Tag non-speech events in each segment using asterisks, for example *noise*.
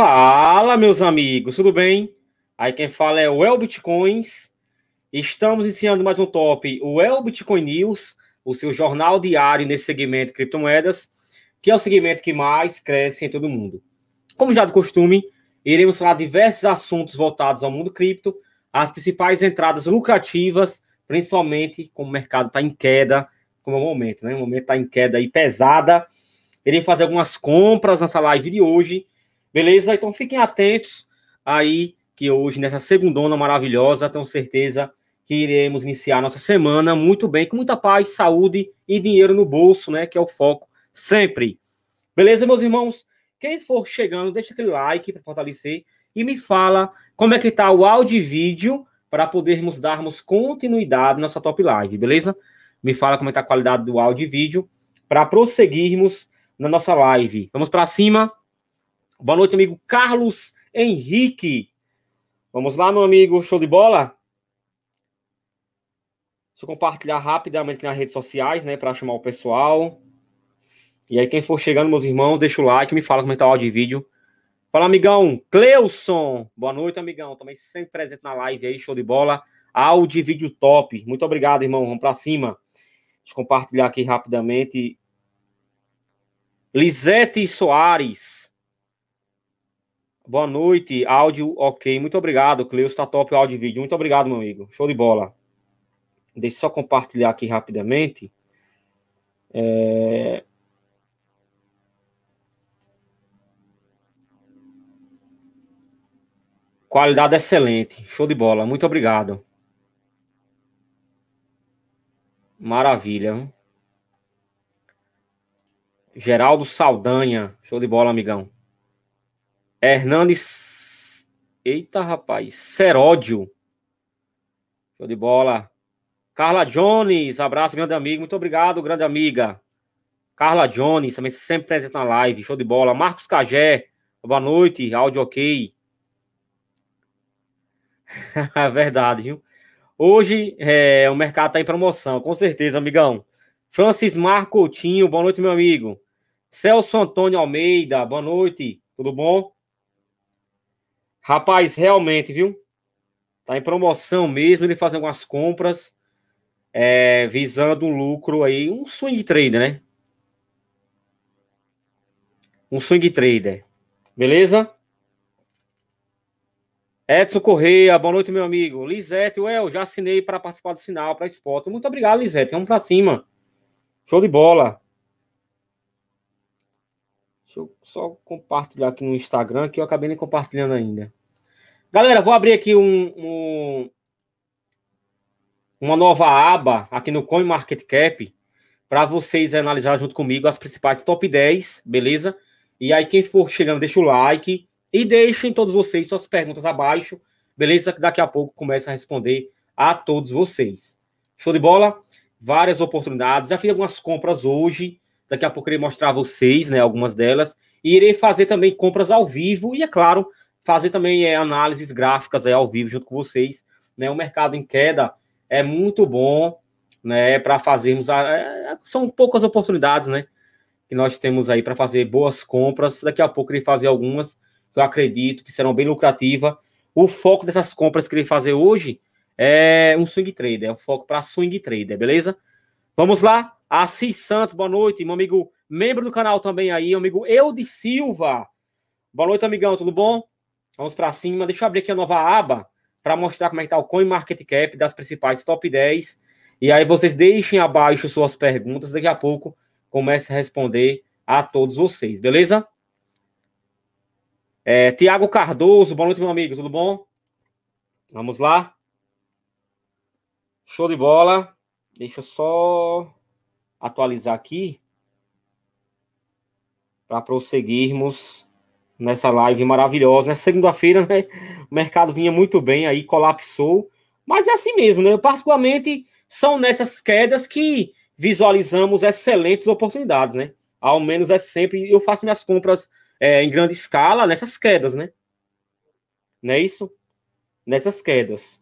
Fala, meus amigos, tudo bem? Aí quem fala é o El Bitcoins. Estamos iniciando mais um top, o El Bitcoin News, o seu jornal diário nesse segmento criptomoedas, que é o segmento que mais cresce em todo o mundo. Como já do costume, iremos falar diversos assuntos voltados ao mundo cripto, as principais entradas lucrativas, principalmente como o mercado está em queda, como é o momento, né? O momento está em queda e pesada. Irei fazer algumas compras nessa live de hoje Beleza? Então fiquem atentos aí, que hoje, nessa segundona maravilhosa, tenho certeza que iremos iniciar nossa semana muito bem, com muita paz, saúde e dinheiro no bolso, né? Que é o foco sempre. Beleza, meus irmãos? Quem for chegando, deixa aquele like para fortalecer e me fala como é que tá o áudio e vídeo para podermos darmos continuidade nossa top live, beleza? Me fala como é que tá a qualidade do áudio e vídeo para prosseguirmos na nossa live. Vamos para cima. Boa noite, amigo Carlos Henrique. Vamos lá, meu amigo, show de bola? Deixa eu compartilhar rapidamente nas redes sociais, né, para chamar o pessoal. E aí, quem for chegando, meus irmãos, deixa o like, me fala como está o áudio e vídeo. Fala, amigão. Cleuson. Boa noite, amigão. Também sempre presente na live aí, show de bola. Áudio e vídeo top. Muito obrigado, irmão. Vamos para cima. Deixa eu compartilhar aqui rapidamente. Lisete Soares. Boa noite, áudio ok, muito obrigado, Cleus, tá top áudio e vídeo, muito obrigado, meu amigo, show de bola. Deixa eu só compartilhar aqui rapidamente. É... Qualidade excelente, show de bola, muito obrigado. Maravilha. Geraldo Saldanha, show de bola, amigão. Hernandes. Eita, rapaz. Seródio. Show de bola. Carla Jones, abraço, grande amigo. Muito obrigado, grande amiga. Carla Jones, também sempre presente na live. Show de bola. Marcos Cagé, boa noite. Áudio ok. *laughs* Verdade, viu? Hoje é, o mercado está em promoção, com certeza, amigão. Francis Marco Coutinho, boa noite, meu amigo. Celso Antônio Almeida, boa noite. Tudo bom? Rapaz, realmente, viu? Tá em promoção mesmo, ele faz algumas compras é, visando um lucro aí, um swing trader, né? Um swing trader. Beleza? Edson Correia, boa noite, meu amigo. Lisete, eu já assinei para participar do sinal, para spot. Muito obrigado, Lisete. Vamos para cima. Show de bola. Deixa eu só compartilhar aqui no Instagram, que eu acabei nem compartilhando ainda. Galera, vou abrir aqui um, um uma nova aba aqui no CoinMarketCap para vocês analisar junto comigo as principais top 10, beleza? E aí, quem for chegando, deixa o like e deixem todos vocês suas perguntas abaixo, beleza? Que daqui a pouco começa a responder a todos vocês. Show de bola? Várias oportunidades. Já fiz algumas compras hoje. Daqui a pouco irei mostrar a vocês, né? Algumas delas. E irei fazer também compras ao vivo e, é claro, fazer também é, análises gráficas aí ao vivo junto com vocês. Né? O mercado em queda é muito bom né, para fazermos. A, é, são poucas oportunidades né, que nós temos aí para fazer boas compras. Daqui a pouco ele fazer algumas que eu acredito que serão bem lucrativas. O foco dessas compras que ele fazer hoje é um swing trader, é um foco para swing trader, beleza? Vamos lá, Assis Santos, boa noite, meu amigo, membro do canal também aí, amigo Eu de Silva. Boa noite, amigão, tudo bom? Vamos para cima. Deixa eu abrir aqui a nova aba para mostrar como é que está o Coin Market Cap das principais top 10. E aí vocês deixem abaixo suas perguntas. Daqui a pouco comece a responder a todos vocês, beleza? É, Tiago Cardoso, boa noite, meu amigo. Tudo bom? Vamos lá. Show de bola. Deixa eu só atualizar aqui para prosseguirmos nessa live maravilhosa. Nessa né? segunda-feira, né? O mercado vinha muito bem, aí colapsou. Mas é assim mesmo, né? particularmente, são nessas quedas que visualizamos excelentes oportunidades, né? Ao menos é sempre. Eu faço minhas compras é, em grande escala nessas quedas, né? Não é isso? Nessas quedas.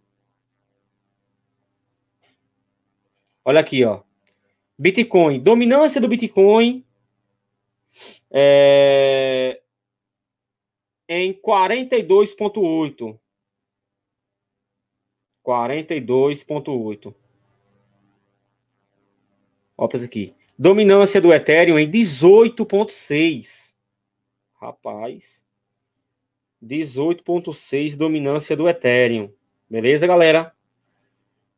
Olha aqui, ó. Bitcoin. Dominância do Bitcoin. É, em 42,8. 42,8. Olha aqui. Dominância do Ethereum em 18,6. Rapaz. 18,6 dominância do Ethereum. Beleza, galera?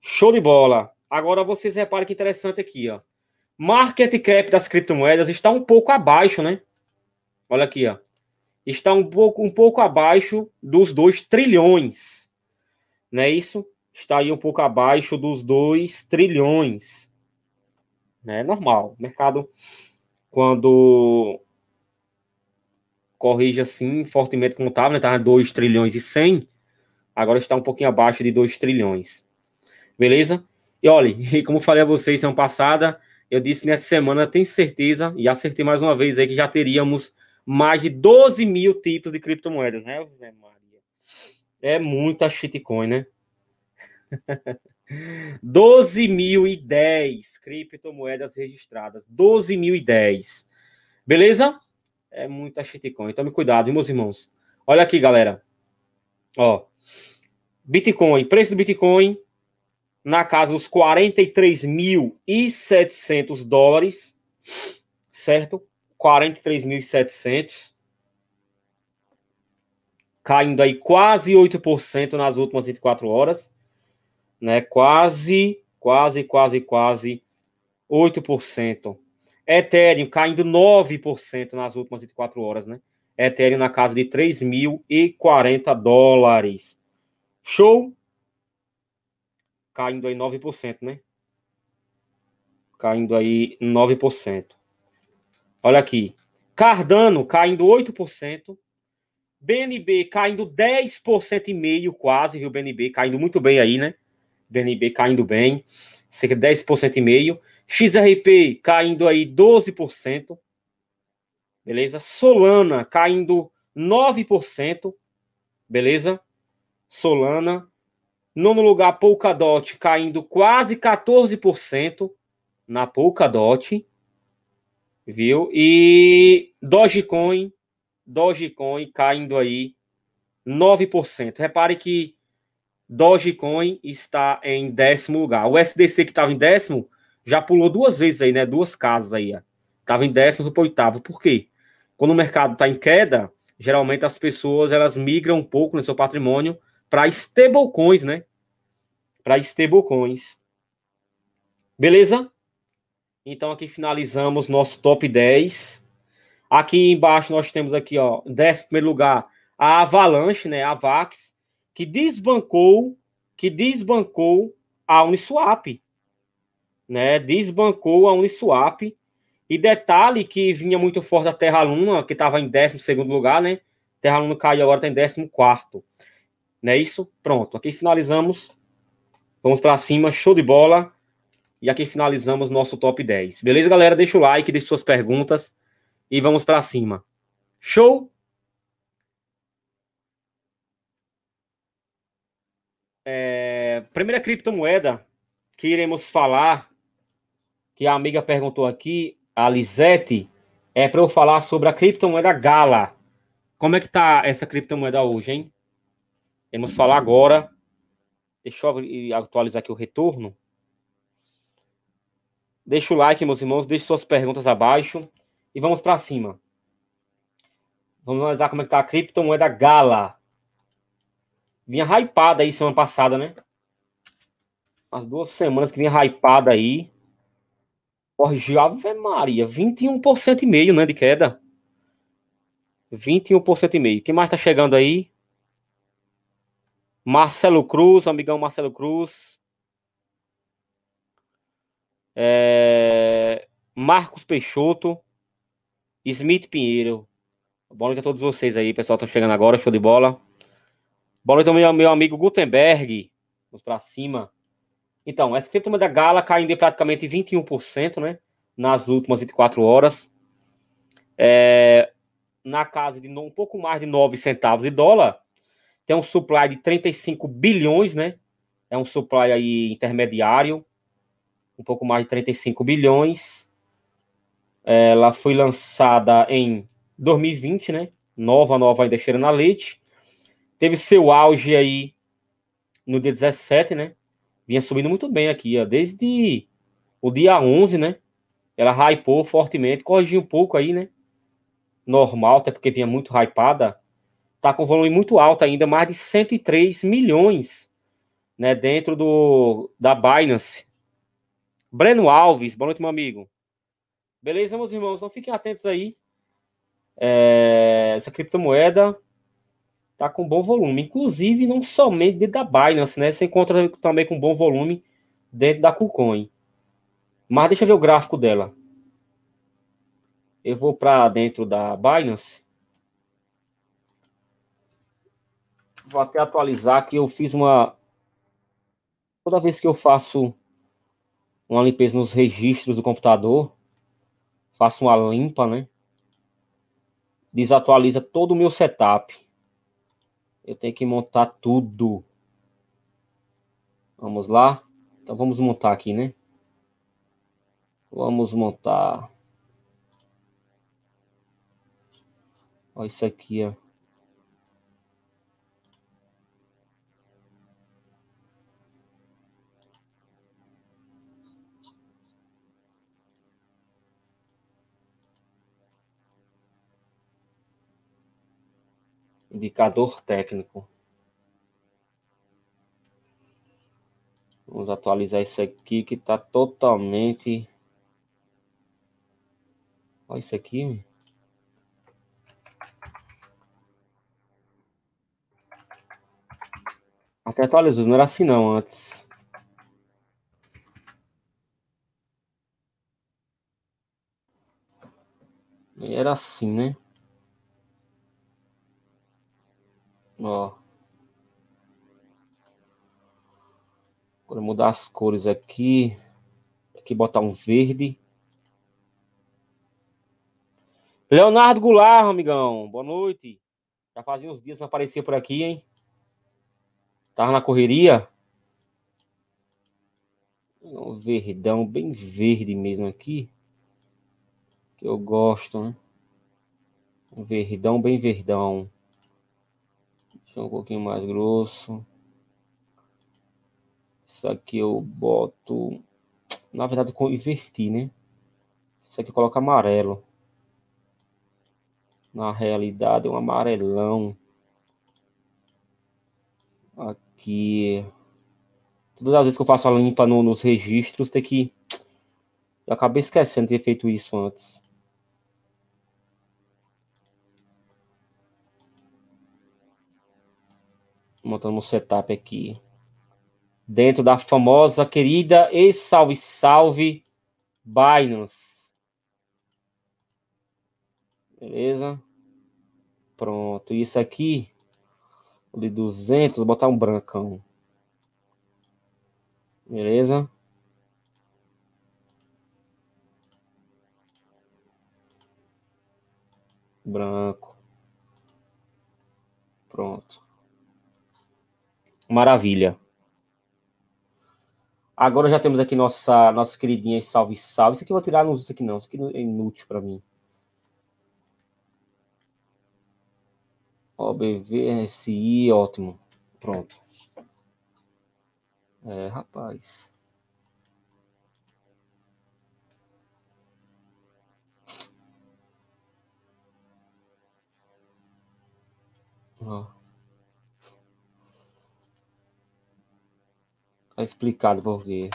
Show de bola. Agora vocês reparem que interessante aqui, ó. Market cap das criptomoedas está um pouco abaixo, né? Olha aqui, ó está um pouco, um pouco abaixo dos 2 trilhões. Não é isso? Está aí um pouco abaixo dos 2 trilhões. É normal. O mercado, quando corrige assim, fortemente contável, estava né? 2 trilhões e 100, agora está um pouquinho abaixo de 2 trilhões. Beleza? E olhe, *laughs* como falei a vocês semana passada, eu disse nessa semana, tenho certeza, e acertei mais uma vez aí, que já teríamos mais de 12 mil tipos de criptomoedas, né? É muita shitcoin, né? 12.010 *laughs* criptomoedas registradas. 12.010. Beleza? É muita shitcoin. Tome cuidado, hein, meus irmãos. Olha aqui, galera. Ó. Bitcoin, preço do Bitcoin na casa dos 43.700 dólares, certo? 43.700, caindo aí quase 8% nas últimas 24 horas, né? Quase, quase, quase, quase 8%. Ethereum caindo 9% nas últimas 24 horas, né? Ethereum na casa de 3.040 dólares. Show? Caindo aí 9%, né? Caindo aí 9%. Olha aqui. Cardano caindo 8%. BNB caindo 10% e meio quase, viu? BNB caindo muito bem aí, né? BNB caindo bem, cerca de 10% e meio. XRP caindo aí 12%. Beleza? Solana caindo 9%. Beleza? Solana. Nono lugar, Polkadot caindo quase 14% na Polkadot viu? E Dogecoin, Dogecoin caindo aí 9%. Repare que Dogecoin está em décimo lugar. O SDC que estava em décimo já pulou duas vezes aí, né? Duas casas aí. Estava em décimo para oitavo. Por quê? Quando o mercado está em queda, geralmente as pessoas elas migram um pouco no né, seu patrimônio para stablecoins, né? Para stablecoins. Beleza? Então aqui finalizamos nosso top 10. Aqui embaixo nós temos aqui, ó, décimo primeiro lugar, a Avalanche, né, a Vax, que desbancou, que desbancou a Uniswap, né, desbancou a Uniswap. E detalhe que vinha muito forte a Terra Luna, que estava em décimo segundo lugar, né? Terra Luna caiu agora está em décimo quarto. Não é isso? Pronto, aqui finalizamos. Vamos para cima, show de bola. E aqui finalizamos nosso top 10. Beleza, galera? Deixa o like, deixa suas perguntas e vamos para cima. Show? É, primeira criptomoeda que iremos falar, que a amiga perguntou aqui, a Lisete, é para eu falar sobre a criptomoeda Gala. Como é que tá essa criptomoeda hoje, hein? Vamos falar agora. Deixa eu atualizar aqui o retorno. Deixa o like, meus irmãos, deixe suas perguntas abaixo e vamos para cima. Vamos analisar como é que tá a criptomoeda Gala. Vinha hypada aí semana passada, né? As duas semanas que vinha hypada aí. Corrigiu Ave Maria, 21% e meio, né, de queda. 21% e meio. Quem mais tá chegando aí? Marcelo Cruz, amigão Marcelo Cruz é, Marcos Peixoto, Smith Pinheiro. Boa noite a todos vocês aí, pessoal. Estão tá chegando agora, show de bola. Boa noite também ao meu amigo Gutenberg. Vamos para cima. Então, essa criptomoeda é da Gala caindo em praticamente 21%, né? Nas últimas 24 horas. É, na casa de um pouco mais de 9 centavos de dólar. Tem um supply de 35 bilhões, né? É um supply aí intermediário um pouco mais de 35 bilhões. Ela foi lançada em 2020, né? Nova, nova ainda cheira na leite. Teve seu auge aí no dia 17, né? Vinha subindo muito bem aqui, ó, desde o dia 11, né? Ela hypou fortemente, corrigiu um pouco aí, né? Normal, até porque vinha muito hypada. Tá com volume muito alto ainda, mais de 103 milhões, né? Dentro do da Binance. Breno Alves, boa noite, meu amigo. Beleza, meus irmãos? Então fiquem atentos aí. É, essa criptomoeda tá com bom volume. Inclusive, não somente dentro da Binance, né? Você encontra também com bom volume dentro da KuCoin. Mas deixa eu ver o gráfico dela. Eu vou para dentro da Binance. Vou até atualizar que eu fiz uma. Toda vez que eu faço uma limpeza nos registros do computador, faço uma limpa, né? Desatualiza todo o meu setup. Eu tenho que montar tudo. Vamos lá? Então vamos montar aqui, né? Vamos montar. Olha isso aqui, ó. indicador técnico. Vamos atualizar isso aqui que está totalmente. Olha isso aqui. Até atualizou, não era assim não antes. Era assim, né? Ó. Vou mudar as cores aqui. Aqui botar um verde. Leonardo Goulart, amigão. Boa noite. Já fazia uns dias que não aparecia por aqui, hein? Tava na correria. Um verdão, bem verde mesmo aqui. Que eu gosto, né? Um verdão, bem verdão um pouquinho mais grosso. Isso aqui eu boto. Na verdade, com inverti, né? Isso aqui coloca amarelo. Na realidade, é um amarelão. Aqui. Todas as vezes que eu faço a limpa no, nos registros, tem que. Eu acabei esquecendo de ter feito isso antes. montando um setup aqui. Dentro da famosa, querida e salve, salve Binance. Beleza? Pronto. Isso aqui, de 200, vou botar um brancão. Beleza? Branco. Pronto. Maravilha. Agora já temos aqui nossa, nossas queridinhas salve salve. Isso aqui eu vou tirar, não uso isso aqui não. Isso aqui é inútil para mim. OBV, SI, ótimo. Pronto. É, rapaz. Oh. Tá explicado por quê.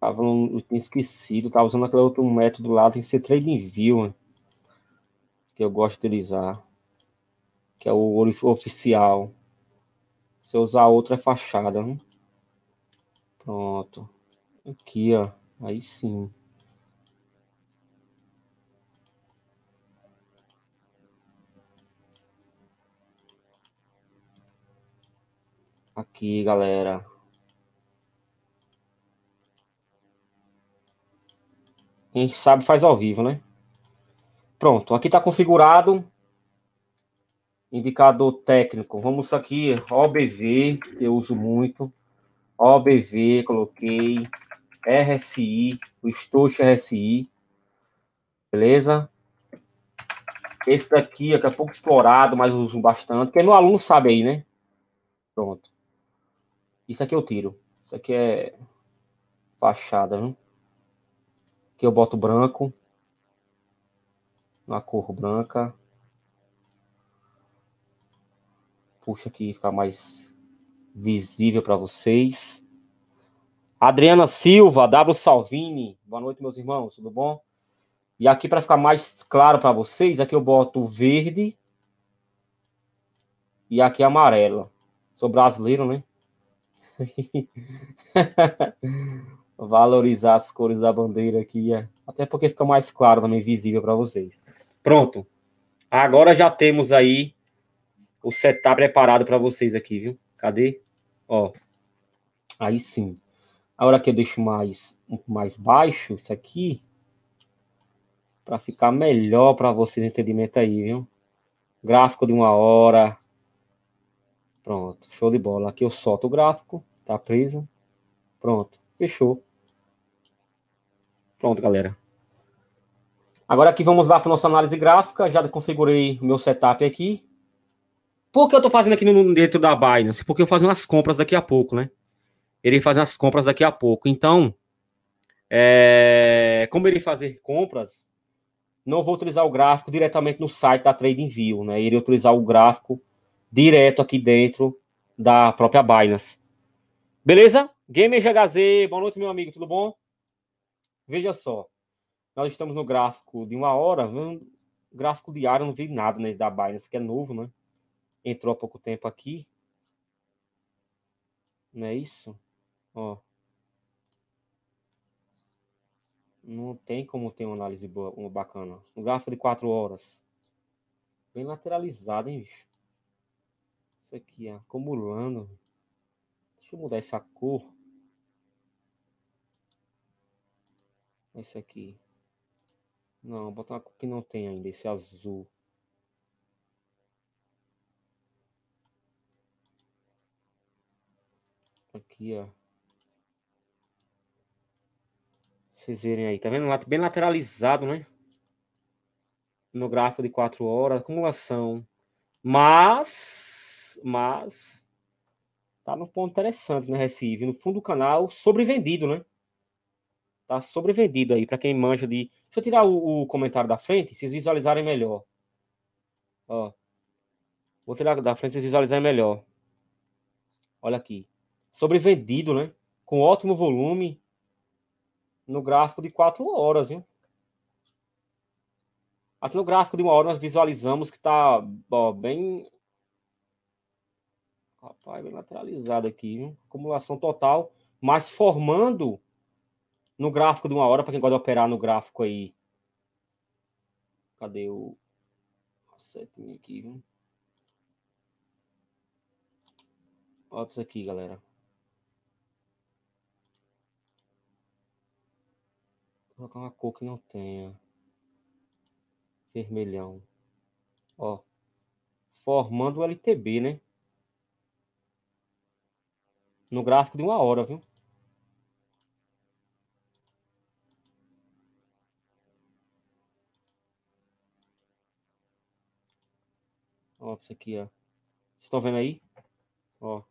Tava, eu tinha esquecido, tava usando aquele outro método lá, tem que ser trading view, né, que eu gosto de utilizar, que é o oficial. Se eu usar outra é fachada, né? Pronto. Aqui, ó. Aí sim. Aqui, galera. Quem sabe faz ao vivo, né? Pronto, aqui está configurado. Indicador técnico. Vamos aqui, OBV, eu uso muito. OBV, coloquei. RSI, o estocho RSI. Beleza? Esse daqui é, é pouco explorado, mas uso bastante. quem meu aluno sabe aí, né? Pronto. Isso aqui eu tiro. Isso aqui é fachada, viu? Aqui eu boto branco. Na cor branca. Puxa aqui, ficar mais visível para vocês. Adriana Silva, W Salvini. Boa noite, meus irmãos. Tudo bom? E aqui, para ficar mais claro para vocês, aqui eu boto verde e aqui é amarelo. Sou brasileiro, né? *laughs* Valorizar as cores da bandeira aqui, é. até porque fica mais claro também, visível para vocês. Pronto. Agora já temos aí o setup preparado para vocês aqui, viu? Cadê? Ó. Aí sim. Agora que eu deixo mais, mais baixo isso aqui, para ficar melhor para vocês entendimento aí, viu? Gráfico de uma hora. Pronto, show de bola. Aqui eu solto o gráfico. Tá preso. Pronto. Fechou. Pronto, galera. Agora aqui vamos lá para nossa análise gráfica. Já configurei o meu setup aqui. Por que eu tô fazendo aqui no, dentro da Binance? Porque eu faço umas compras daqui a pouco, né? Irei fazer as compras daqui a pouco. Então, é... como irei fazer compras, não vou utilizar o gráfico diretamente no site da TradingView, né? Irei utilizar o gráfico direto aqui dentro da própria Binance. Beleza? Gamer GHZ, boa noite, meu amigo, tudo bom? Veja só, nós estamos no gráfico de uma hora, um gráfico diário, não vi nada né, da Binance, que é novo, né? Entrou há pouco tempo aqui. Não é isso? Ó. Não tem como ter uma análise boa, uma bacana. Um gráfico de quatro horas. Bem lateralizado, hein, bicho? Isso aqui, acumulando. Deixa eu mudar essa cor. Esse aqui. Não, botar uma cor que não tem ainda, esse azul. Aqui, ó. Vocês verem aí, tá vendo? Bem lateralizado, né? No gráfico de quatro horas, acumulação. Mas, mas, Tá num ponto interessante, né, Recife? No fundo do canal, sobrevendido, né? Tá sobrevendido aí, para quem manja de. Deixa eu tirar o, o, comentário da frente, vocês visualizarem melhor. Ó. Vou tirar da frente, vocês visualizarem melhor. Olha aqui. Sobrevendido, né? Com ótimo volume. No gráfico de 4 horas, viu? Aqui no gráfico de uma hora nós visualizamos que tá bem Rapaz, bem lateralizado aqui, viu? acumulação total, mas formando no gráfico de uma hora, para quem gosta de operar no gráfico aí. Cadê o setinha aqui, viu? Olha isso aqui, galera. Vou colocar uma cor que não tenha. Vermelhão. Ó. Formando o LTB, né? no gráfico de uma hora, viu? Ó, isso aqui, ó. Vocês estão vendo aí? Ó.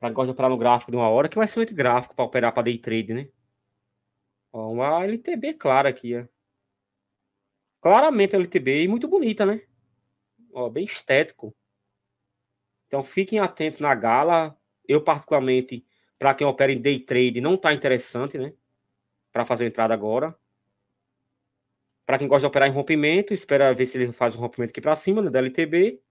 Para gosta de operar no gráfico de uma hora, que é um excelente gráfico para operar para day trade, né? Ó, uma LTB clara aqui, ó. Claramente LTB e muito bonita, né? Ó, bem estético. Então fiquem atentos na gala. Eu, particularmente, para quem opera em day trade, não está interessante, né? Para fazer entrada agora. Para quem gosta de operar em rompimento, espera ver se ele faz um rompimento aqui para cima, no DLTB. LTB.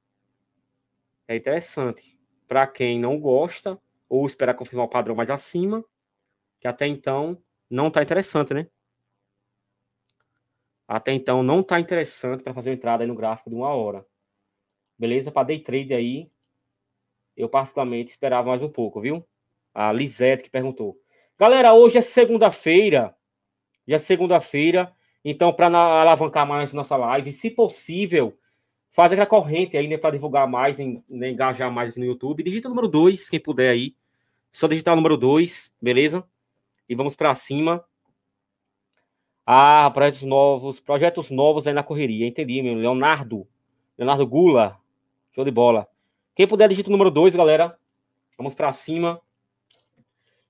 É interessante. Para quem não gosta, ou esperar confirmar o padrão mais acima, que até então não está interessante, né? Até então não está interessante para fazer entrada aí no gráfico de uma hora. Beleza? Para day trade aí, eu, particularmente, esperava mais um pouco, viu? A Lisete que perguntou. Galera, hoje é segunda-feira. Já é segunda-feira. Então, para alavancar mais nossa live, se possível, faz aquela corrente aí, né, para divulgar mais, né, engajar mais aqui no YouTube. Digita o número 2, quem puder aí. Só digitar o número 2, beleza? E vamos para cima. Ah, projetos novos, projetos novos aí na correria, entendi, meu. Leonardo, Leonardo Gula, show de bola. Quem puder, digita o número 2, galera. Vamos para cima.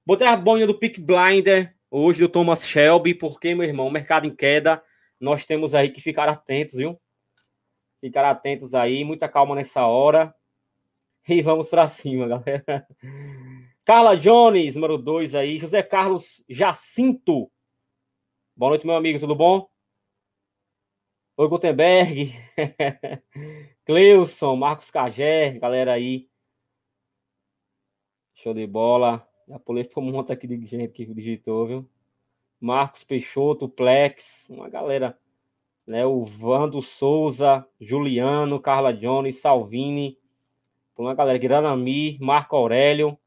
Botei a boina do Pick Blinder hoje do Thomas Shelby, porque, meu irmão, mercado em queda. Nós temos aí que ficar atentos, viu? Ficar atentos aí, muita calma nessa hora. E vamos para cima, galera. Carla Jones, número 2 aí. José Carlos Jacinto. Boa noite, meu amigo, tudo bom? Oi, Gutenberg. *laughs* Cleuson, Marcos Cagé, galera aí. Show de bola. Já pulei foi um monte aqui de gente que digitou, viu? Marcos Peixoto, Plex, uma galera. Né? O Vando Souza, Juliano, Carla Jones, Salvini. Uma galera, Granami, Marco Aurélio,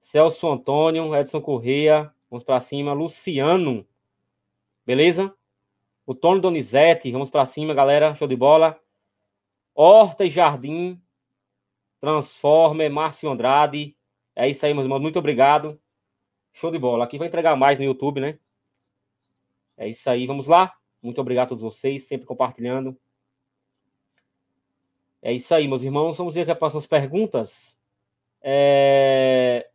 Celso Antônio, Edson Correia. Vamos para cima. Luciano. Beleza? O Tony Donizete, vamos para cima, galera. Show de bola. Horta e Jardim, Transformer, Márcio Andrade. É isso aí, meus irmãos. Muito obrigado. Show de bola. Aqui vai entregar mais no YouTube, né? É isso aí. Vamos lá. Muito obrigado a todos vocês, sempre compartilhando. É isso aí, meus irmãos. Vamos ver aqui as as perguntas. É...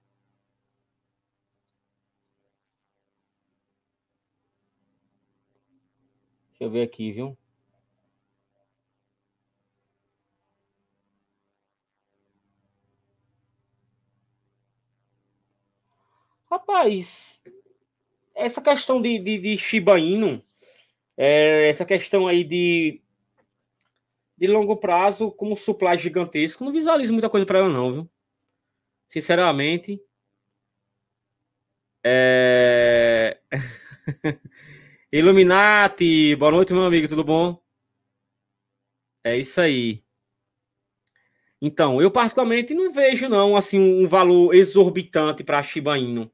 Deixa eu ver aqui, viu? Rapaz, essa questão de, de, de Shiba Inu, é, essa questão aí de, de longo prazo, como supply gigantesco, não visualizo muita coisa para ela, não, viu? Sinceramente. É... *laughs* Illuminati, boa noite, meu amigo, tudo bom? É isso aí. Então, eu particularmente não vejo não assim um valor exorbitante para Shiba Inu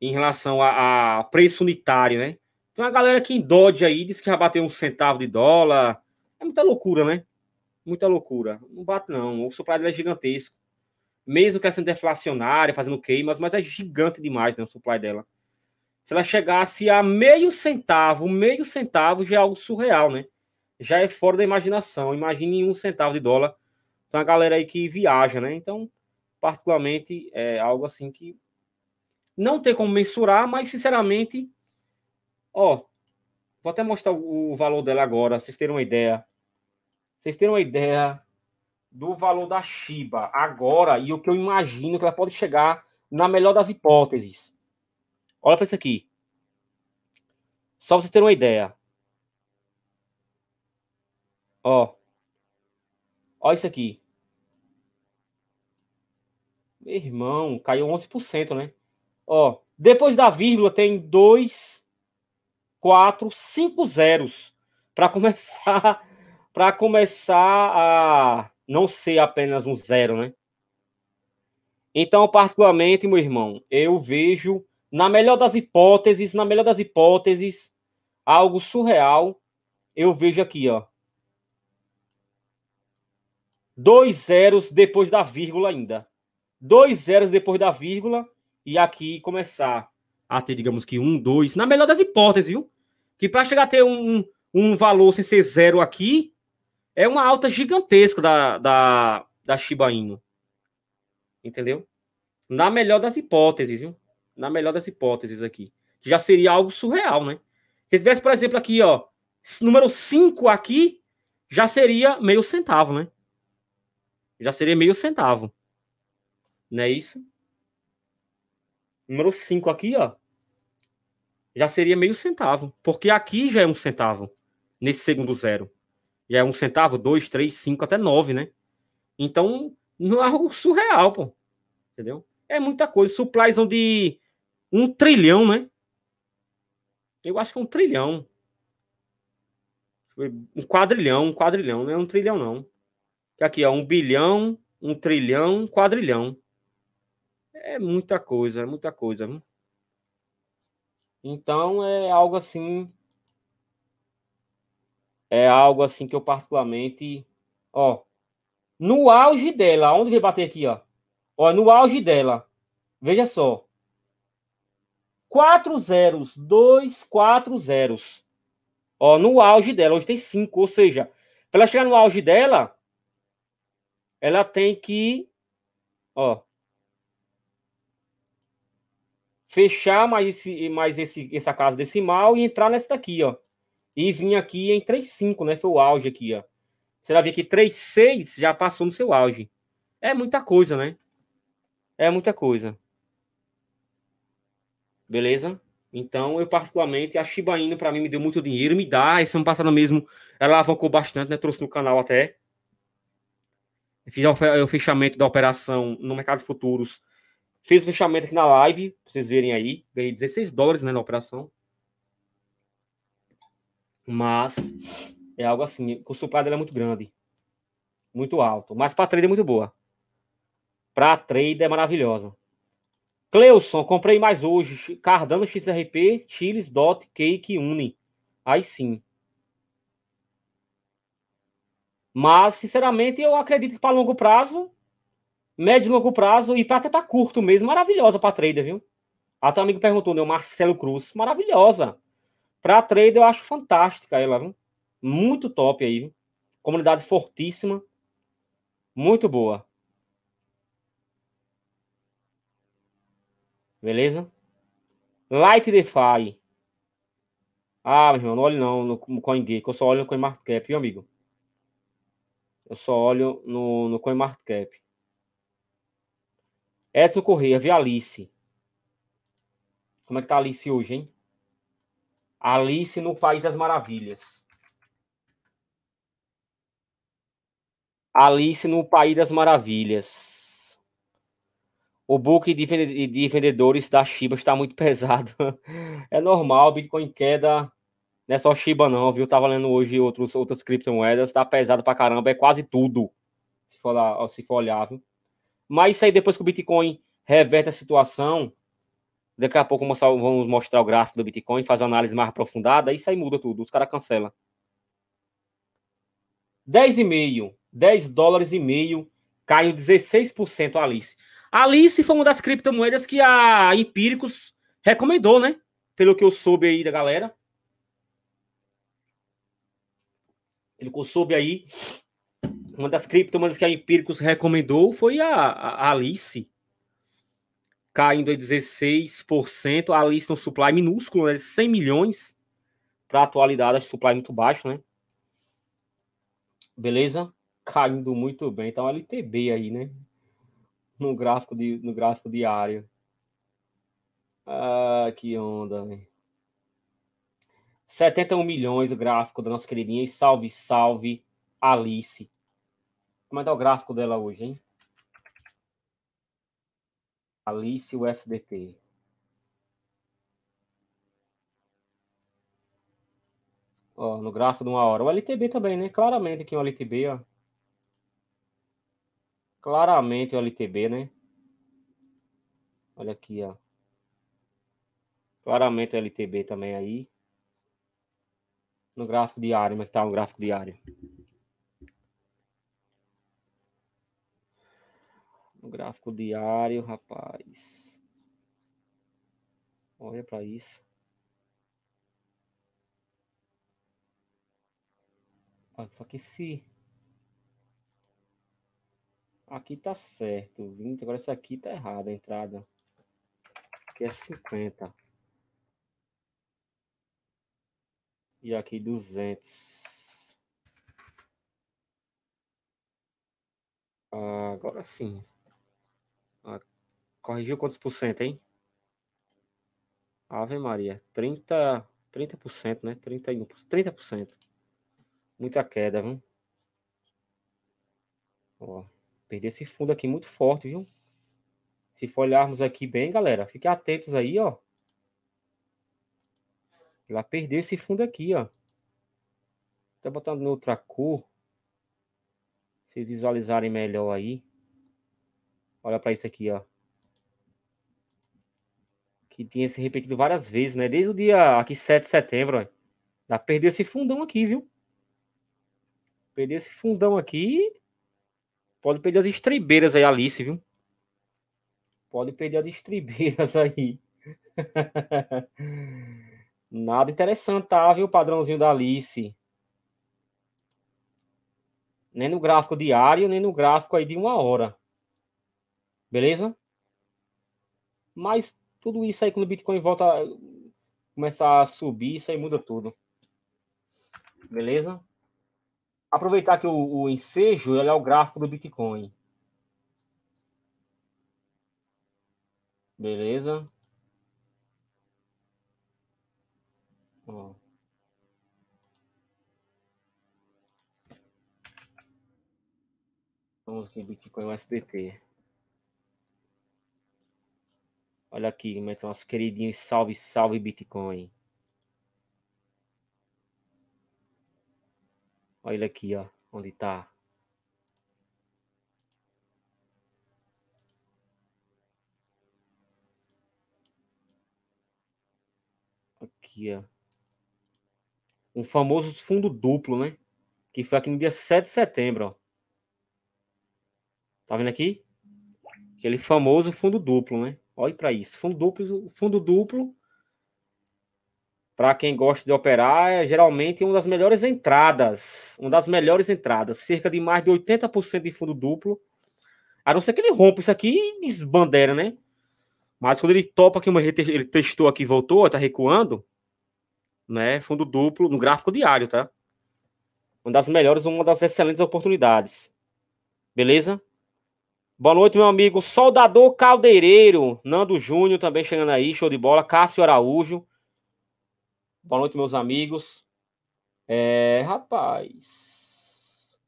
em relação a, a preço unitário, né? Tem uma galera que em Dodge aí diz que já bateu um centavo de dólar. É muita loucura, né? Muita loucura. Não bate, não. O supply dela é gigantesco. Mesmo que ela sendo deflacionária, fazendo queimas, mas é gigante demais, né? O supply dela. Se ela chegasse a meio centavo, meio centavo já é algo surreal, né? Já é fora da imaginação. Imagine um centavo de dólar. Então, a galera aí que viaja, né? Então, particularmente, é algo assim que não tem como mensurar, mas sinceramente, ó, vou até mostrar o valor dela agora, vocês terem uma ideia. Vocês terem uma ideia do valor da Shiba agora e o que eu imagino que ela pode chegar na melhor das hipóteses. Olha para isso aqui. Só pra vocês terem uma ideia. Ó. Olha isso aqui. Meu irmão, caiu 11%, né? Ó, depois da vírgula tem dois, quatro, cinco zeros para começar *laughs* para começar a não ser apenas um zero, né? Então, particularmente, meu irmão, eu vejo na melhor das hipóteses, na melhor das hipóteses, algo surreal. Eu vejo aqui, ó. Dois zeros depois da vírgula ainda. Dois zeros depois da vírgula e aqui começar a ter, digamos que, um, dois, na melhor das hipóteses, viu? Que para chegar a ter um, um valor sem ser zero aqui, é uma alta gigantesca da, da, da Shiba Inu. Entendeu? Na melhor das hipóteses, viu? Na melhor das hipóteses aqui. já seria algo surreal, né? Se tivesse, por exemplo, aqui, ó, número 5 aqui, já seria meio centavo, né? Já seria meio centavo. Não é isso? número 5 aqui, ó, já seria meio centavo. Porque aqui já é um centavo, nesse segundo zero. Já é um centavo, dois, três, cinco, até nove, né? Então, não é algo surreal, pô. Entendeu? É muita coisa. Supplies são de um trilhão, né? Eu acho que é um trilhão. Um quadrilhão, um quadrilhão, não é um trilhão, não. Aqui, ó, um bilhão, um trilhão, quadrilhão é muita coisa, é muita coisa. Viu? Então é algo assim. É algo assim que eu particularmente. Ó. No auge dela, onde vai bater aqui, ó? Ó, no auge dela. Veja só. Quatro zeros. Dois, quatro zeros. Ó, no auge dela. Hoje tem cinco. Ou seja, para ela chegar no auge dela, ela tem que. Ó fechar mais, esse, mais esse, essa casa decimal e entrar nessa daqui, ó. E vim aqui em 3,5, né? Foi o auge aqui, ó. Você vai ver que 3,6 já passou no seu auge. É muita coisa, né? É muita coisa. Beleza? Então, eu particularmente, a Shiba Inu para mim me deu muito dinheiro, me dá. Esse ano passado mesmo, ela avançou bastante, né? Trouxe no canal até. Fiz o fechamento da operação no mercado futuros Fiz o fechamento aqui na live, pra vocês verem aí. Ganhei 16 dólares né, na operação. Mas é algo assim, o supply dela é muito grande. Muito alto. Mas para trade é muito boa. Para trade é maravilhosa. Cleuson, comprei mais hoje. Cardano XRP, Chiles, Dot, Cake, Uni. Aí sim. Mas, sinceramente, eu acredito que para longo prazo médio e longo prazo e até para curto mesmo, maravilhosa para trader, viu? Até ah, um amigo perguntou, né? O Marcelo Cruz, maravilhosa. Para trader eu acho fantástica ela, viu? Muito top aí, viu? Comunidade fortíssima. Muito boa. Beleza? Light DeFi. Ah, meu irmão, não olho não no CoinGeek, eu só olho no CoinMarketCap, viu, amigo? Eu só olho no, no CoinMarketCap. Edson Corrêa, vi Alice. Como é que tá Alice hoje, hein? Alice no País das Maravilhas. Alice no País das Maravilhas. O book de vendedores da Shiba está muito *laughs* pesado. É normal, Bitcoin queda. Não é só Shiba, não, viu? Tava lendo hoje outros, outras criptomoedas. Tá pesado pra caramba. É quase tudo. Se for, lá, se for olhar, viu? Mas isso aí, depois que o Bitcoin reverte a situação, daqui a pouco vamos mostrar o gráfico do Bitcoin, fazer uma análise mais aprofundada, isso aí muda tudo, os caras cancelam. 10,5, 10 dólares e meio, caiu 16% a Alice. Alice foi uma das criptomoedas que a Empíricos recomendou, né? Pelo que eu soube aí da galera. Pelo que eu soube aí, uma das criptomoedas que a Empíricos recomendou foi a, a Alice, caindo em 16%. A Alice no supply minúsculo, né, 100 milhões. Para a atualidade, acho supply é muito baixo, né? Beleza? Caindo muito bem. Então, tá LTB aí, né? No gráfico, de, no gráfico diário. Ah, que onda, velho. Né? 71 milhões o gráfico da nossa queridinha. E salve, salve, Alice. Como é que tá o gráfico dela hoje, hein? Alice USDT. Ó, no gráfico de uma hora. O LTB também, né? Claramente aqui o LTB, ó. Claramente o LTB, né? Olha aqui, ó. Claramente o LTB também aí. No gráfico diário, como é que tá o gráfico diário? No gráfico diário, rapaz. Olha para isso. Olha, só que se. Aqui tá certo, 20. Agora essa aqui tá errado a entrada. Aqui é 50. E aqui 200. Ah, agora sim. Corrigiu quantos por cento, hein? Ave Maria. 30%, 30% né? 31%. 30%. Muita queda, viu? Ó, perder esse fundo aqui muito forte, viu? Se for olharmos aqui bem, galera, fiquem atentos aí, ó. Ela perdeu esse fundo aqui, ó. Tá botando outra cor. Se visualizarem melhor aí. Olha para isso aqui, ó que tinha se repetido várias vezes, né? Desde o dia aqui 7 de setembro, já perdeu esse fundão aqui, viu? Perder esse fundão aqui. Pode perder as estribeiras aí, Alice, viu? Pode perder as estribeiras *laughs* aí. Nada interessante, tá, viu, padrãozinho da Alice? Nem no gráfico diário, nem no gráfico aí de uma hora. Beleza? Mas tudo isso aí quando o Bitcoin volta começar a subir, isso aí muda tudo. Beleza? Aproveitar que o, o ensejo e é o gráfico do Bitcoin. Beleza? Ó. Vamos aqui, Bitcoin USDT. Olha aqui, nosso queridinho, salve, salve Bitcoin. Olha ele aqui, ó, onde tá. Aqui, ó. Um famoso fundo duplo, né? Que foi aqui no dia 7 de setembro, ó. Tá vendo aqui? Aquele famoso fundo duplo, né? Olha para isso. Fundo duplo, fundo duplo para quem gosta de operar, é geralmente uma das melhores entradas. Uma das melhores entradas. Cerca de mais de 80% de fundo duplo. A não ser que ele rompa isso aqui e desbandeira, né? Mas quando ele topa que ele testou aqui voltou, está recuando, né? Fundo duplo no gráfico diário, tá? Uma das melhores, uma das excelentes oportunidades. Beleza? Boa noite, meu amigo. Soldador Caldeireiro. Nando Júnior também chegando aí. Show de bola. Cássio Araújo. Boa noite, meus amigos. É, rapaz.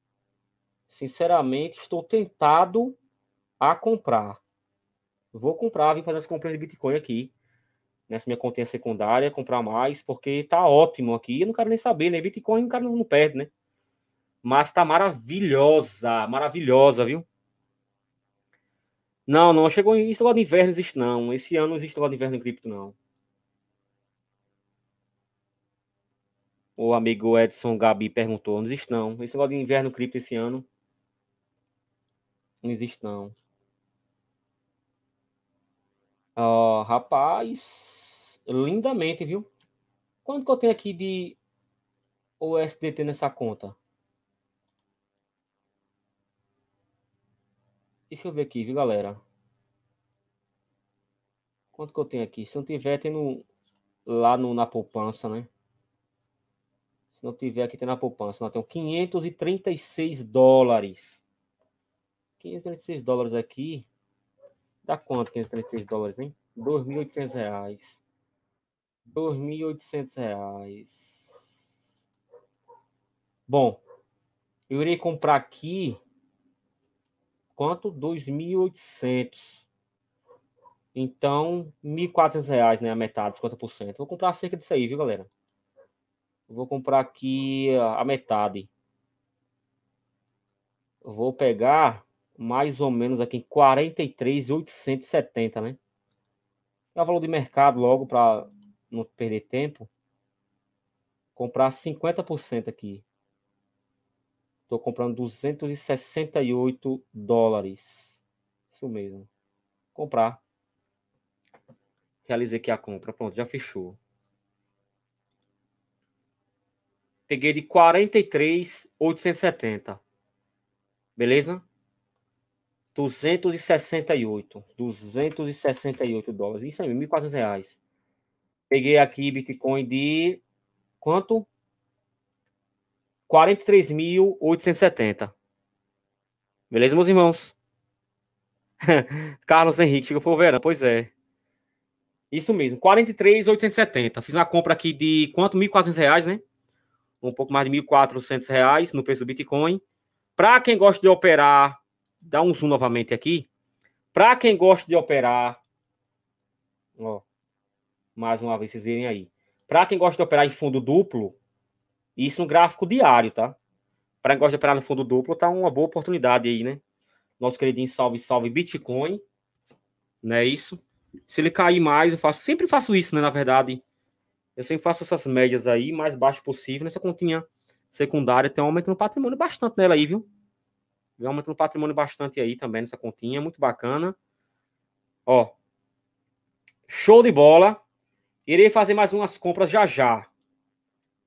Sinceramente, estou tentado a comprar. Vou comprar, vim fazer as compras de Bitcoin aqui. Nessa minha continha secundária, comprar mais, porque tá ótimo aqui. Eu não quero nem saber, né? Bitcoin o cara não perde, né? Mas tá maravilhosa, maravilhosa, viu? Não, não, chegou em negócio de inverno, existe não. Esse ano não existe negócio de inverno em cripto, não. O amigo Edson Gabi perguntou, não existe não. Esse negócio de inverno cripto esse ano. Não existe não. Oh, rapaz, lindamente, viu? Quanto que eu tenho aqui de USDT nessa conta? Deixa eu ver aqui, viu, galera? Quanto que eu tenho aqui? Se não tiver, tem no, lá no, na poupança, né? Se não tiver aqui, tem na poupança. Nós temos 536 dólares. 536 dólares aqui. Dá quanto 536 dólares, hein? 2.800 reais. 2.800 reais. Bom, eu irei comprar aqui quanto? 2.800. Então, 1.400 reais, né? A metade, 50%. Vou comprar cerca disso aí, viu, galera? Vou comprar aqui a metade. Vou pegar mais ou menos aqui em 43,870, né? É o valor de mercado logo para não perder tempo. Comprar 50% aqui. Estou comprando 268 dólares. Isso mesmo. Comprar. Realizei aqui a compra. Pronto, já fechou. Peguei de 43,870. Beleza? 268. 268 dólares. Isso aí, 1.400 reais. Peguei aqui Bitcoin de quanto? 43.870. Beleza, meus irmãos? *laughs* Carlos Henrique, chega foi o verão. Pois é. Isso mesmo, 43,870. Fiz uma compra aqui de quanto? 1.400 reais, né? Um pouco mais de 1.400 reais no preço do Bitcoin. Para quem gosta de operar, dá um zoom novamente aqui. Para quem gosta de operar, ó, mais uma vez vocês verem aí. Para quem gosta de operar em fundo duplo, isso no gráfico diário, tá? Para quem gosta de operar no fundo duplo, tá uma boa oportunidade aí, né? Nosso queridinho salve, salve Bitcoin. Não é isso? Se ele cair mais, eu faço. Sempre faço isso, né? Na verdade, eu sempre faço essas médias aí, mais baixo possível. Nessa continha secundária tem um aumento no patrimônio bastante nela aí, viu? Tem um no patrimônio bastante aí também nessa continha, muito bacana. Ó, show de bola. Irei fazer mais umas compras já já.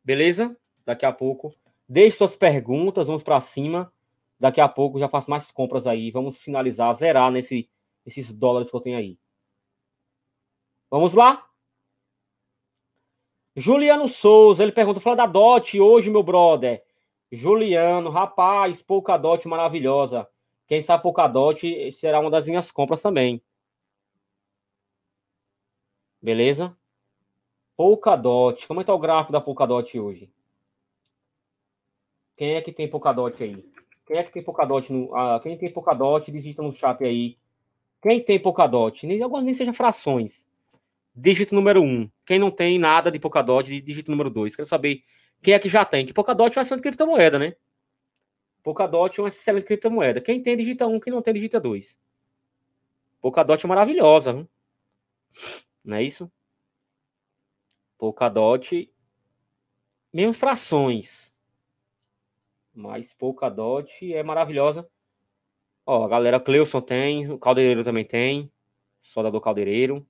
Beleza? Daqui a pouco. Deixe suas perguntas, vamos para cima. Daqui a pouco já faço mais compras aí. Vamos finalizar, zerar nesse, esses dólares que eu tenho aí. Vamos lá? Juliano Souza, ele pergunta: fala da DOT hoje, meu brother. Juliano, rapaz, Polkadot maravilhosa. Quem sabe Polkadot será uma das minhas compras também. Beleza? Polkadot. Como é que tá o gráfico da Polkadot hoje? Quem é que tem Polkadot aí? Quem é que tem Polkadot? No, ah, quem tem Polkadot, digita no chat aí. Quem tem Polkadot? Nem, algumas nem seja frações. Digita número um. Quem não tem nada de Polkadot, digita número dois. Quero saber quem é que já tem. Que Polkadot é uma excelente criptomoeda, né? Polkadot é uma excelente criptomoeda. Quem tem, digita um. Quem não tem, digita dois. Polkadot é maravilhosa, né? não é isso? Polkadot, mesmo frações. Mas Polkadot é maravilhosa. Ó, a galera Cleuson tem, o Caldeireiro também tem. Soldador Caldeireiro.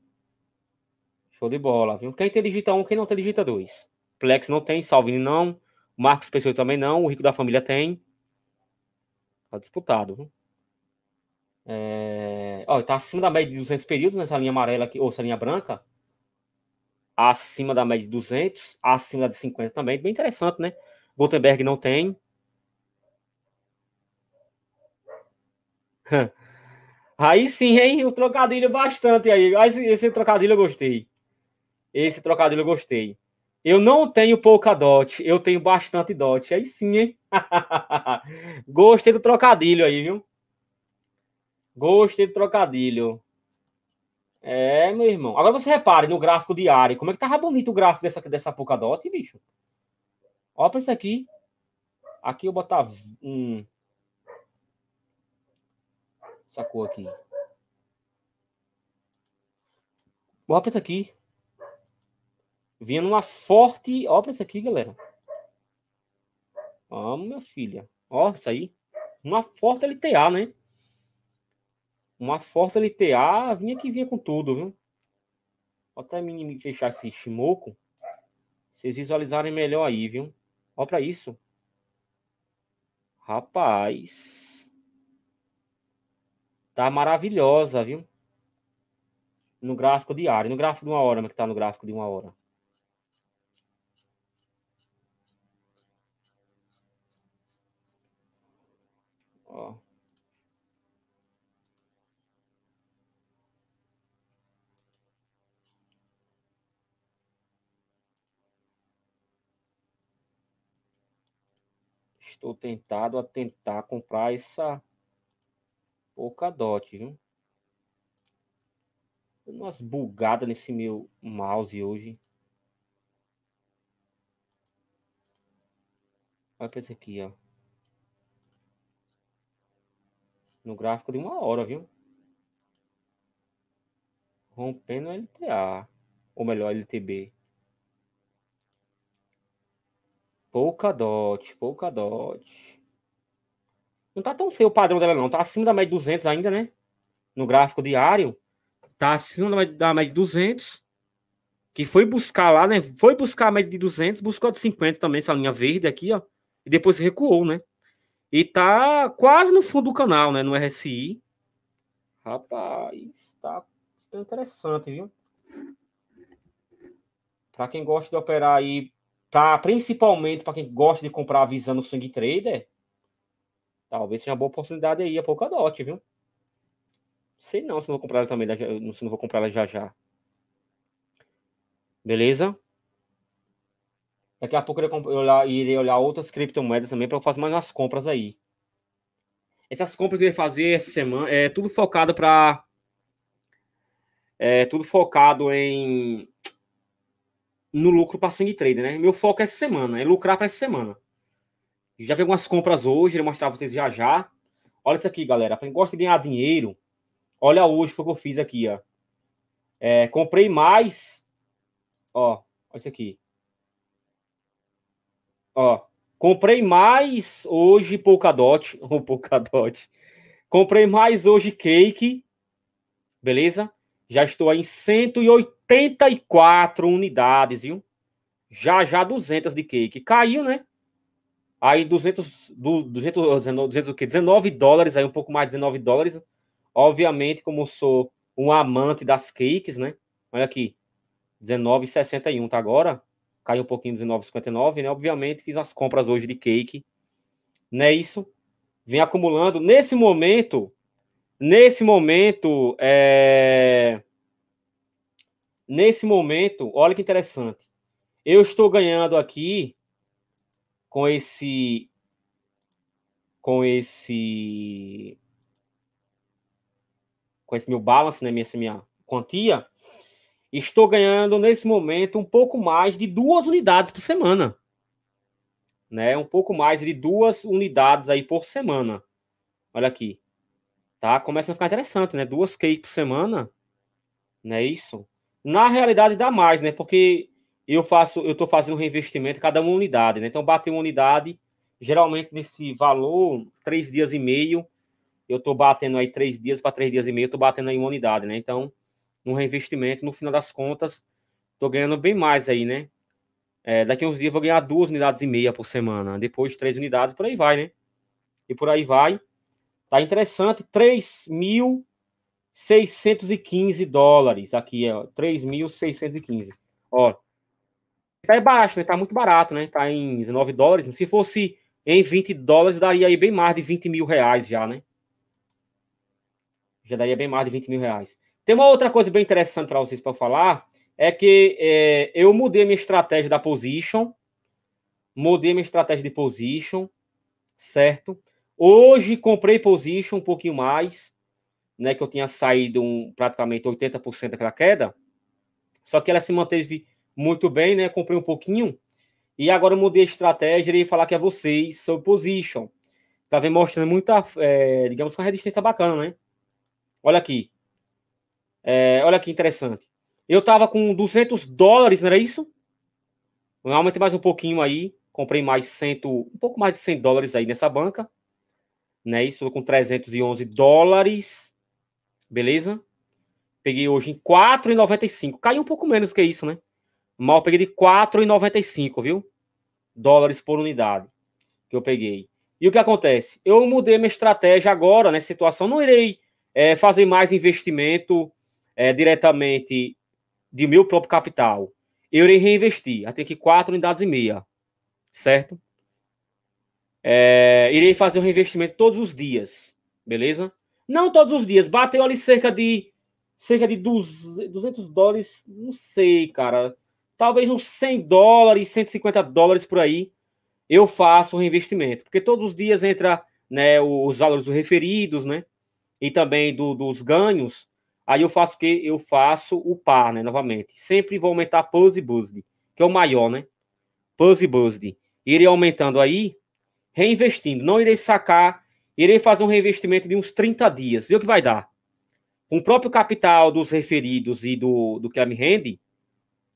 Show de bola, viu? Quem tem digita 1, um, quem não tem digita 2. Plex não tem, Salvini não. Marcos Pessoa também não. O Rico da Família tem. Tá disputado, viu? É... Ó, tá acima da média de 200 períodos nessa linha amarela aqui, ou essa linha branca. Acima da média de 200, acima de 50 também. Bem interessante, né? Gutenberg não tem. *laughs* Aí sim, hein? O trocadilho bastante aí. Esse, esse trocadilho eu gostei. Esse trocadilho eu gostei. Eu não tenho pouca dot, eu tenho bastante dot. Aí sim, hein? *laughs* Gostei do trocadilho aí, viu? Gostei do trocadilho. É, meu irmão. Agora você repare no gráfico diário. Como é que tava bonito o gráfico dessa, dessa dot, bicho? Ó pra isso aqui. Aqui eu botar um sacou aqui. Olha isso aqui. Vindo uma forte. Olha isso aqui, galera. Ó, minha filha. Ó, isso aí. Uma forte LTA, né? Uma forte LTA. Vinha que vinha com tudo, viu? Vou até fechar esse chimoco. Vocês visualizarem melhor aí, viu? Ó, pra isso. Rapaz. Tá maravilhosa, viu? No gráfico diário, no gráfico de uma hora, mas que tá no gráfico de uma hora. Ó. Estou tentado a tentar comprar essa Polkadot, viu? Dando umas bugadas nesse meu mouse hoje. Olha pra esse aqui, ó. No gráfico de uma hora, viu? Rompendo a LTA. Ou melhor, LTB. Polkadot, Polkadot. Não tá tão feio o padrão dela, não. Tá acima da média de 200 ainda, né? No gráfico diário. Tá acima da média, da média de 200. Que foi buscar lá, né? Foi buscar a média de 200, buscou a de 50 também, essa linha verde aqui, ó. E depois recuou, né? E tá quase no fundo do canal, né? No RSI. Rapaz, tá interessante, viu? Para quem gosta de operar aí, tá principalmente para quem gosta de comprar visando swing trader, Talvez seja uma boa oportunidade aí a Polkadot, viu? Sei não se não vou comprar ela também, se não vou comprar ela já já. Beleza? Daqui a pouco eu irei olhar, olhar outras criptomoedas também para fazer mais umas compras aí. Essas compras que eu irei fazer essa semana é tudo focado para. É tudo focado em. No lucro para swing trader, né? Meu foco é essa semana, é lucrar para essa semana. Já vi algumas compras hoje, eu mostrar pra vocês já já. Olha isso aqui, galera. Pra quem gosta de ganhar dinheiro, olha hoje o que eu fiz aqui, ó. É, comprei mais. Ó, olha isso aqui. Ó, comprei mais hoje Polkadot. *laughs* Ou Polkadot. Comprei mais hoje Cake. Beleza? Já estou aí em 184 unidades, viu? Já já 200 de Cake. Caiu, né? Aí 200, do, 219, 200 o quê? 19 dólares, aí um pouco mais de 19 dólares. Obviamente, como sou um amante das cakes, né? Olha aqui, 19,61 tá agora. Caiu um pouquinho 19,59, né? Obviamente, fiz as compras hoje de cake. né? isso? Vem acumulando. Nesse momento, nesse momento, é... Nesse momento, olha que interessante. Eu estou ganhando aqui com esse com esse com esse meu balance, né, minha, minha quantia, estou ganhando nesse momento um pouco mais de duas unidades por semana. Né? Um pouco mais de duas unidades aí por semana. Olha aqui. Tá? Começa a ficar interessante, né? Duas cakes por semana. Não é isso? Na realidade dá mais, né? Porque eu faço, eu estou fazendo um reinvestimento cada uma unidade, né? Então, bater uma unidade, geralmente nesse valor, três dias e meio, eu estou batendo aí três dias para três dias e meio, tô estou batendo aí uma unidade, né? Então, no reinvestimento, no final das contas, estou ganhando bem mais aí, né? É, daqui uns dias eu vou ganhar duas unidades e meia por semana, depois três unidades, por aí vai, né? E por aí vai. Tá interessante, 3.615 dólares aqui, ó, 3.615. Ó, tá baixo, né? Tá muito barato, né? Tá em 19 dólares. Se fosse em 20 dólares, daria aí bem mais de 20 mil reais já, né? Já daria bem mais de 20 mil reais. Tem uma outra coisa bem interessante para vocês para falar, é que é, eu mudei minha estratégia da position, mudei minha estratégia de position, certo? Hoje comprei position um pouquinho mais, né? Que eu tinha saído um, praticamente 80% daquela queda, só que ela se manteve muito bem, né? Comprei um pouquinho. E agora eu mudei a estratégia e falar que é vocês sobre position. Tá vendo? Mostrando muita, é, digamos, uma resistência bacana, né? Olha aqui. É, olha que interessante. Eu tava com 200 dólares, não era isso? Eu aumentei mais um pouquinho aí. Comprei mais 100, um pouco mais de 100 dólares aí nessa banca. Né? Isso com 311 dólares. Beleza? Peguei hoje em 4,95. Caiu um pouco menos que isso, né? Mal peguei de 4,95, viu? Dólares por unidade que eu peguei. E o que acontece? Eu mudei minha estratégia agora nessa situação. Não irei é, fazer mais investimento é, diretamente de meu próprio capital. Eu irei reinvestir até que 4 unidades e meia, certo? É, irei fazer um reinvestimento todos os dias, beleza? Não todos os dias, bateu ali cerca de cerca de 200 dólares, não sei, cara talvez uns 100 dólares, 150 dólares por aí, eu faço o reinvestimento. Porque todos os dias entra né, os valores dos referidos, né? E também do, dos ganhos. Aí eu faço o quê? Eu faço o par, né? Novamente. Sempre vou aumentar Puzz e que é o maior, né? Puzz e Irei aumentando aí, reinvestindo. Não irei sacar, irei fazer um reinvestimento de uns 30 dias. Viu o que vai dar? Com o próprio capital dos referidos e do, do que ela me rende,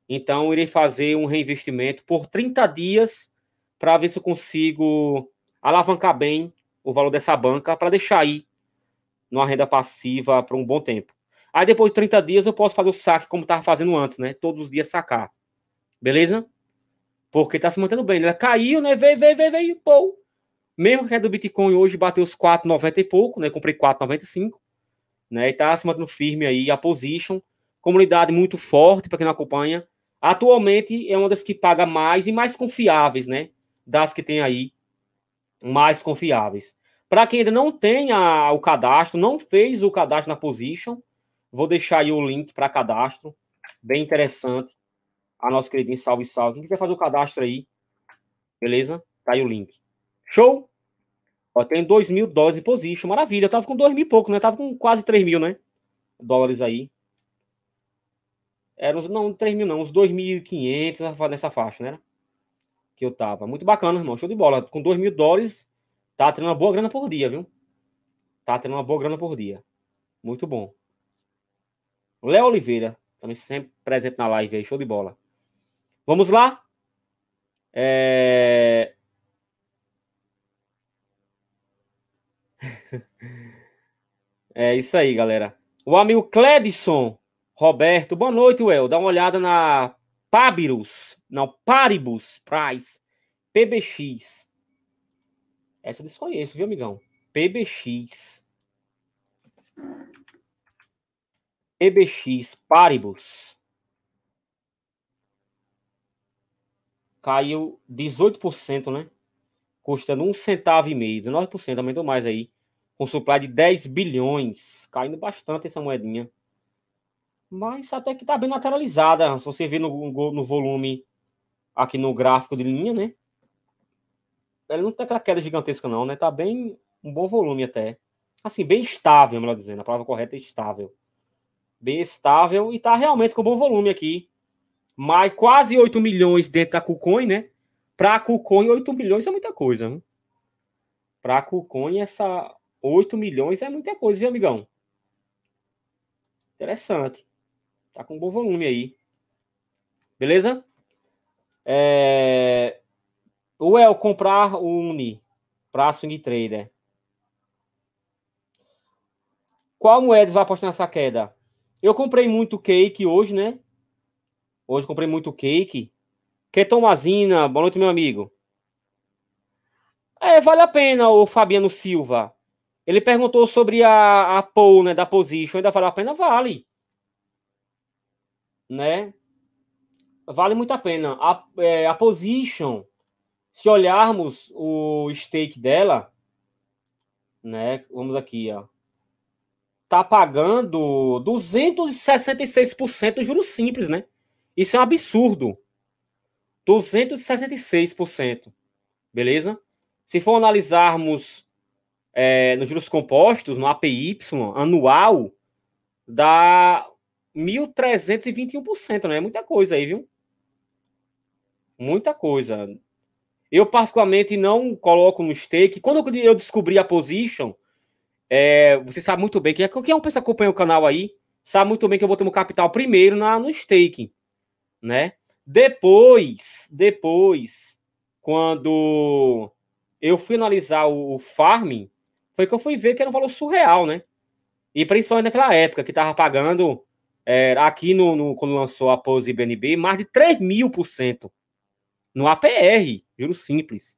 então, irei fazer um reinvestimento por 30 dias para ver se eu consigo alavancar bem o valor dessa banca para deixar aí numa renda passiva por um bom tempo. Aí depois de 30 dias eu posso fazer o saque como estava fazendo antes, né? Todos os dias sacar. Beleza? Porque está se mantendo bem. Ela né? caiu, né? Veio, veio, veio, veio. Pô. Mesmo que a do Bitcoin hoje bateu os 4,90 e pouco, né? Comprei 4,95. Né? E tá se mantendo firme aí a position. Comunidade muito forte, para quem não acompanha. Atualmente é uma das que paga mais e mais confiáveis, né? Das que tem aí, mais confiáveis. Para quem ainda não tem a, o cadastro, não fez o cadastro na Position, vou deixar aí o link para cadastro, bem interessante. A nossa queridinha Salve Salve. Quem quiser fazer o cadastro aí, beleza? Tá aí o link. Show? Ó, tem 2 mil dólares em Position, maravilha. Eu tava com 2 mil e pouco, né? Eu tava com quase 3 mil, né? Dólares aí. Eram, não, 3 mil não, uns 2.500 nessa faixa, né? Que eu tava. Muito bacana, irmão. Show de bola. Com 2 mil dólares, tá tendo uma boa grana por dia, viu? Tá tendo uma boa grana por dia. Muito bom. Léo Oliveira, também sempre presente na live aí. Show de bola. Vamos lá? É... *laughs* é isso aí, galera. O amigo Cledson Roberto, boa noite, Well. Dá uma olhada na Pabirus, não, Paribus Price, PBX. Essa eu desconheço, viu, amigão? PBX. PBX, Paribus. Caiu 18%, né? Custando um centavo e meio, 19%, aumentou mais aí. Com supply de 10 bilhões. Caindo bastante essa moedinha. Mas até que tá bem lateralizada. Se você vê no, no volume aqui no gráfico de linha, né? Ela não tem aquela queda gigantesca, não, né? Tá bem. Um bom volume até. Assim, bem estável, melhor dizendo. A palavra correta é estável. Bem estável e tá realmente com bom volume aqui. Mas quase 8 milhões dentro da KuCoin, né? Pra KuCoin, 8 milhões é muita coisa. Né? Pra KuCoin, essa 8 milhões é muita coisa, viu, amigão? Interessante. Tá com bom volume aí. Beleza? É... Ou é o comprar o Uni para swing trader. Qual moeda vai apostar nessa queda? Eu comprei muito cake hoje, né? Hoje comprei muito cake. Ketomazina, boa noite, meu amigo. É, vale a pena o Fabiano Silva. Ele perguntou sobre a, a Paul, né, da Position. Ainda vale a pena? Vale né? Vale muito a pena. A, é, a position, se olharmos o stake dela, né? Vamos aqui, ó. Tá pagando 266% juros simples, né? Isso é um absurdo. 266%. Beleza? Se for analisarmos é, nos juros compostos, no APY anual, dá 1.321%, né? É muita coisa aí, viu? Muita coisa. Eu, particularmente, não coloco no stake. Quando eu descobri a position, é, você sabe muito bem, quem, é, quem é um pessoa que acompanha o canal aí, sabe muito bem que eu vou ter meu capital primeiro na, no staking, né? Depois, depois, quando eu fui analisar o, o farming, foi que eu fui ver que era um valor surreal, né? E principalmente naquela época que tava pagando é, aqui no, no, quando lançou a Pose BNB, mais de 3 mil por cento no APR, juro simples.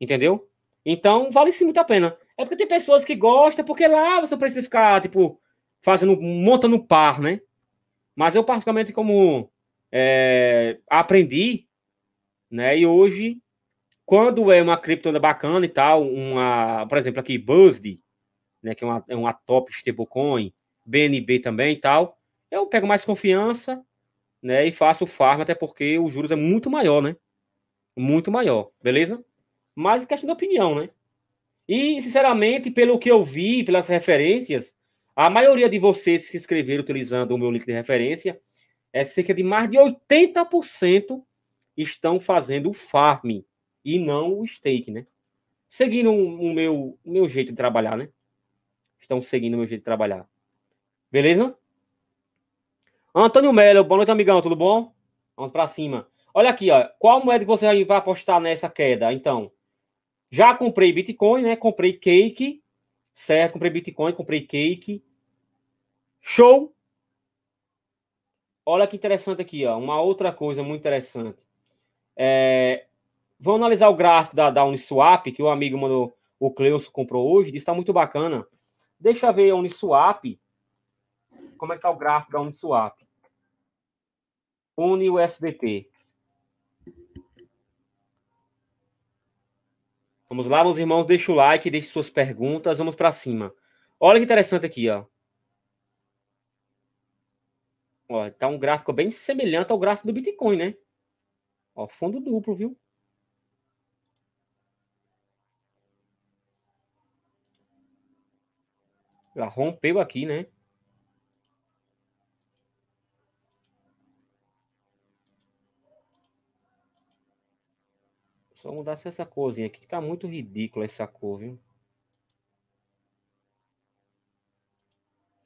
Entendeu? Então, vale sim muito a pena. É porque tem pessoas que gostam, porque lá você precisa ficar, tipo, fazendo, montando par, né? Mas eu, particularmente, como é, aprendi, né? E hoje, quando é uma criptomoeda bacana e tal, uma, por exemplo, aqui, Buzz né? Que é uma, é uma top stablecoin, BNB também e tal, eu pego mais confiança, né, e faço o farm, até porque o juros é muito maior, né? Muito maior, beleza? Mas é questão da opinião, né? E, sinceramente, pelo que eu vi, pelas referências, a maioria de vocês que se inscreveram utilizando o meu link de referência, é cerca de mais de 80% estão fazendo o farm e não o stake, né? Seguindo o meu, o meu jeito de trabalhar, né? Estão seguindo o meu jeito de trabalhar. Beleza? Antônio Melo, boa noite, amigão. Tudo bom? Vamos para cima. Olha aqui, ó. Qual moeda que você vai apostar nessa queda? Então, já comprei Bitcoin, né? Comprei cake, certo? Comprei Bitcoin, comprei cake. Show! Olha que interessante aqui, ó. Uma outra coisa muito interessante. É... Vamos analisar o gráfico da, da Uniswap, que o amigo mandou, o Cleus comprou hoje, disse está muito bacana. Deixa eu ver a Uniswap como é que tá o gráfico da Uniswap? UniUSDT. Vamos lá, meus irmãos, deixa o like, deixe suas perguntas, vamos para cima. Olha que interessante aqui, ó. Ó, tá um gráfico bem semelhante ao gráfico do Bitcoin, né? Ó, fundo duplo, viu? Ela rompeu aqui, né? Só mudar essa corzinha aqui, que tá muito ridícula essa cor, viu?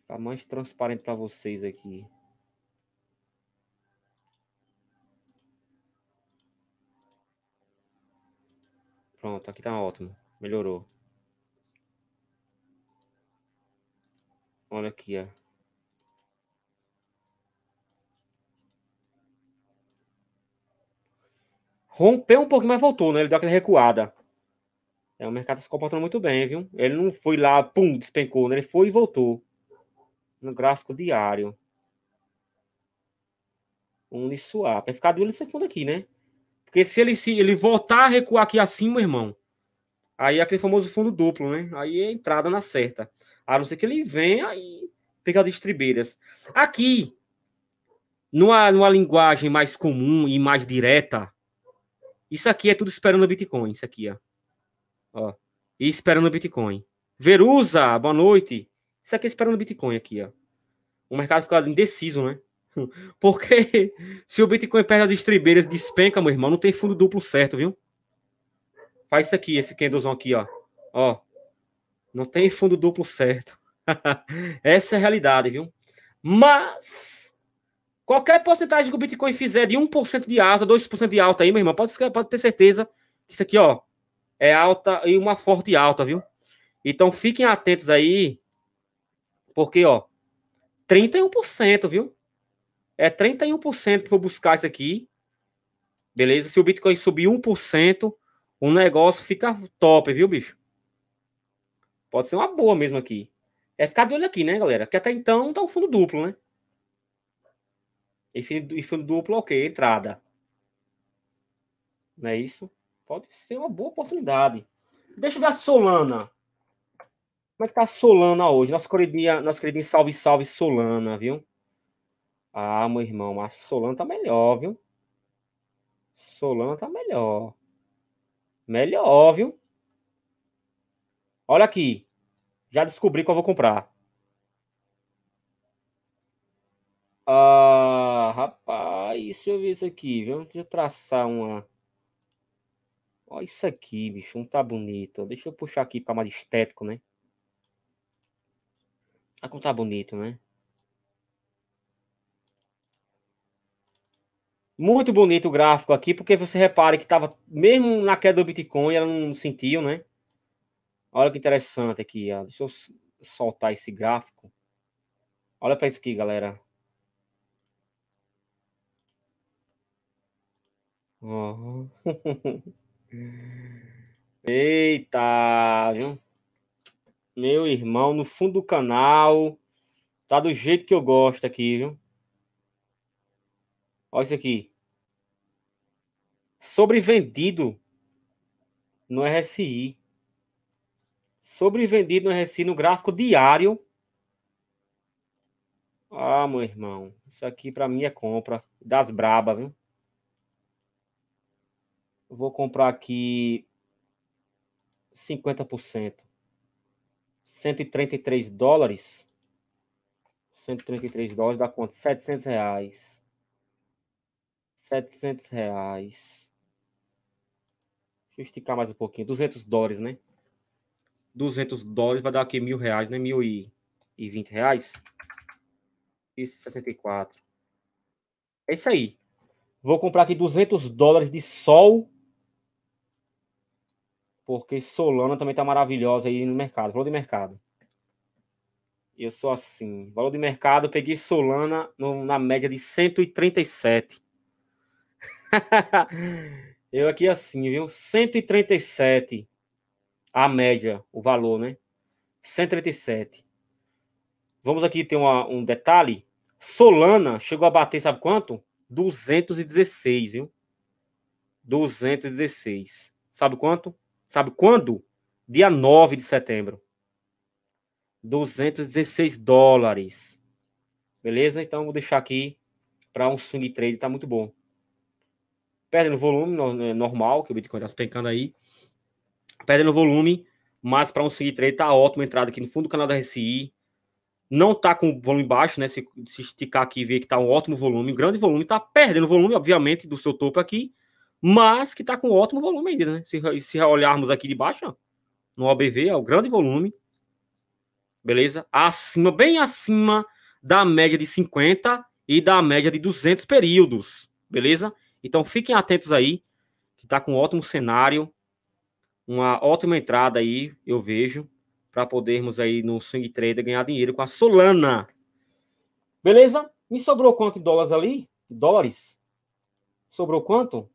Tá mais transparente para vocês aqui. Pronto, aqui tá ótimo. Melhorou. Olha aqui, ó. rompeu um pouquinho, mas voltou, né? Ele deu aquela recuada. É, o mercado se comportando muito bem, viu? Ele não foi lá, pum, despencou, né? Ele foi e voltou. No gráfico diário. Uniswap. Vai ficar doido esse fundo aqui, né? Porque se ele, se ele voltar a recuar aqui acima meu irmão, aí é aquele famoso fundo duplo, né? Aí é entrada na certa. A não ser que ele venha e pegar as estribeiras. Aqui, numa, numa linguagem mais comum e mais direta, isso aqui é tudo esperando o Bitcoin, isso aqui, ó. Ó, e esperando o Bitcoin. Verusa, boa noite. Isso aqui é esperando o Bitcoin aqui, ó. O mercado fica indeciso, né? *laughs* Porque se o Bitcoin perde as estribeiras, despenca, meu irmão, não tem fundo duplo certo, viu? Faz isso aqui, esse candlezão aqui, ó. Ó. Não tem fundo duplo certo. *laughs* Essa é a realidade, viu? Mas Qualquer porcentagem que o Bitcoin fizer de 1% de alta, 2% de alta aí, meu irmão, pode, pode ter certeza que isso aqui, ó, é alta e uma forte alta, viu? Então fiquem atentos aí, porque, ó, 31%, viu? É 31% que vou buscar isso aqui. Beleza? Se o Bitcoin subir 1%, o negócio fica top, viu, bicho? Pode ser uma boa mesmo aqui. É ficar de olho aqui, né, galera? Que até então tá um fundo duplo, né? E filme, e duplo, é ok, entrada. Não é isso? Pode ser uma boa oportunidade. Deixa eu ver a Solana. Como é que tá a Solana hoje? Nossa queridinha, nossa queridinha salve, salve Solana, viu? Ah, meu irmão, a Solana tá melhor, viu? Solana tá melhor. Melhor, viu? Olha aqui. Já descobri qual eu vou comprar. Ah rapaz. Deixa eu ver isso aqui. Viu? Deixa eu traçar uma. Olha isso aqui, bicho. Não tá bonito. Deixa eu puxar aqui para mais estético, né? Olha ah, como tá bonito, né? Muito bonito o gráfico aqui, porque você repara que estava mesmo na queda do Bitcoin, ela não sentiu, né? Olha que interessante aqui, ó. Deixa eu soltar esse gráfico. Olha para isso aqui, galera. *laughs* Eita, viu? Meu irmão, no fundo do canal. Tá do jeito que eu gosto aqui, viu? Olha isso aqui. Sobrevendido no RSI. Sobrevendido no RSI no gráfico diário. Ah, meu irmão. Isso aqui para mim é compra. Das braba, viu? Vou comprar aqui 50%. 133 dólares. 133 dólares dá quanto? 700 reais. 700 reais. Deixa eu esticar mais um pouquinho. 200 dólares, né? 200 dólares vai dar aqui mil reais, né? Mil e, vinte reais. E 64. É isso aí. Vou comprar aqui 200 dólares de sol porque Solana também está maravilhosa aí no mercado, valor de mercado. Eu sou assim, valor de mercado, peguei Solana no, na média de 137. *laughs* eu aqui assim, viu? 137 a média, o valor, né? 137. Vamos aqui ter uma, um detalhe. Solana chegou a bater, sabe quanto? 216, viu? 216. Sabe quanto? Sabe quando? Dia 9 de setembro. 216 dólares. Beleza? Então vou deixar aqui para um swing trade, tá muito bom. Perdendo volume né, normal, que o Bitcoin está se pencando aí. Perdendo volume, mas para um swing trade tá ótimo. Entrada aqui no fundo do canal da RSI. Não tá com volume baixo, né? Se, se esticar aqui e ver que tá um ótimo volume, um grande volume. Tá perdendo volume, obviamente, do seu topo aqui mas que está com ótimo volume ainda, né? Se, se olharmos aqui de baixo, ó, no OBV, é o grande volume, beleza? Acima, bem acima da média de 50 e da média de 200 períodos, beleza? Então fiquem atentos aí, que está com ótimo cenário, uma ótima entrada aí, eu vejo, para podermos aí no swing trader ganhar dinheiro com a Solana. Beleza? Me sobrou quanto em dólares ali? Dólares? Sobrou quanto?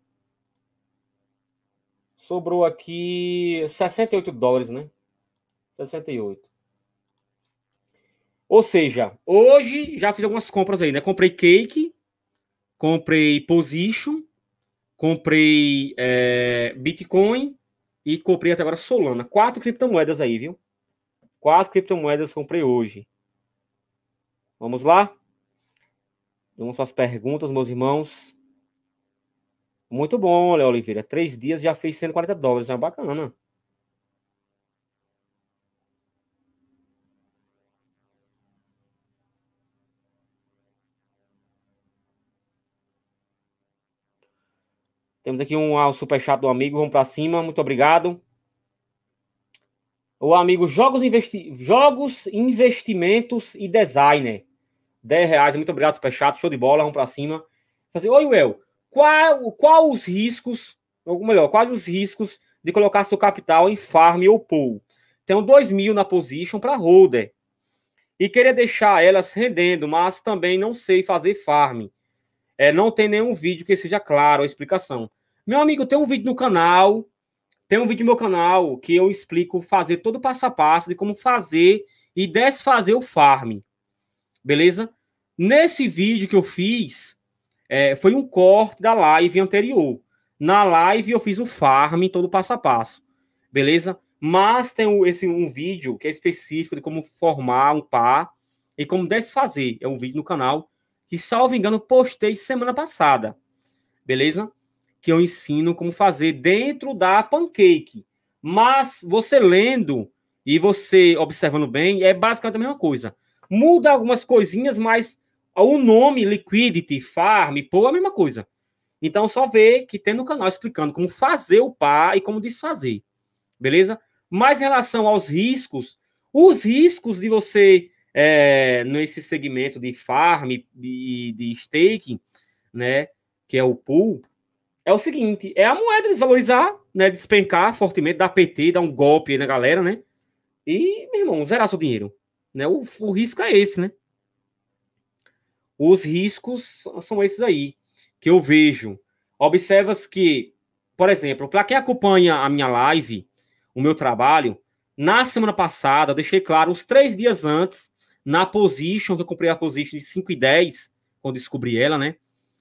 Sobrou aqui 68 dólares, né? 68. Ou seja, hoje já fiz algumas compras aí, né? Comprei cake, comprei position, comprei é, Bitcoin e comprei até agora Solana. Quatro criptomoedas aí, viu? Quatro criptomoedas comprei hoje. Vamos lá? Vamos para as perguntas, meus irmãos. Muito bom, Léo Oliveira. Três dias já fez 140 dólares, é bacana. Temos aqui um, um ah, superchat do amigo, vamos para cima, muito obrigado. O amigo Jogos, investi... Jogos Investimentos e Designer. 10 reais, muito obrigado, superchat, show de bola, vamos para cima. Fazer, oi, Will. Qual, qual os riscos, ou melhor, quais os riscos de colocar seu capital em farm ou pool? Tenho 2 mil na position para holder e queria deixar elas rendendo, mas também não sei fazer farm. É, não tem nenhum vídeo que seja claro a explicação. Meu amigo, tem um vídeo no canal, tem um vídeo no meu canal que eu explico fazer todo o passo a passo de como fazer e desfazer o farm. Beleza? Nesse vídeo que eu fiz, é, foi um corte da live anterior. Na live eu fiz o farm todo passo a passo, beleza? Mas tem esse, um vídeo que é específico de como formar um par e como desfazer. É um vídeo no canal que, salvo engano, postei semana passada, beleza? Que eu ensino como fazer dentro da pancake. Mas você lendo e você observando bem, é basicamente a mesma coisa. Muda algumas coisinhas, mas o nome Liquidity, Farm, Pool é a mesma coisa. Então, só vê que tem no canal explicando como fazer o par e como desfazer. Beleza? Mas em relação aos riscos, os riscos de você, é, nesse segmento de farm e de, de staking, né, que é o pool, é o seguinte, é a moeda desvalorizar, né, despencar fortemente, dar PT, dar um golpe na galera, né? E, meu irmão, zerar seu dinheiro. Né? O, o risco é esse, né? os riscos são esses aí que eu vejo. Observas que, por exemplo, para quem acompanha a minha live, o meu trabalho, na semana passada, eu deixei claro, uns três dias antes, na position, que eu comprei a position de 5 e 10, quando descobri ela, né?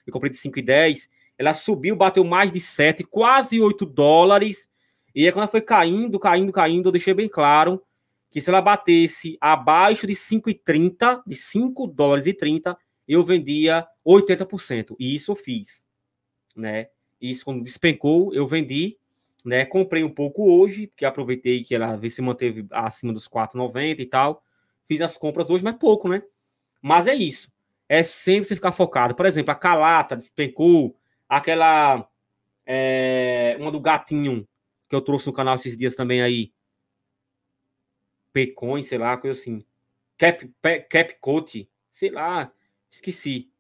Eu comprei de 5 e 10, ela subiu, bateu mais de 7, quase 8 dólares. E aí, quando ela foi caindo, caindo, caindo, eu deixei bem claro que se ela batesse abaixo de 5,30, de 5 dólares e 30, eu vendia 80%. E isso eu fiz, né? Isso quando despencou, eu vendi, né? Comprei um pouco hoje, porque aproveitei que ela se manteve acima dos 4,90 e tal. Fiz as compras hoje, mas pouco, né? Mas é isso. É sempre você ficar focado. Por exemplo, a calata despencou, aquela é, uma do gatinho que eu trouxe no canal esses dias também aí. Pecon, sei lá, coisa assim. Cap, pe, cap coat, sei lá. Esqueci.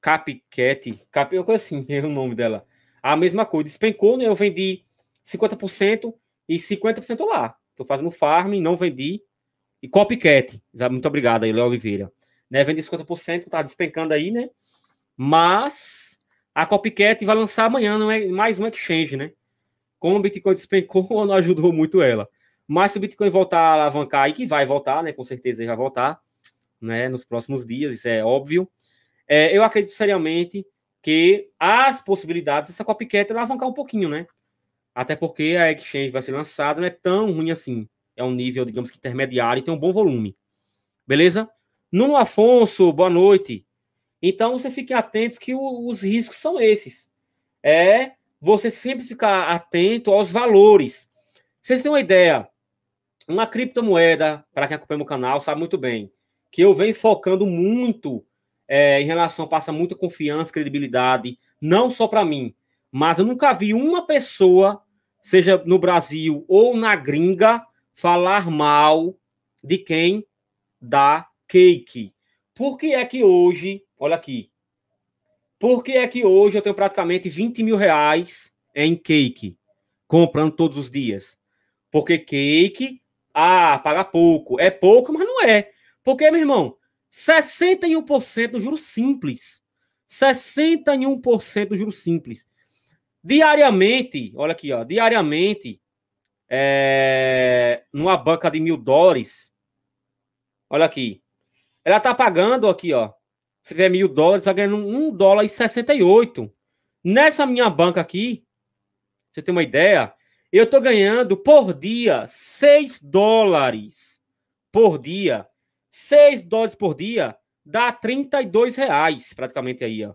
Capcat, Cap, eu assim, *laughs* é o nome dela. A mesma coisa, despencou, né? Eu vendi 50% e 50% lá. Estou fazendo farm, não vendi. E copycat, muito obrigado aí, Léo Oliveira. Né, vendi 50%, tá despencando aí, né? Mas a copycat vai lançar amanhã, não é mais um exchange, né? Como o Bitcoin despencou, *laughs* não ajudou muito ela. Mas se o Bitcoin voltar a alavancar, e que vai voltar, né? Com certeza vai voltar né, nos próximos dias, isso é óbvio. É, eu acredito seriamente que as possibilidades dessa copycat alavancar um pouquinho, né? Até porque a exchange vai ser lançada, não é tão ruim assim. É um nível, digamos que intermediário e tem um bom volume. Beleza? Nuno Afonso, boa noite. Então, você fique atento que o, os riscos são esses. É você sempre ficar atento aos valores. Vocês têm uma ideia? Uma criptomoeda, para quem acompanha o canal, sabe muito bem que eu venho focando muito é, em relação, passa muita confiança, credibilidade, não só para mim, mas eu nunca vi uma pessoa, seja no Brasil ou na gringa, falar mal de quem dá cake. Por que é que hoje, olha aqui, por que é que hoje eu tenho praticamente 20 mil reais em cake, comprando todos os dias? Porque cake, ah, paga pouco. É pouco, mas não é. Porque, meu irmão, 61% do juro simples. 61% do juro simples. Diariamente, olha aqui, ó, diariamente, é, numa banca de mil dólares, olha aqui, ela tá pagando aqui, ó, se tiver mil dólares, tá ganhando um dólar e 68. Nessa minha banca aqui, você tem uma ideia, eu tô ganhando por dia 6 dólares por dia. 6 dólares por dia dá 32 reais, praticamente aí, ó.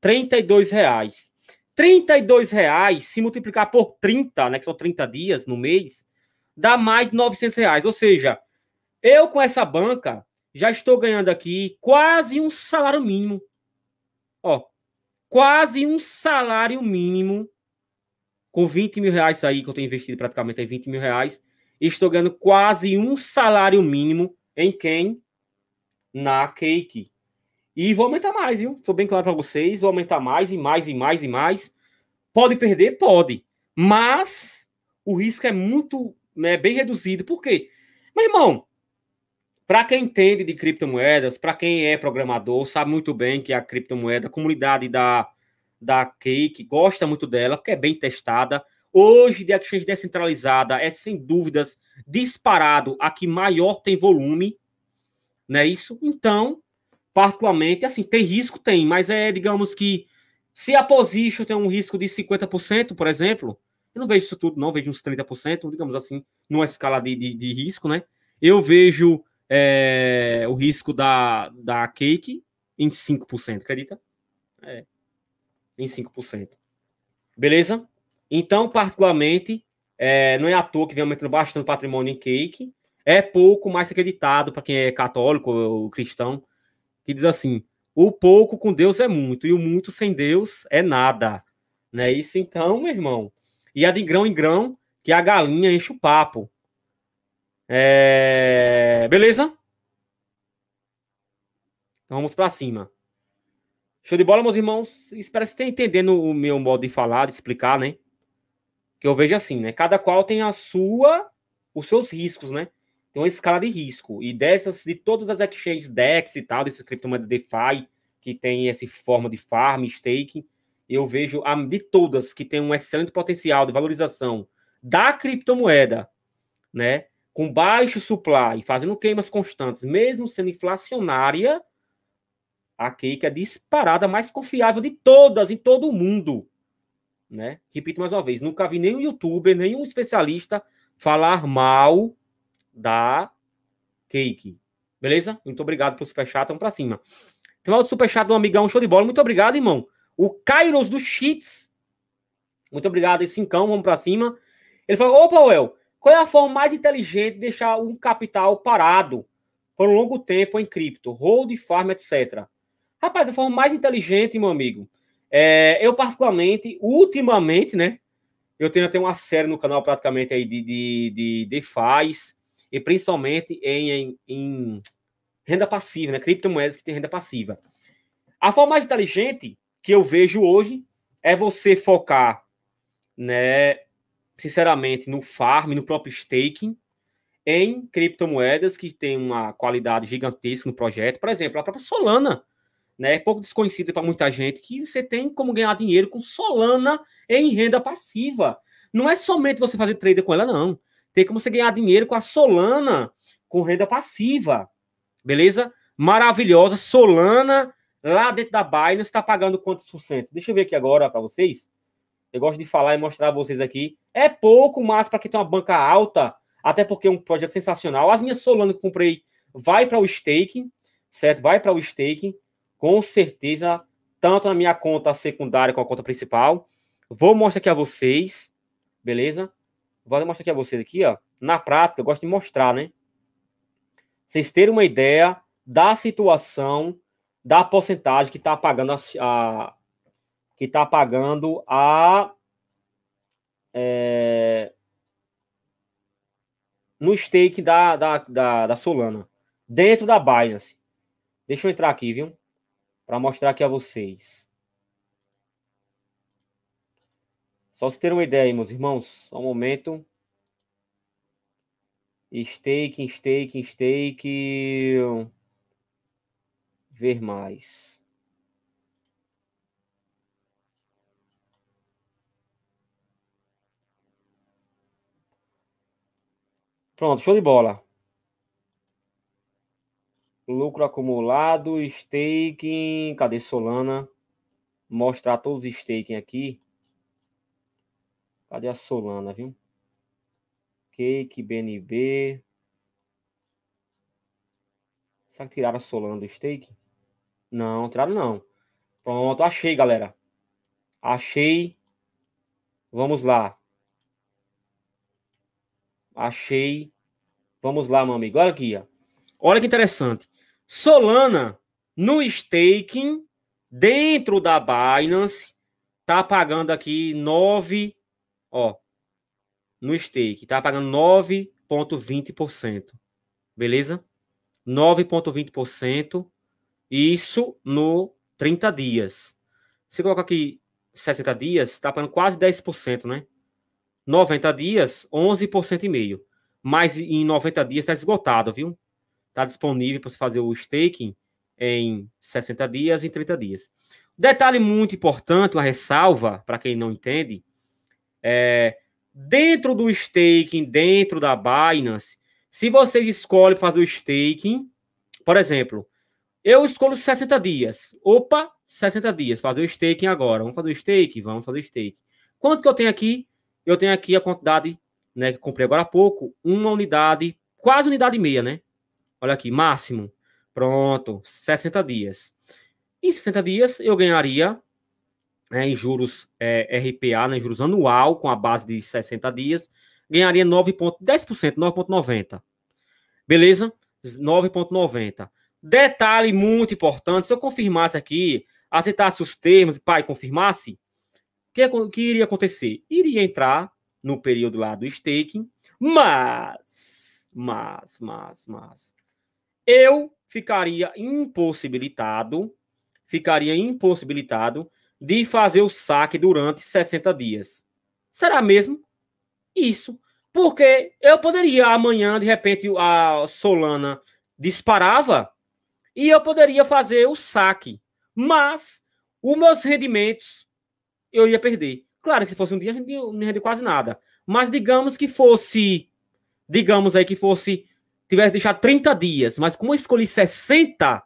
32 reais. 32 reais, se multiplicar por 30, né, que são 30 dias no mês, dá mais 900 reais. Ou seja, eu com essa banca já estou ganhando aqui quase um salário mínimo. Ó, quase um salário mínimo com 20 mil reais aí que eu tenho investido praticamente aí 20 mil reais. estou ganhando quase um salário mínimo em quem? Na Cake. E vou aumentar mais, viu? Tô bem claro para vocês, vou aumentar mais e mais e mais e mais. Pode perder? Pode. Mas o risco é muito, né, bem reduzido. Por quê? Meu irmão, para quem entende de criptomoedas, para quem é programador, sabe muito bem que a criptomoeda, a comunidade da, da Cake gosta muito dela, porque é bem testada. Hoje, de exchange descentralizada é, sem dúvidas, disparado a que maior tem volume, não é isso? Então, particularmente, assim, tem risco? Tem, mas é, digamos que, se a position tem um risco de 50%, por exemplo, eu não vejo isso tudo, não, vejo uns 30%, digamos assim, numa escala de, de, de risco, né? Eu vejo é, o risco da, da Cake em 5%, acredita? É, em 5%. Beleza? Então, particularmente, é, não é à toa que vem aumentando bastante o patrimônio em cake. É pouco mais acreditado para quem é católico ou cristão, que diz assim: o pouco com Deus é muito, e o muito sem Deus é nada. Não é isso, então, meu irmão? E a é de grão em grão, que a galinha enche o papo. É... Beleza? Então vamos para cima. Show de bola, meus irmãos. Espero que vocês tenham entendendo o meu modo de falar, de explicar, né? que eu vejo assim, né? Cada qual tem a sua, os seus riscos, né? Tem uma escala de risco. E dessas, de todas as exchanges DEX e tal, desses criptomoedas DeFi, que tem essa forma de farm, staking, eu vejo a, de todas que tem um excelente potencial de valorização da criptomoeda, né? Com baixo supply, fazendo queimas constantes, mesmo sendo inflacionária, a Cake é disparada mais confiável de todas, em todo o mundo né? Repito mais uma vez, nunca vi nenhum youtuber, nenhum especialista falar mal da Cake. Beleza? Muito obrigado pelo superchat, vamos pra cima. Tem um outro superchat do um amigão, show de bola, muito obrigado, irmão. O Kairos do Cheats, muito obrigado, esse cincão, vamos pra cima. Ele falou, opa, Well, qual é a forma mais inteligente de deixar um capital parado por um longo tempo em cripto, hold, farm, etc. Rapaz, a forma mais inteligente, meu amigo, é, eu, particularmente, ultimamente, né? Eu tenho até uma série no canal praticamente aí de, de, de DeFi's e principalmente em, em, em, renda passiva, né? Criptomoedas que tem renda passiva. A forma mais inteligente que eu vejo hoje é você focar, né? Sinceramente, no farm, no próprio staking, em criptomoedas que tem uma qualidade gigantesca no projeto. Por exemplo, a própria Solana né, pouco desconhecida para muita gente, que você tem como ganhar dinheiro com Solana em renda passiva. Não é somente você fazer trader com ela, não. Tem como você ganhar dinheiro com a Solana com renda passiva. Beleza? Maravilhosa. Solana, lá dentro da Binance, está pagando quantos por cento? Deixa eu ver aqui agora para vocês. Eu gosto de falar e mostrar a vocês aqui. É pouco, mas para quem tem uma banca alta, até porque é um projeto sensacional. As minhas Solana que comprei vai para o staking, certo? Vai para o staking com certeza, tanto na minha conta secundária como a conta principal. Vou mostrar aqui a vocês, beleza? Vou mostrar aqui a vocês aqui, ó. Na prática, eu gosto de mostrar, né? Vocês terem uma ideia da situação, da porcentagem que está pagando a, a, que está pagando a é, no stake da, da, da, da Solana dentro da Binance. Deixa eu entrar aqui, viu? para mostrar aqui a vocês. Só se ter uma ideia, meus irmãos, só um momento. Stake, stake, stake. Ver mais. Pronto, show de bola lucro acumulado, staking, cadê Solana? Mostrar todos os staking aqui. Cadê a Solana, viu? Cake, BNB. Será que tiraram a Solana do stake? Não, tiraram não. Pronto, achei, galera. Achei. Vamos lá. Achei. Vamos lá, meu amigo. Olha aqui, ó. Olha que interessante. Solana, no staking, dentro da Binance, tá pagando aqui 9, ó, no stake, tá pagando 9.20%. Beleza? 9.20%, isso no 30 dias. Se coloca aqui 60 dias, tá pagando quase 10%, né? 90 dias, 11% e meio. Mas em 90 dias está esgotado, viu? Está disponível para você fazer o staking em 60 dias, em 30 dias. Detalhe muito importante, uma ressalva para quem não entende, é dentro do staking, dentro da Binance, se você escolhe fazer o staking, por exemplo, eu escolho 60 dias. Opa, 60 dias, fazer o staking agora. Vamos fazer o staking Vamos fazer o staking Quanto que eu tenho aqui? Eu tenho aqui a quantidade, né, que comprei agora há pouco, uma unidade, quase unidade e meia, né? Olha aqui, máximo. Pronto, 60 dias. Em 60 dias, eu ganharia né, em juros é, RPA, né, em juros anual, com a base de 60 dias, ganharia 9,10%, 9,90%. Beleza? 9,90%. Detalhe muito importante: se eu confirmasse aqui, aceitasse os termos, pai, confirmasse, o que, que iria acontecer? Iria entrar no período lá do staking, mas, mas, mas, mas, eu ficaria impossibilitado, ficaria impossibilitado de fazer o saque durante 60 dias. Será mesmo? Isso. Porque eu poderia amanhã, de repente, a Solana disparava e eu poderia fazer o saque. Mas os meus rendimentos eu ia perder. Claro que se fosse um dia, eu não ia quase nada. Mas digamos que fosse, digamos aí que fosse tivesse deixado 30 dias, mas como eu escolhi 60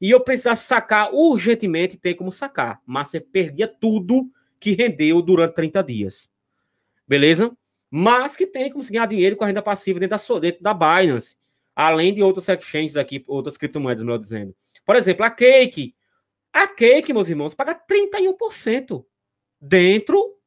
e eu precisasse sacar urgentemente, tem como sacar. Mas você perdia tudo que rendeu durante 30 dias. Beleza? Mas que tem como ganhar dinheiro com a renda passiva dentro da, sua, dentro da Binance. Além de outras exchanges aqui, outras criptomoedas, melhor dizendo. Por exemplo, a Cake. A Cake, meus irmãos, paga 31% dentro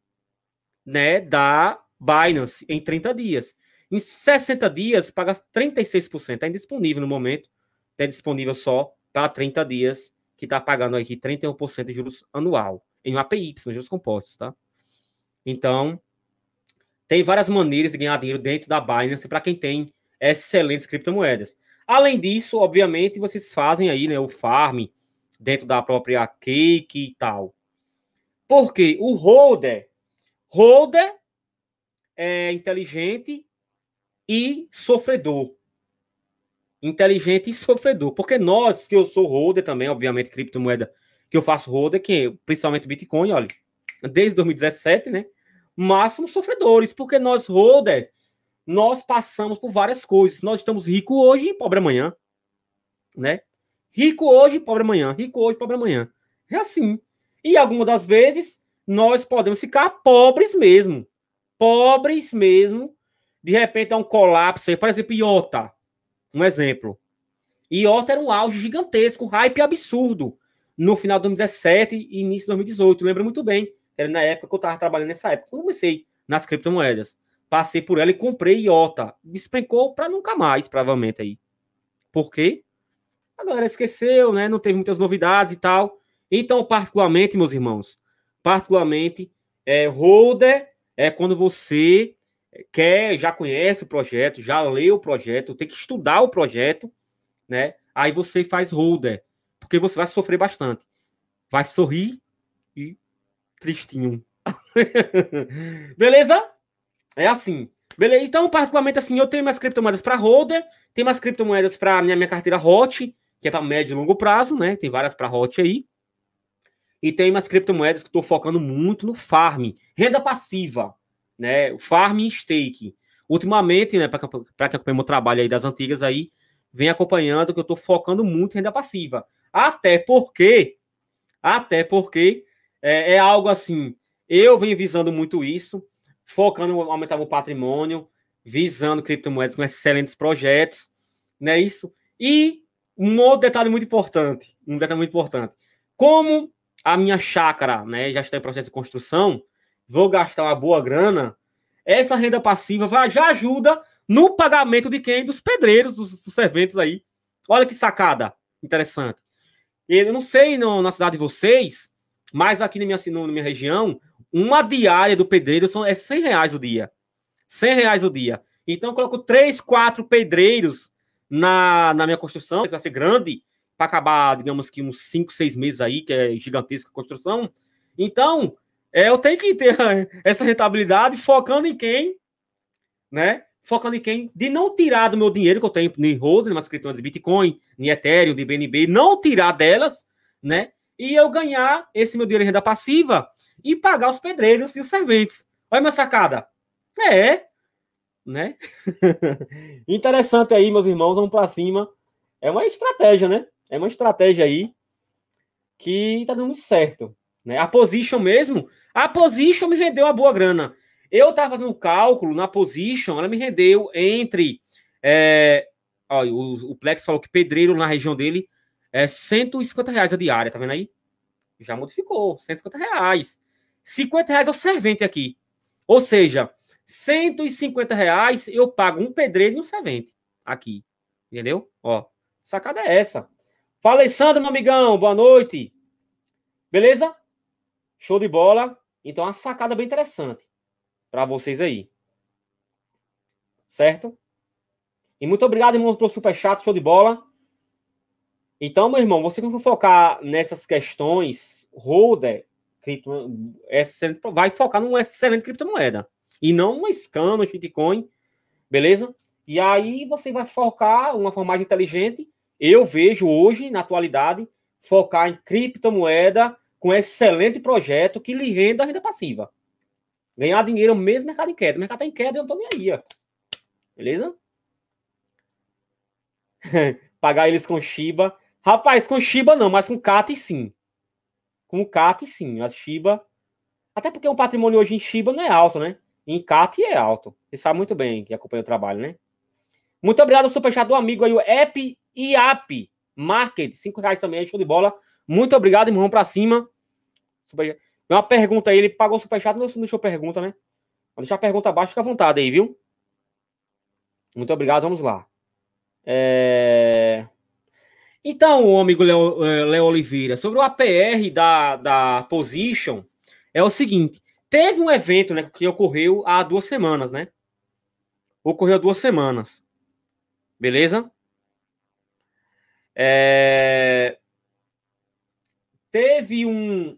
né, da Binance em 30 dias. Em 60 dias, paga 36%. É indisponível no momento. É disponível só para 30 dias, que está pagando aqui 31% de juros anual. Em um APY, nos juros compostos, tá? Então, tem várias maneiras de ganhar dinheiro dentro da Binance para quem tem excelentes criptomoedas. Além disso, obviamente, vocês fazem aí né, o farm dentro da própria cake e tal. Porque o holder, holder é inteligente e sofredor. Inteligente e sofredor. Porque nós, que eu sou holder também, obviamente, criptomoeda, que eu faço holder, que, é principalmente Bitcoin, olha, desde 2017, né? Máximos sofredores, porque nós, holder, nós passamos por várias coisas. Nós estamos rico hoje e pobre amanhã, né? Rico hoje, pobre amanhã. Rico hoje, pobre amanhã. É assim. E algumas das vezes, nós podemos ficar pobres mesmo. Pobres mesmo, de repente é um colapso aí, por exemplo, Iota. Um exemplo. Iota era um auge gigantesco, hype absurdo. No final de 2017 e início de 2018. Lembro muito bem. Era na época que eu estava trabalhando nessa época. Quando comecei nas criptomoedas. Passei por ela e comprei Iota. Despencou para nunca mais, provavelmente aí. Por quê? A galera esqueceu, né? Não teve muitas novidades e tal. Então, particularmente, meus irmãos, particularmente, é, holder é quando você quer, já conhece o projeto, já leu o projeto, tem que estudar o projeto, né? Aí você faz holder, porque você vai sofrer bastante. Vai sorrir e tristinho. *laughs* Beleza? É assim. Beleza? Então, particularmente assim, eu tenho minhas criptomoedas para holder, tenho minhas criptomoedas para minha, minha carteira hot, que é para médio e longo prazo, né? Tem várias para hot aí. E tem umas criptomoedas que estou focando muito no farm, renda passiva né? O farming stake. Ultimamente, né, para que acompanhe meu trabalho aí das antigas aí, vem acompanhando que eu estou focando muito em renda passiva. Até porque, até porque é, é, algo assim, eu venho visando muito isso, focando em aumentar meu patrimônio, visando criptomoedas com excelentes projetos, né, isso. E um outro detalhe muito importante, um detalhe muito importante. Como a minha chácara, né, já está em processo de construção, vou gastar uma boa grana, essa renda passiva vai, já ajuda no pagamento de quem? Dos pedreiros, dos, dos serventes aí. Olha que sacada interessante. Eu não sei no, na cidade de vocês, mas aqui na minha, na minha região, uma diária do pedreiro são, é 100 reais o dia. 100 reais o dia. Então eu coloco 3, 4 pedreiros na, na minha construção, que vai ser grande, para acabar, digamos que uns 5, 6 meses aí, que é gigantesca a construção. Então, é, eu tenho que ter *laughs* essa rentabilidade focando em quem, né? Focando em quem? De não tirar do meu dinheiro que eu tenho em holding, mas criptomoedas de Bitcoin, em Ethereum, de BNB, não tirar delas, né? E eu ganhar esse meu dinheiro de renda passiva e pagar os pedreiros e os serventes. Olha minha sacada. É, né? *laughs* Interessante aí, meus irmãos, vamos para cima. É uma estratégia, né? É uma estratégia aí que tá dando muito certo. Né? A position mesmo, a position me rendeu uma boa grana. Eu estava fazendo cálculo na position, ela me rendeu entre. É, ó, o, o Plex falou que pedreiro na região dele é 150 reais a diária, tá vendo aí? Já modificou, 150 reais. 50 reais é o servente aqui. Ou seja, 150 reais eu pago um pedreiro e um servente aqui. Entendeu? Ó, sacada é essa. Fala, Sandro, meu amigão, boa noite. Beleza? Show de bola. Então, uma sacada bem interessante para vocês aí. Certo? E muito obrigado, irmão, pelo superchat. Show de bola. Então, meu irmão, você que for focar nessas questões, holder, cripto, vai focar numa excelente criptomoeda. E não uma scan, um Bitcoin. beleza? E aí você vai focar uma forma mais inteligente. Eu vejo hoje, na atualidade, focar em criptomoeda com um excelente projeto que lhe renda a renda passiva. Ganhar dinheiro mesmo mercado em queda. O mercado está em queda, eu não estou nem aí. Beleza? *laughs* Pagar eles com Shiba. Rapaz, com Shiba não, mas com e sim. Com e sim. A Shiba. Até porque o patrimônio hoje em Shiba não é alto, né? Em Cate é alto. Você sabe muito bem que acompanha o trabalho, né? Muito obrigado super superchat do amigo aí, o App App Market. Cinco reais também, é show de bola. Muito obrigado, irmão, pra cima. Uma pergunta aí, ele pagou o superchat, não deixou pergunta, né? Vou deixar a pergunta abaixo, fica à vontade aí, viu? Muito obrigado, vamos lá. É... Então, o amigo Léo é, Oliveira, sobre o APR da, da Position, é o seguinte: teve um evento né, que ocorreu há duas semanas, né? Ocorreu há duas semanas. Beleza? É... Teve um.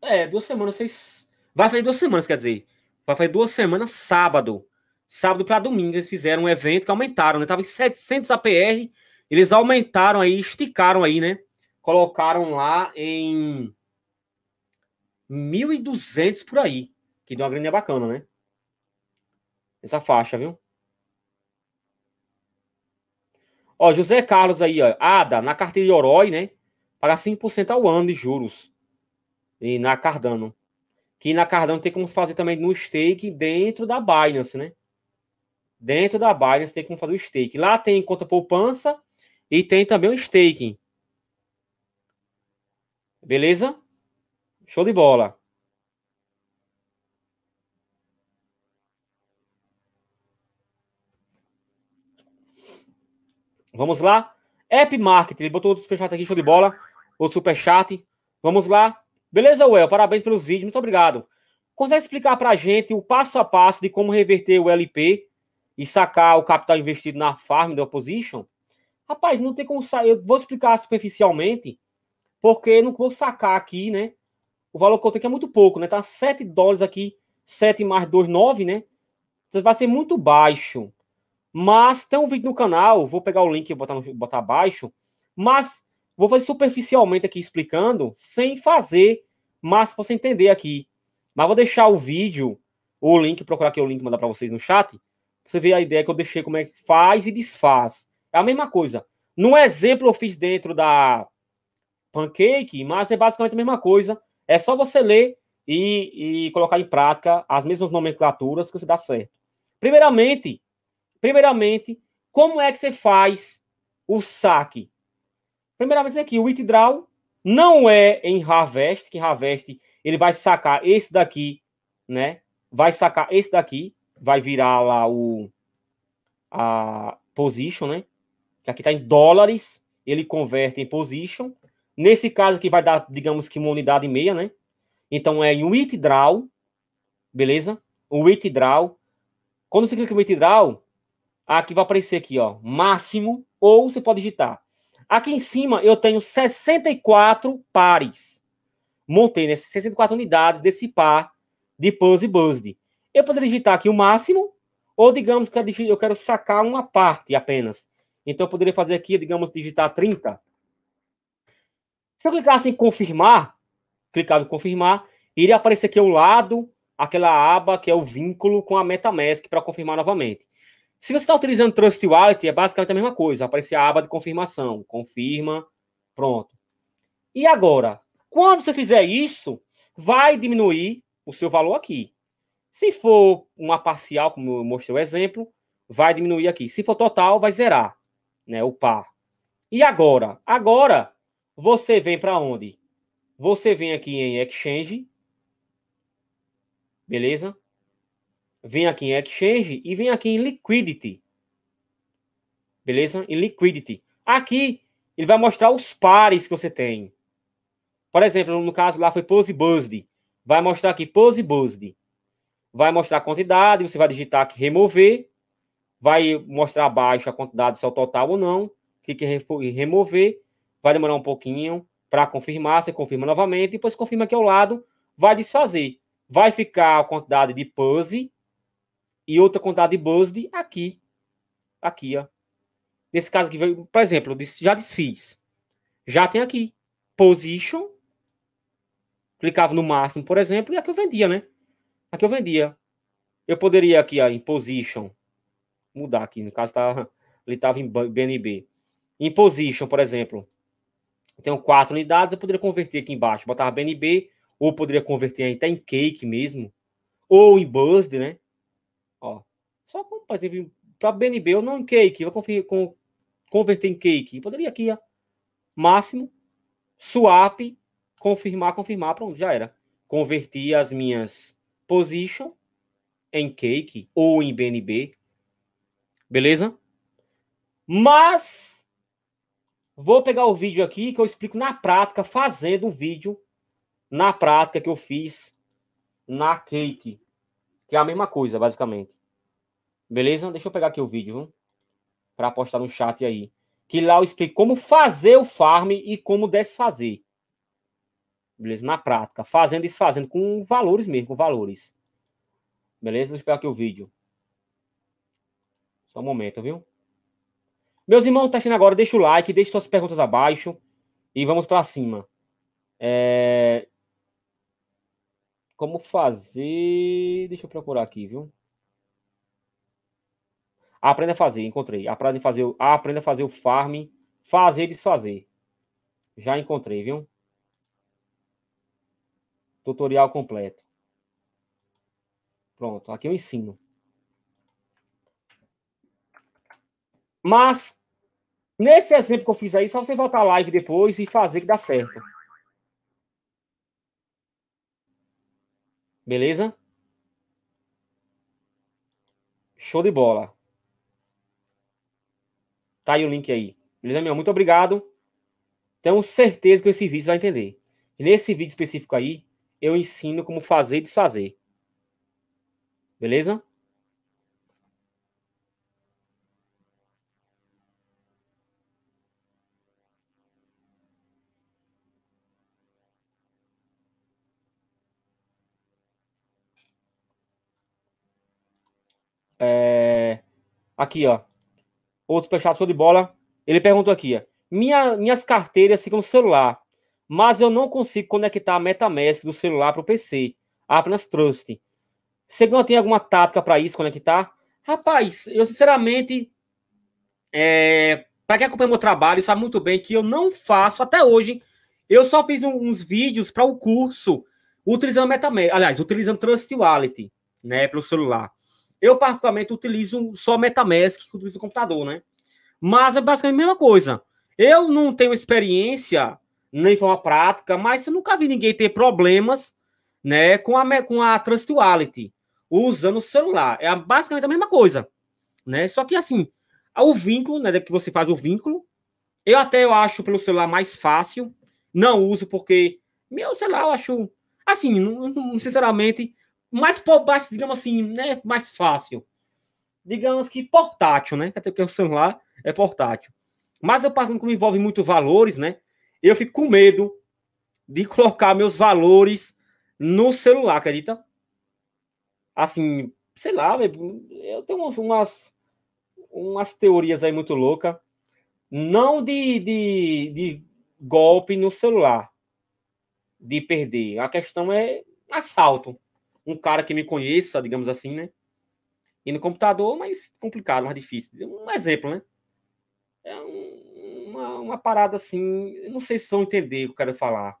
É, duas semanas, fez. Vai fazer duas semanas, quer dizer. Vai fazer duas semanas, sábado. Sábado para domingo, eles fizeram um evento que aumentaram, né? Tava em 700 APR. Eles aumentaram aí, esticaram aí, né? Colocaram lá em 1.200 por aí. Que deu uma graninha bacana, né? Essa faixa, viu? Ó, José Carlos aí, ó. ADA, na carteira de orói né? Paga 5% ao ano de juros. E na Cardano. Que na Cardano tem como fazer também no stake dentro da Binance, né? Dentro da Binance tem como fazer o stake. Lá tem conta poupança e tem também o staking. Beleza? Show de bola. Vamos lá. App Marketing, ele botou outro superchat aqui, show de bola. Outro superchat. Vamos lá. Beleza, Well, parabéns pelos vídeos, muito obrigado. Consegue explicar para a gente o passo a passo de como reverter o LP e sacar o capital investido na farm da Opposition? Rapaz, não tem como sair. Eu vou explicar superficialmente, porque não vou sacar aqui, né? O valor que eu tenho aqui é muito pouco, né? Tá 7 dólares aqui, 7 mais 2, 9, né? vai ser muito baixo. Mas tem um vídeo no canal, vou pegar o link e botar, botar abaixo. Mas vou fazer superficialmente aqui explicando, sem fazer, mas para você entender aqui. Mas vou deixar o vídeo, o link, procurar aqui o link mandar para vocês no chat. você ver a ideia que eu deixei, como é que faz e desfaz. É a mesma coisa. No exemplo eu fiz dentro da pancake, mas é basicamente a mesma coisa. É só você ler e, e colocar em prática as mesmas nomenclaturas que você dá certo. Primeiramente, Primeiramente, como é que você faz o saque? Primeiramente, aqui, o withdraw não é em harvest, que harvest ele vai sacar esse daqui, né? Vai sacar esse daqui, vai virar lá o a position, né? Que aqui tá em dólares, ele converte em position. Nesse caso aqui vai dar, digamos que uma unidade e meia, né? Então é em withdraw, beleza? O withdraw. Quando você clica em withdraw, Aqui vai aparecer aqui, ó, máximo, ou você pode digitar. Aqui em cima eu tenho 64 pares. Montei né, 64 unidades desse par de Puzzle Buzzed. Eu poderia digitar aqui o máximo, ou digamos que eu quero sacar uma parte apenas. Então eu poderia fazer aqui, digamos, digitar 30. Se eu clicasse em confirmar, clicar em confirmar, iria aparecer aqui ao lado aquela aba que é o vínculo com a MetaMask para confirmar novamente. Se você está utilizando Trust Wallet, é basicamente a mesma coisa. Aparece a aba de confirmação. Confirma, pronto. E agora, quando você fizer isso, vai diminuir o seu valor aqui. Se for uma parcial, como eu mostrei o exemplo, vai diminuir aqui. Se for total, vai zerar, né, o par. E agora? Agora, você vem para onde? Você vem aqui em Exchange, beleza? vem aqui em Exchange e vem aqui em Liquidity. Beleza? Em Liquidity. Aqui, ele vai mostrar os pares que você tem. Por exemplo, no caso lá foi Pose Buzzed. Vai mostrar aqui Pose Buzzed. Vai mostrar a quantidade, você vai digitar aqui remover. Vai mostrar abaixo a quantidade, se é o total ou não. Clique em remover. Vai demorar um pouquinho para confirmar. Você confirma novamente. Depois confirma aqui ao lado. Vai desfazer. Vai ficar a quantidade de Pose e outra quantidade de buzzed aqui. Aqui, ó. Nesse caso aqui, por exemplo, já desfiz. Já tem aqui. Position. Clicava no máximo, por exemplo, e aqui eu vendia, né? Aqui eu vendia. Eu poderia aqui ó, em position mudar aqui, no caso tá, ele estava em BNB. Em position, por exemplo, tenho quatro unidades, eu poderia converter aqui embaixo, botar BNB, ou poderia converter até em cake mesmo, ou em Buzz, né? Só como, por exemplo, para BNB, eu não em cake, vou conferir com, converter em cake. Eu poderia aqui, ó, máximo, swap, confirmar, confirmar, pronto, já era. Converti as minhas position em cake ou em BNB. Beleza? Mas vou pegar o vídeo aqui que eu explico na prática, fazendo um vídeo na prática que eu fiz na cake, que é a mesma coisa, basicamente. Beleza? Deixa eu pegar aqui o vídeo para postar no chat aí. Que lá eu explico como fazer o farm e como desfazer. Beleza? Na prática, fazendo e desfazendo com valores mesmo, com valores. Beleza? Deixa eu pegar aqui o vídeo. Só um momento, viu? Meus irmãos, tá assistindo agora, deixa o like, deixa suas perguntas abaixo e vamos para cima. É... Como fazer... Deixa eu procurar aqui, viu? Aprenda a fazer, encontrei. Aprenda a fazer, aprenda a fazer o farm, fazer e desfazer. Já encontrei, viu? Tutorial completo. Pronto, aqui eu ensino. Mas, nesse exemplo que eu fiz aí, só você voltar à live depois e fazer que dá certo. Beleza? Show de bola. Tá aí o link aí. Beleza, meu? Muito obrigado. Tenho certeza que esse vídeo vai entender. nesse vídeo específico aí, eu ensino como fazer e desfazer. Beleza? É... Aqui, ó outro superchat show de bola. Ele perguntou aqui: Minha, minhas carteiras ficam no celular, mas eu não consigo conectar a MetaMask do celular para o PC, ah, apenas Trust. Você não tem alguma tática para isso conectar? Rapaz, eu sinceramente, é, para quem acompanha meu trabalho, sabe muito bem que eu não faço até hoje. Eu só fiz um, uns vídeos para o um curso utilizando MetaMask, aliás, utilizando Trust Wallet, né, pelo celular. Eu, particularmente, utilizo só MetaMask, que utilizo o computador, né? Mas é basicamente a mesma coisa. Eu não tenho experiência, nem forma prática, mas eu nunca vi ninguém ter problemas né, com, a, com a Trust Wallet usando o celular. É basicamente a mesma coisa. Né? Só que assim, o vínculo, né? que você faz o vínculo, eu até eu acho pelo celular mais fácil. Não uso porque meu celular eu acho assim, sinceramente, mais por baixo, digamos assim, né, mais fácil. Digamos que portátil, né? Até porque o celular é portátil. Mas eu passando como envolve muito valores, né? Eu fico com medo de colocar meus valores no celular, acredita? Assim, sei lá, eu tenho umas, umas teorias aí muito loucas. Não de, de, de golpe no celular, de perder. A questão é assalto um cara que me conheça, digamos assim, né? E no computador, mais complicado, mais difícil. Um exemplo, né? É um, uma, uma parada assim, eu não sei se vão entender o que eu quero falar.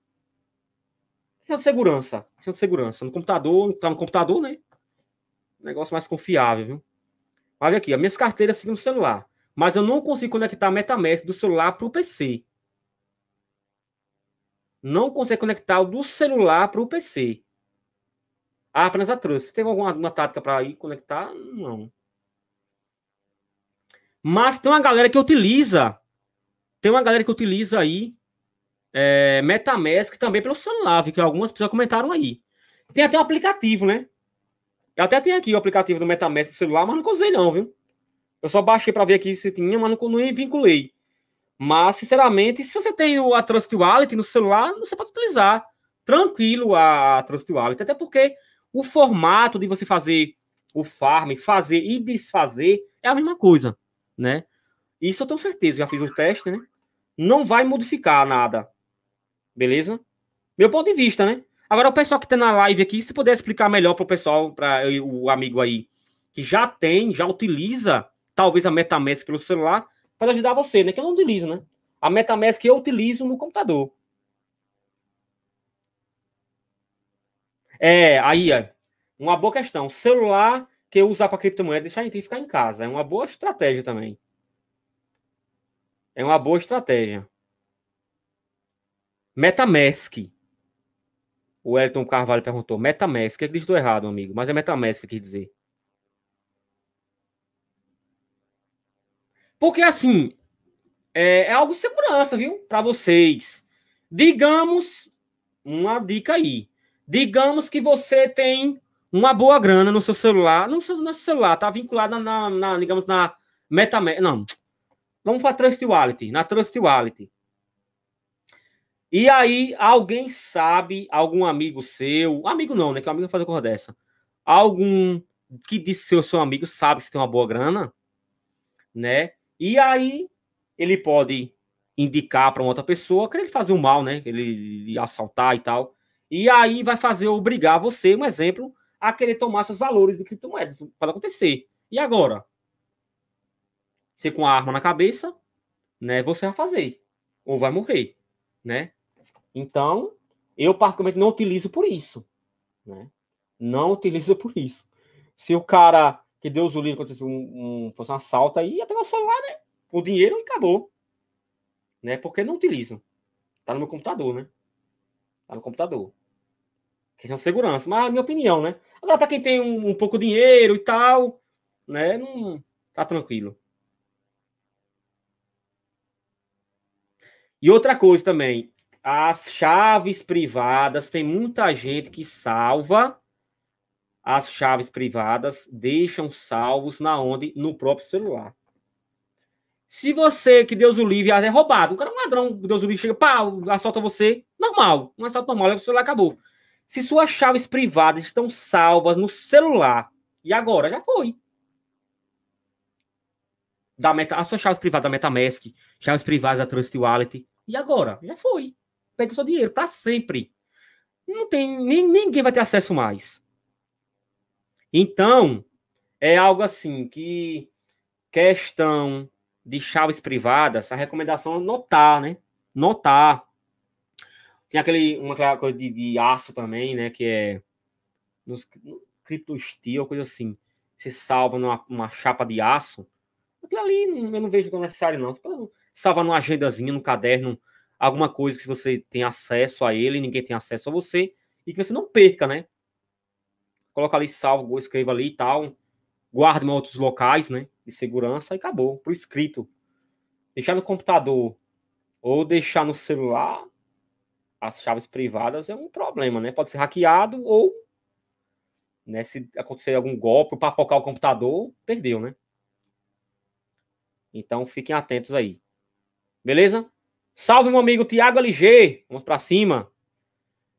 É de segurança, é de segurança. No computador, tá no computador, né? Um negócio mais confiável, viu? Olha aqui, as minhas carteiras ficam no celular, mas eu não consigo conectar a MetaMask do celular para o PC. Não consigo conectar o do celular para o PC. Ah, apenas a trans. tem alguma, alguma tática para ir conectar? Não. Mas tem uma galera que utiliza. Tem uma galera que utiliza aí é, Metamask também pelo celular, que algumas pessoas comentaram aí. Tem até um aplicativo, né? Eu até tenho aqui o aplicativo do Metamask no celular, mas não usei não, viu? Eu só baixei para ver aqui se tinha, mas não, não vinculei. Mas, sinceramente, se você tem a Trust Wallet no celular, você pode utilizar tranquilo a Trust Wallet, até porque o formato de você fazer o farm, fazer e desfazer, é a mesma coisa, né? Isso eu tenho certeza, já fiz o teste, né? Não vai modificar nada. Beleza? Meu ponto de vista, né? Agora, o pessoal que tá na live aqui, se puder explicar melhor pro pessoal, para o amigo aí, que já tem, já utiliza, talvez a MetaMask pelo celular, para ajudar você, né? Que eu não utilizo, né? A MetaMask eu utilizo no computador. É, aí, uma boa questão. Celular que usar para criptomoeda, deixar a gente ficar em casa. É uma boa estratégia também. É uma boa estratégia. Metamask. O Elton Carvalho perguntou. Metamask. É que diz errado, amigo. Mas é Metamask que quer dizer. Porque assim, é, é algo de segurança, viu? Para vocês. Digamos, uma dica aí. Digamos que você tem uma boa grana no seu celular, no seu, no é seu celular, tá vinculado na, na, digamos, na meta, não, vamos para Trust Wallet, na Trust Wallet. E aí, alguém sabe, algum amigo seu, amigo não, né, que o amigo faz coisa dessa, algum que disse seu, seu amigo sabe se tem uma boa grana, né, e aí ele pode indicar para outra pessoa, querer fazer um mal, né, ele assaltar e tal, e aí vai fazer obrigar você, um exemplo, a querer tomar seus valores de criptomoedas. Pode acontecer. E agora? Você com a arma na cabeça, né? Você vai fazer. Ou vai morrer, né? Então, eu particularmente não utilizo por isso, né? Não utilizo por isso. Se o cara, que Deus o livre, acontecesse um, um, fosse um assalto aí, ia pegar o celular, né? O dinheiro e acabou. Né? Porque não utilizam. Tá no meu computador, né? Tá no computador. Questão de é segurança. Mas é a minha opinião, né? Agora, para quem tem um, um pouco de dinheiro e tal, né? Não tá tranquilo. E outra coisa também, as chaves privadas, tem muita gente que salva as chaves privadas, deixam salvos na onde? No próprio celular. Se você, que Deus o livre, é roubado, o cara é um ladrão, Deus o livre, chega, pá, assalta você, normal, um assalto normal, o celular, acabou. Se suas chaves privadas estão salvas no celular, e agora já foi. Da meta, as suas chaves privadas da MetaMask, chaves privadas da Trust Wallet, e agora já foi. Pega o seu dinheiro para sempre. Não tem nem, ninguém vai ter acesso mais. Então, é algo assim que questão de chaves privadas, a recomendação é notar, né? Notar tem aquele, uma aquela coisa de, de, aço também, né? Que é. Nos, no Crypto Steel, coisa assim. Você salva numa uma chapa de aço. Aquilo ali eu não vejo tão necessário, não. Você salva numa agendazinha, no caderno, alguma coisa que você tem acesso a ele, ninguém tem acesso a você, e que você não perca, né? Coloca ali salvo, escreva ali e tal. Guarda em outros locais, né? De segurança e acabou. Por escrito. Deixar no computador ou deixar no celular as chaves privadas é um problema, né? Pode ser hackeado ou, né, se acontecer algum golpe, papocar o computador, perdeu, né? Então fiquem atentos aí. Beleza? Salve, meu amigo Tiago LG. Vamos para cima.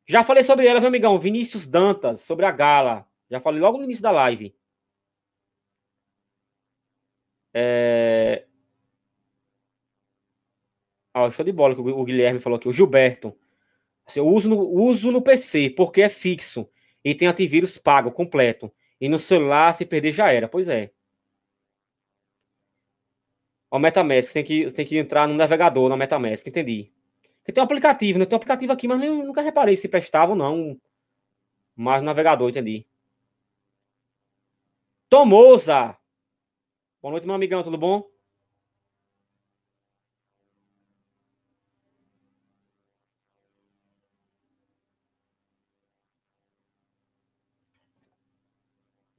Já falei sobre ela, meu amigão. Vinícius Dantas, sobre a gala. Já falei logo no início da live. É... Ah, show de bola que o Guilherme falou aqui. O Gilberto. Assim, eu uso no, uso no PC, porque é fixo e tem antivírus pago, completo. E no celular, se perder, já era. Pois é. O MetaMask, tem que, tem que entrar no navegador na MetaMask, entendi. Porque tem um aplicativo, né? Tem um aplicativo aqui, mas nem, nunca reparei se prestava ou não. Mas no navegador, entendi. Tomosa! Boa noite, meu amigão, tudo bom?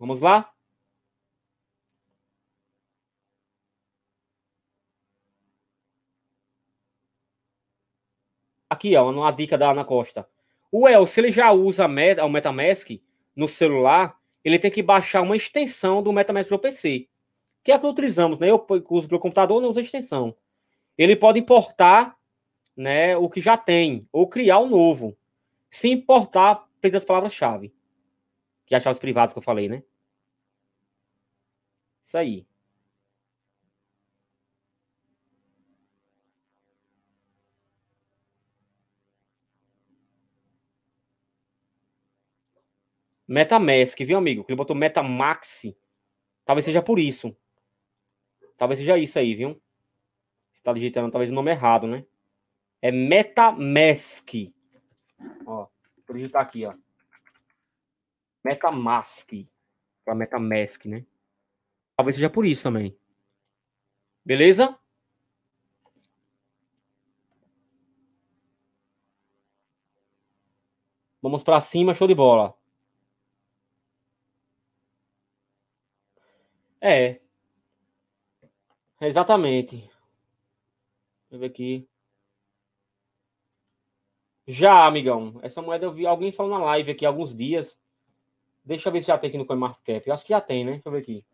Vamos lá? Aqui, ó, uma dica da Ana Costa. O El, se ele já usa o Metamask no celular, ele tem que baixar uma extensão do Metamask para o PC. Que é a que utilizamos, né? Eu uso pelo computador, não uso extensão. Ele pode importar né, o que já tem, ou criar um novo. Se importar, precisa das palavras-chave. Que é as chaves privadas que eu falei, né? Isso aí. Metamask, viu, amigo? Que ele botou Metamax. Talvez seja por isso. Talvez seja isso aí, viu? Você tá digitando talvez o nome errado, né? É Metamask. Ó, vou digitar aqui, ó. Metamask. Pra Metamask, né? Talvez seja por isso também. Beleza? Vamos para cima, show de bola. É. Exatamente. Deixa eu ver aqui. Já, amigão. Essa moeda eu vi alguém falando na live aqui há alguns dias. Deixa eu ver se já tem aqui no CoinMarketCap. Eu acho que já tem, né? Deixa eu ver aqui.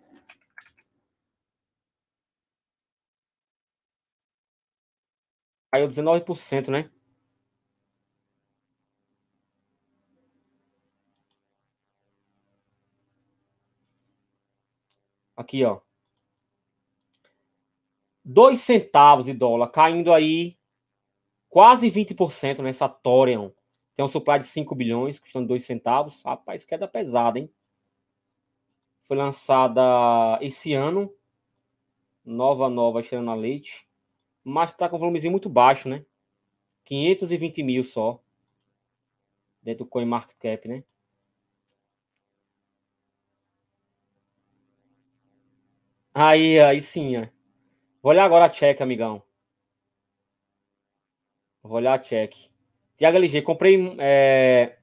Caiu 19%, né? Aqui, ó. 2 centavos de dólar, caindo aí quase 20% nessa Torion. Tem um supply de 5 bilhões, custando 2 centavos. Rapaz, queda pesada, hein? Foi lançada esse ano. Nova, nova, cheirando a leite mas está com um volumezinho muito baixo, né? 520 mil só. Dentro do CoinMarketCap, né? Aí, aí sim, ó. É. Vou olhar agora a check, amigão. Vou olhar a check. Tiago LG, comprei. É...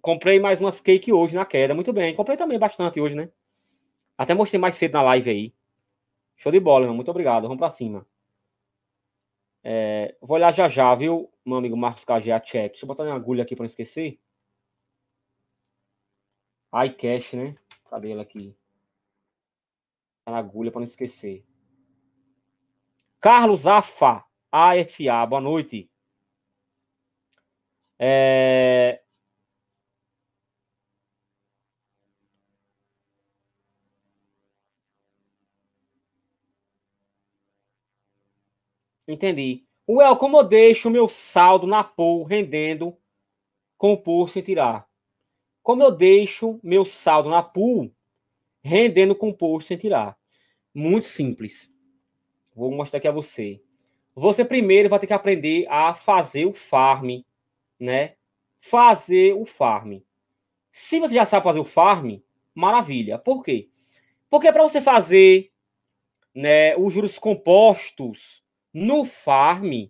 Comprei mais umas cake hoje na queda. Muito bem. Comprei também bastante hoje, né? Até mostrei mais cedo na live aí. Show de bola, irmão. Muito obrigado. Vamos pra cima. É, vou olhar já já, viu, meu amigo Marcos KGA Check. Deixa eu botar minha agulha aqui para não esquecer. iCash, né? Cadê ela aqui? A agulha para não esquecer. Carlos AFA. AFA, boa noite. É, Entendi. O El, como eu deixo o meu saldo na pool rendendo com o pool sem tirar? Como eu deixo meu saldo na pool rendendo com o pool sem tirar? Muito simples. Vou mostrar aqui a você. Você primeiro vai ter que aprender a fazer o farm, né? Fazer o farm. Se você já sabe fazer o farm, maravilha. Por quê? Porque para você fazer né, os juros compostos no farm,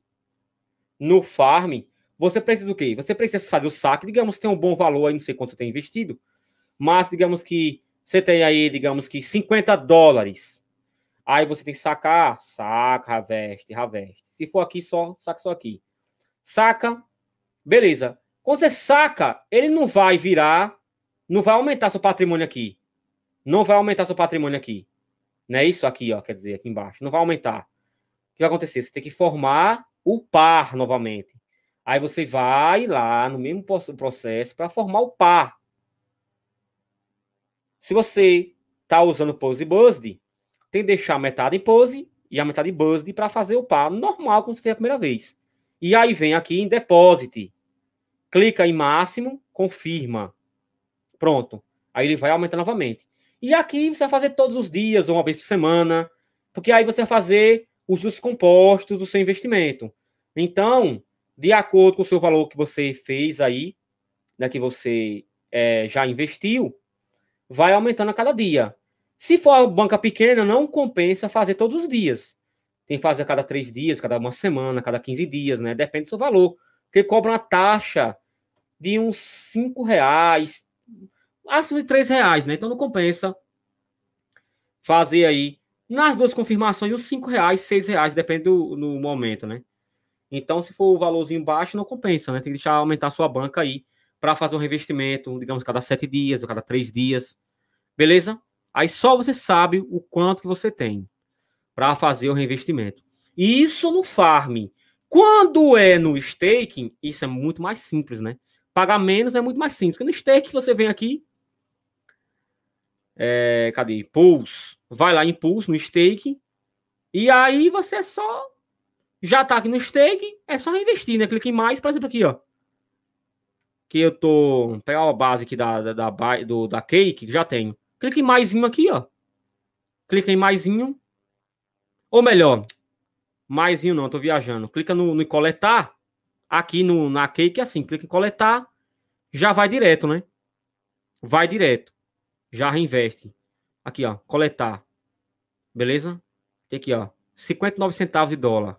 no farm, você precisa o quê? Você precisa fazer o saque, digamos que tem um bom valor aí, não sei quanto você tem investido, mas digamos que você tem aí, digamos que 50 dólares. Aí você tem que sacar, saca, raveste, raveste. Se for aqui só, saca só aqui. Saca, beleza. Quando você saca, ele não vai virar, não vai aumentar seu patrimônio aqui. Não vai aumentar seu patrimônio aqui. Não é isso aqui, ó, quer dizer, aqui embaixo. Não vai aumentar que vai acontecer? Você tem que formar o par novamente. Aí você vai lá no mesmo processo para formar o par. Se você está usando pose e buzzed, tem que deixar metade pose e a metade buzzed para fazer o par normal, como se fez a primeira vez. E aí vem aqui em deposit. Clica em máximo, confirma. Pronto. Aí ele vai aumentar novamente. E aqui você vai fazer todos os dias, ou uma vez por semana, porque aí você vai fazer os dos compostos do seu investimento. Então, de acordo com o seu valor que você fez aí, né, que você é, já investiu, vai aumentando a cada dia. Se for uma banca pequena, não compensa fazer todos os dias. Tem que fazer a cada três dias, cada uma semana, cada 15 dias, né? Depende do seu valor. Porque cobra uma taxa de uns 5 reais, máximo de 3 reais, né? Então não compensa fazer aí nas duas confirmações, os 5 reais, 6 reais, depende do no momento, né? Então, se for o valorzinho baixo, não compensa, né? Tem que deixar aumentar sua banca aí para fazer um revestimento, digamos, cada sete dias ou cada três dias. Beleza? Aí só você sabe o quanto que você tem para fazer o reinvestimento. E isso no farm. Quando é no staking, isso é muito mais simples, né? Pagar menos é muito mais simples. Porque no staking você vem aqui, é, cadê? Pulse. Vai lá em Pulse, no stake. E aí você só já tá aqui no stake, é só investir, né? Clique em mais, por exemplo, aqui, ó. Que eu tô. Vou pegar a base aqui da, da, da, do, da cake, que já tenho. Clique em maisinho aqui, ó. Clica em maisinho. Ou melhor, maisinho não, tô viajando. Clica no, no coletar. Aqui no, na cake, é assim, clica em coletar. Já vai direto, né? Vai direto já reinveste. Aqui, ó, coletar. Beleza? Tem aqui, ó, 59 centavos de dólar.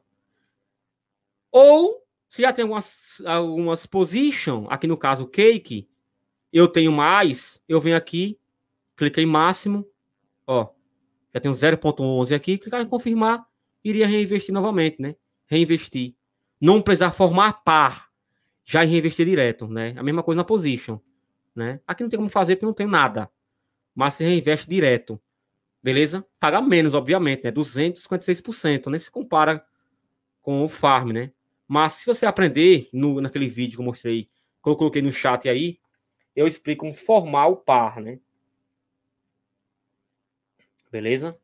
Ou, se já tem algumas, algumas position, aqui no caso cake, eu tenho mais, eu venho aqui, cliquei máximo, ó, já tenho 0.11 aqui, clicar em confirmar, iria reinvestir novamente, né? Reinvestir. Não precisar formar par, já reinvestir direto, né? A mesma coisa na position, né? Aqui não tem como fazer porque não tem nada mas se reinveste direto. Beleza? Paga menos, obviamente, né? 256%, nem se compara com o farm, né? Mas se você aprender no, naquele vídeo que eu mostrei, que eu coloquei no chat aí, eu explico como formar o par, né? Beleza?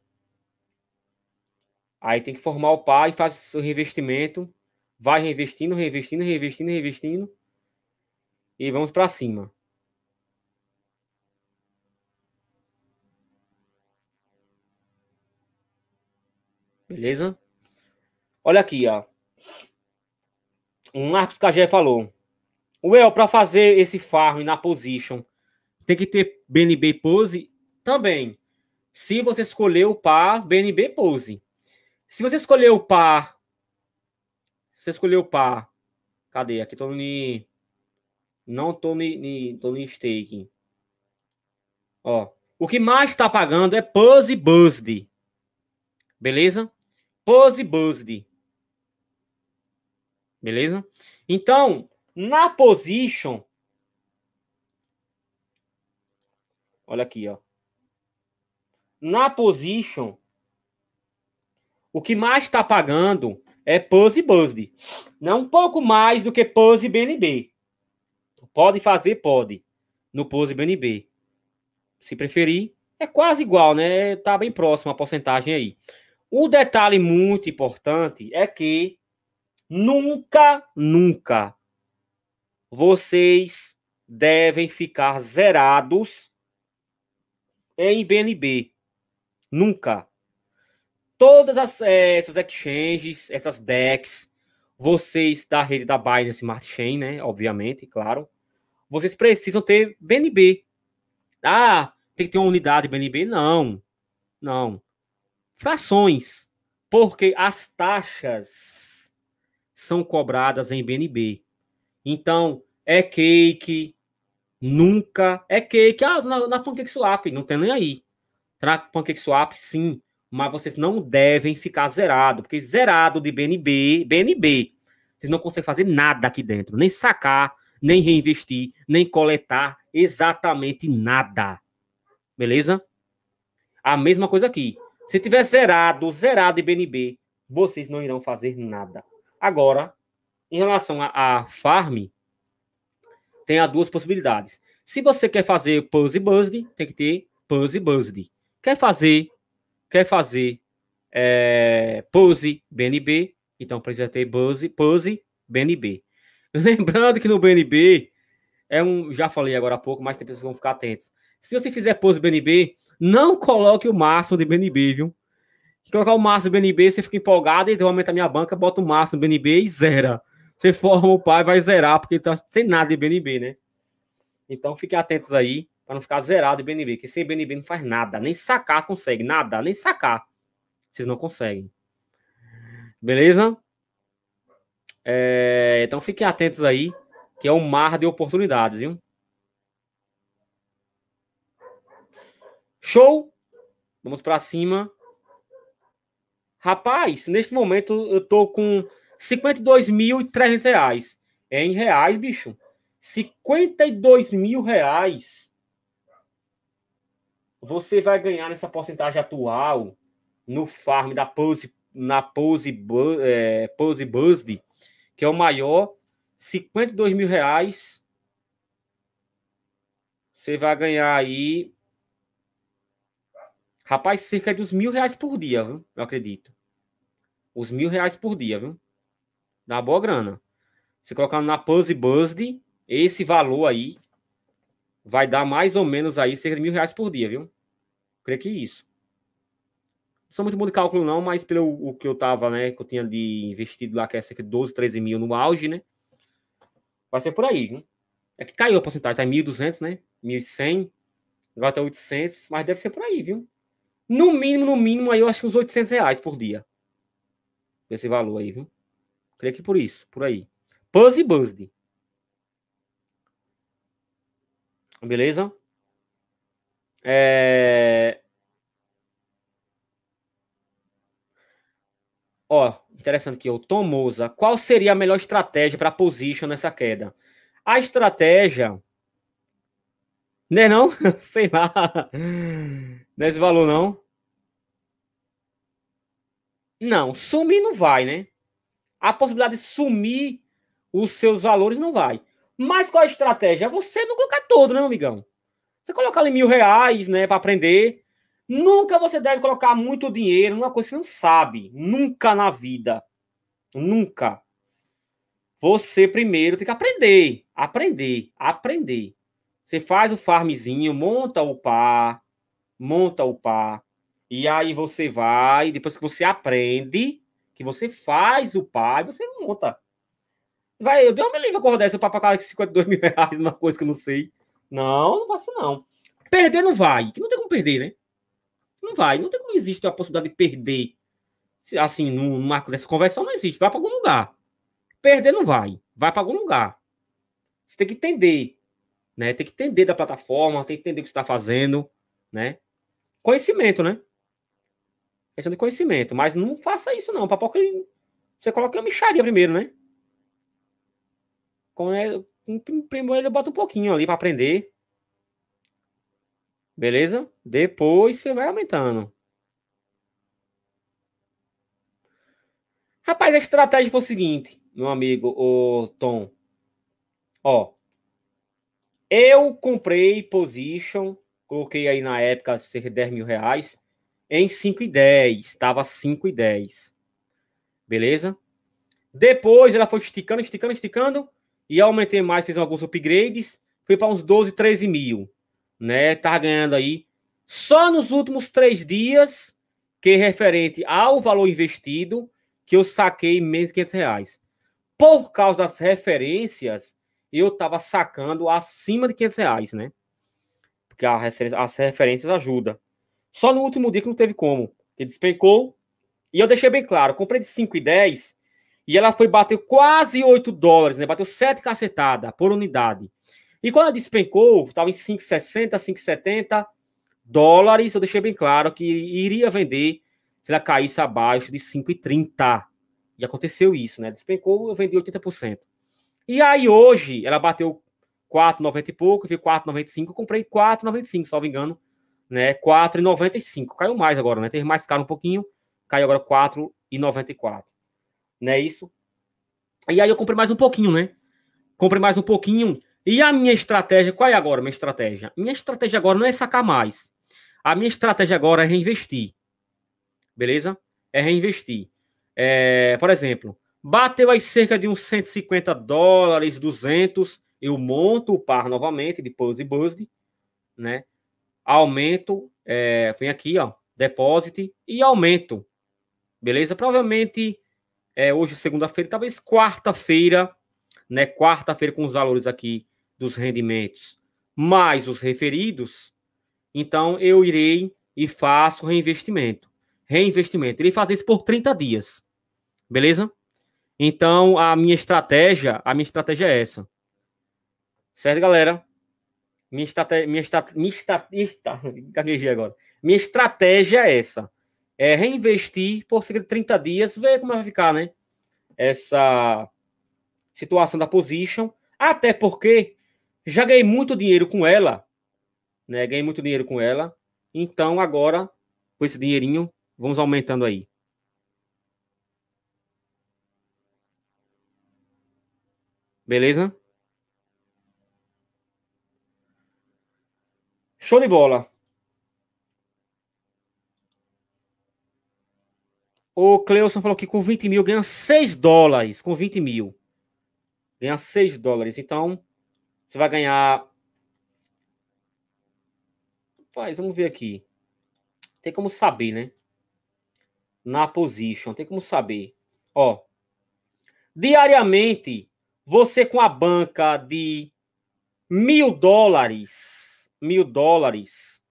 Aí tem que formar o par e faz seu reinvestimento. Vai reinvestindo, reinvestindo, reinvestindo, reinvestindo. E vamos para cima. Beleza? Olha aqui, ó. O Marcos Cagé falou. o El para fazer esse farm na position, tem que ter BNB pose também. Se você escolher o par BNB pose. Se você escolher o par. Se você escolher o par. Cadê? Aqui tô ni, Não tô nem tô nem staking. Ó. O que mais está pagando é pose e Beleza? Pose Busd. Beleza? Então, na position. Olha aqui, ó. Na position, o que mais está pagando é Pose Busd. Não né? um pouco mais do que Pose BNB. Pode fazer, pode. No Pose BNB. Se preferir, é quase igual, né? Tá bem próximo a porcentagem aí. O detalhe muito importante é que nunca, nunca vocês devem ficar zerados em BNB. Nunca. Todas as, eh, essas exchanges, essas DEX, vocês da rede da Binance Smart Chain, né? Obviamente, claro. Vocês precisam ter BNB. Ah, tem que ter uma unidade BNB? Não. Não frações, porque as taxas são cobradas em BNB. Então, é cake, nunca é cake. Ah, na, na Pancake Swap, não tem nem aí. Na Pancake Swap, sim, mas vocês não devem ficar zerado, porque zerado de BNB, BNB, vocês não conseguem fazer nada aqui dentro, nem sacar, nem reinvestir, nem coletar exatamente nada. Beleza? A mesma coisa aqui. Se tiver zerado, zerado e BNB, vocês não irão fazer nada. Agora, em relação à farm, tem as duas possibilidades. Se você quer fazer Puzz e tem que ter Pose Buzz. Quer fazer, quer fazer é, BNB, então precisa ter Pose, Pose BNB. *laughs* Lembrando que no BNB é um, já falei agora há pouco, mas tem pessoas que vão ficar atentas. Se você fizer pose BNB, não coloque o máximo de BNB, viu? Se colocar o máximo BNB, você fica empolgado e deu aumento a minha banca, bota o máximo BNB e zera. Você forma o pai, vai zerar, porque tá sem nada de BNB, né? Então fiquem atentos aí, para não ficar zerado de BNB, que sem BNB não faz nada, nem sacar consegue, nada, nem sacar. Vocês não conseguem. Beleza? É, então fiquem atentos aí, que é um mar de oportunidades, viu? Show? Vamos para cima. Rapaz, neste momento eu tô com 52.300 reais. É em reais, bicho. 52 mil reais. Você vai ganhar nessa porcentagem atual no farm da Pose, na Pose, é, Pose Buzzed, que é o maior, 52 mil reais. Você vai ganhar aí Rapaz, cerca dos mil reais por dia, viu? Eu acredito. Os mil reais por dia, viu? Dá boa grana. Se colocar na Puzzle Buzzed, esse valor aí vai dar mais ou menos aí cerca de mil reais por dia, viu? Eu creio que isso. Não sou muito bom de cálculo, não, mas pelo o que eu tava, né? Que eu tinha de investido lá, que é cerca de 12, 13 mil no auge, né? Vai ser por aí, viu? É que caiu a porcentagem, tá em 1.200, né? 1.100, agora tá 800, mas deve ser por aí, viu? No mínimo, no mínimo, aí eu acho uns 800 reais por dia. Esse valor aí, viu? Creio que por isso, por aí. Buzz e Beleza? É... Ó, interessante aqui, o Tomosa. Qual seria a melhor estratégia para position nessa queda? A estratégia né não? *laughs* Sei lá. Nesse é valor, não. Não, sumir não vai, né? A possibilidade de sumir os seus valores não vai. Mas qual a estratégia? É você não colocar todo, né, amigão? Você colocar ali mil reais, né, para aprender. Nunca você deve colocar muito dinheiro numa coisa que você não sabe. Nunca na vida. Nunca. Você primeiro tem que aprender, aprender, aprender. Você faz o farmzinho, monta o par, monta o par. E aí você vai, depois que você aprende, que você faz o par, você monta. Vai, eu dei uma livre com esse papo cara pagar 52 mil reais numa *laughs* coisa que eu não sei. Não, não faço não. Perder não vai, que não tem como perder, né? Não vai, não tem como existe a possibilidade de perder. Assim, no marco dessa conversão não existe, vai para algum lugar. Perder não vai, vai para algum lugar. Você tem que entender né? Tem que entender da plataforma, tem que entender o que está fazendo, né? Conhecimento, né? Questão de conhecimento, mas não faça isso não, papoca. Você coloca a micharia primeiro, né? Como é, primeiro ele bota um pouquinho ali para aprender. Beleza? Depois você vai aumentando. Rapaz, a estratégia foi o seguinte, meu amigo, o Tom. Ó, eu comprei position, coloquei aí na época cerca de 10 mil reais, em 5,10. Estava 5,10. Beleza? Depois ela foi esticando, esticando, esticando. E aumentei mais, fiz alguns upgrades. Fui para uns 12, 13 mil. Né? Tá ganhando aí. Só nos últimos três dias, que é referente ao valor investido, que eu saquei menos 500 reais. Por causa das referências, eu estava sacando acima de 500 reais, né? Porque referência, as referências ajudam. Só no último dia que não teve como. Ele despencou. E eu deixei bem claro, comprei de 5,10 e ela foi bater quase 8 dólares, né? Bateu 7 cacetada por unidade. E quando ela despencou, estava em 5,60, 5,70 dólares. Eu deixei bem claro que iria vender se ela caísse abaixo de 5,30. E aconteceu isso, né? Despencou, eu vendi 80%. E aí hoje ela bateu 4,90 e pouco, vi 4,95, comprei 4,95, salvo engano, né? 4,95. Caiu mais agora, né? Teve mais caro um pouquinho, caiu agora 4,94. Né, isso? E aí eu comprei mais um pouquinho, né? Comprei mais um pouquinho. E a minha estratégia, qual é agora minha estratégia? Minha estratégia agora não é sacar mais. A minha estratégia agora é reinvestir. Beleza? É reinvestir. É, por exemplo, Bateu aí cerca de uns 150 dólares, 200. Eu monto o par novamente de Pose Buzz, né? Aumento, é, vem aqui, ó, depósito e aumento. Beleza? Provavelmente é, hoje, segunda-feira, talvez quarta-feira, né? Quarta-feira com os valores aqui dos rendimentos, mais os referidos. Então, eu irei e faço reinvestimento. Reinvestimento. Irei fazer isso por 30 dias. Beleza? Então, a minha estratégia, a minha estratégia é essa. Certo, galera? Minha estratégia, minha, estratégia, minha, *laughs* agora. minha estratégia é essa. É reinvestir por cerca de 30 dias, ver como vai ficar, né? Essa situação da position, até porque já ganhei muito dinheiro com ela, né? Ganhei muito dinheiro com ela. Então agora com esse dinheirinho, vamos aumentando aí. Beleza? Show de bola. O Cleilson falou que com 20 mil ganha 6 dólares. Com 20 mil. Ganha 6 dólares. Então, você vai ganhar. Rapaz, vamos ver aqui. Tem como saber, né? Na position. Tem como saber. Ó. Diariamente, você com a banca de mil dólares, mil dólares,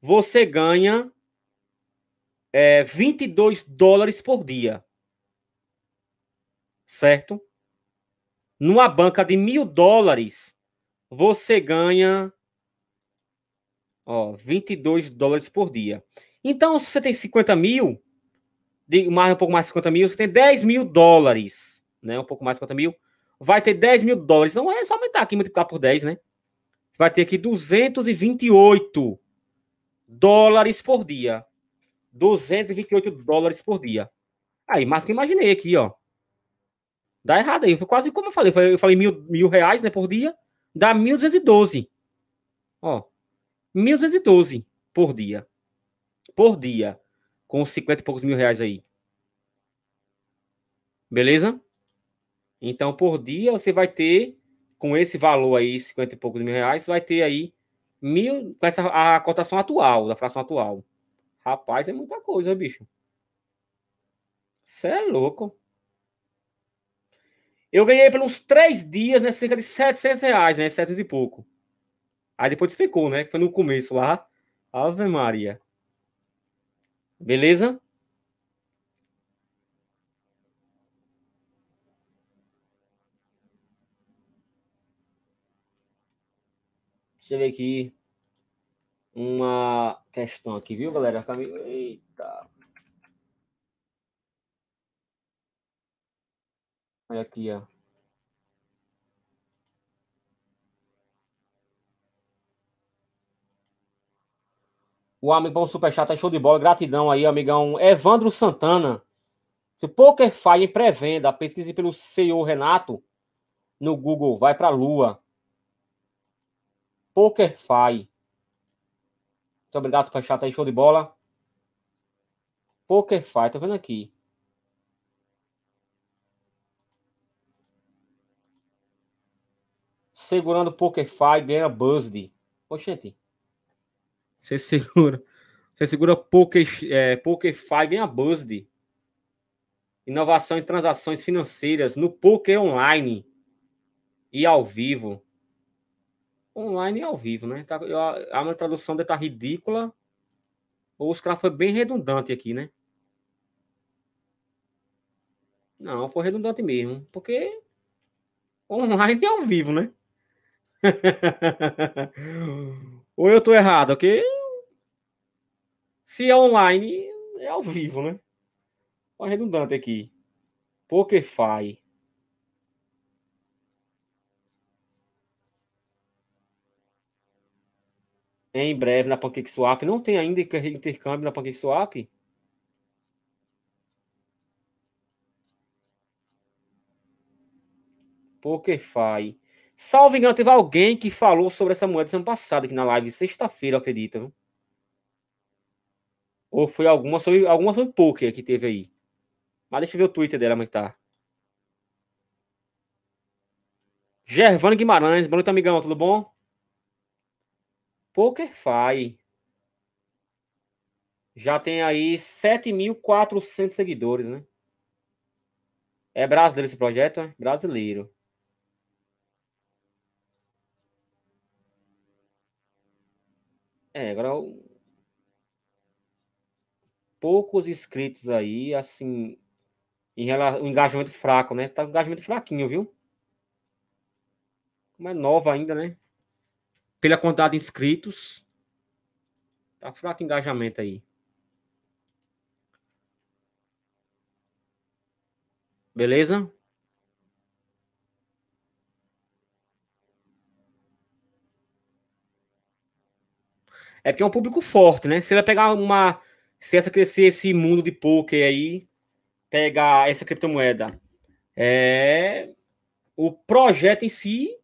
você ganha é, 22 dólares por dia. Certo? Numa banca de mil dólares, você ganha ó, 22 dólares por dia. Então, se você tem 50 mil, de, mais, um pouco mais de 50 mil, você tem 10 mil dólares, né? Um pouco mais de 50 mil, vai ter 10 mil dólares. Não é só aumentar aqui, multiplicar por 10, né? vai ter aqui 228 dólares por dia. 228 dólares por dia. Aí, mais que eu imaginei aqui, ó. Dá errado aí. Foi quase como eu falei. Eu falei mil, mil reais né, por dia. Dá 1.212. Ó. 1.212 por dia. Por dia. Com 50 e poucos mil reais aí. Beleza? Então, por dia, você vai ter, com esse valor aí, 50 e poucos mil reais, vai ter aí mil, com essa, a cotação atual, da fração atual. Rapaz, é muita coisa, bicho. Você é louco. Eu ganhei por uns três dias, né? Cerca de 700 reais, né? 700 e pouco. Aí depois explicou, né? Que foi no começo lá. Ave Maria. Beleza? Deixa eu ver aqui uma questão aqui, viu, galera? Eita. Olha aqui, ó. O amigão superchat é show de bola. Gratidão aí, amigão. Evandro Santana. Se Poker Fire em pré-venda, pesquise pelo senhor Renato no Google. Vai para a lua. PokerFi. Muito obrigado pelo chat aí, show de bola. PokerFi, tá vendo aqui? Segurando PokerFi ganha BuzzD. Oxente. Você segura. Você segura Poker, é, PokerFi ganha BuzzD. Inovação em transações financeiras no poker online e ao vivo online e ao vivo, né? Tá, eu, a minha tradução deve estar tá ridícula. Ou os caras foi bem redundante aqui, né? Não, foi redundante mesmo. Porque online e ao vivo, né? *laughs* Ou eu tô errado, ok? Se é online, é ao vivo, né? Foi redundante aqui. Pokerfy. em breve na PancakeSwap. Não tem ainda intercâmbio na PancakeSwap? PokerFi. Salvo engano, teve alguém que falou sobre essa moeda semana passada aqui na live, sexta-feira, acredito. Ou foi alguma sobre, alguma sobre poker que teve aí. Mas deixa eu ver o Twitter dela, mas é tá. Gervano Guimarães, boa noite, amigão, tudo bom? PokerFi. Já tem aí 7.400 seguidores, né? É brasileiro esse projeto? É brasileiro. É, agora poucos inscritos aí, assim, em relação, o engajamento fraco, né? Tá um engajamento fraquinho, viu? Como é nova ainda, né? pela quantidade é de inscritos. Tá fraco engajamento aí. Beleza? É porque é um público forte, né? Se ela pegar uma. Se essa crescer esse mundo de poker aí, pegar essa criptomoeda. É. O projeto em si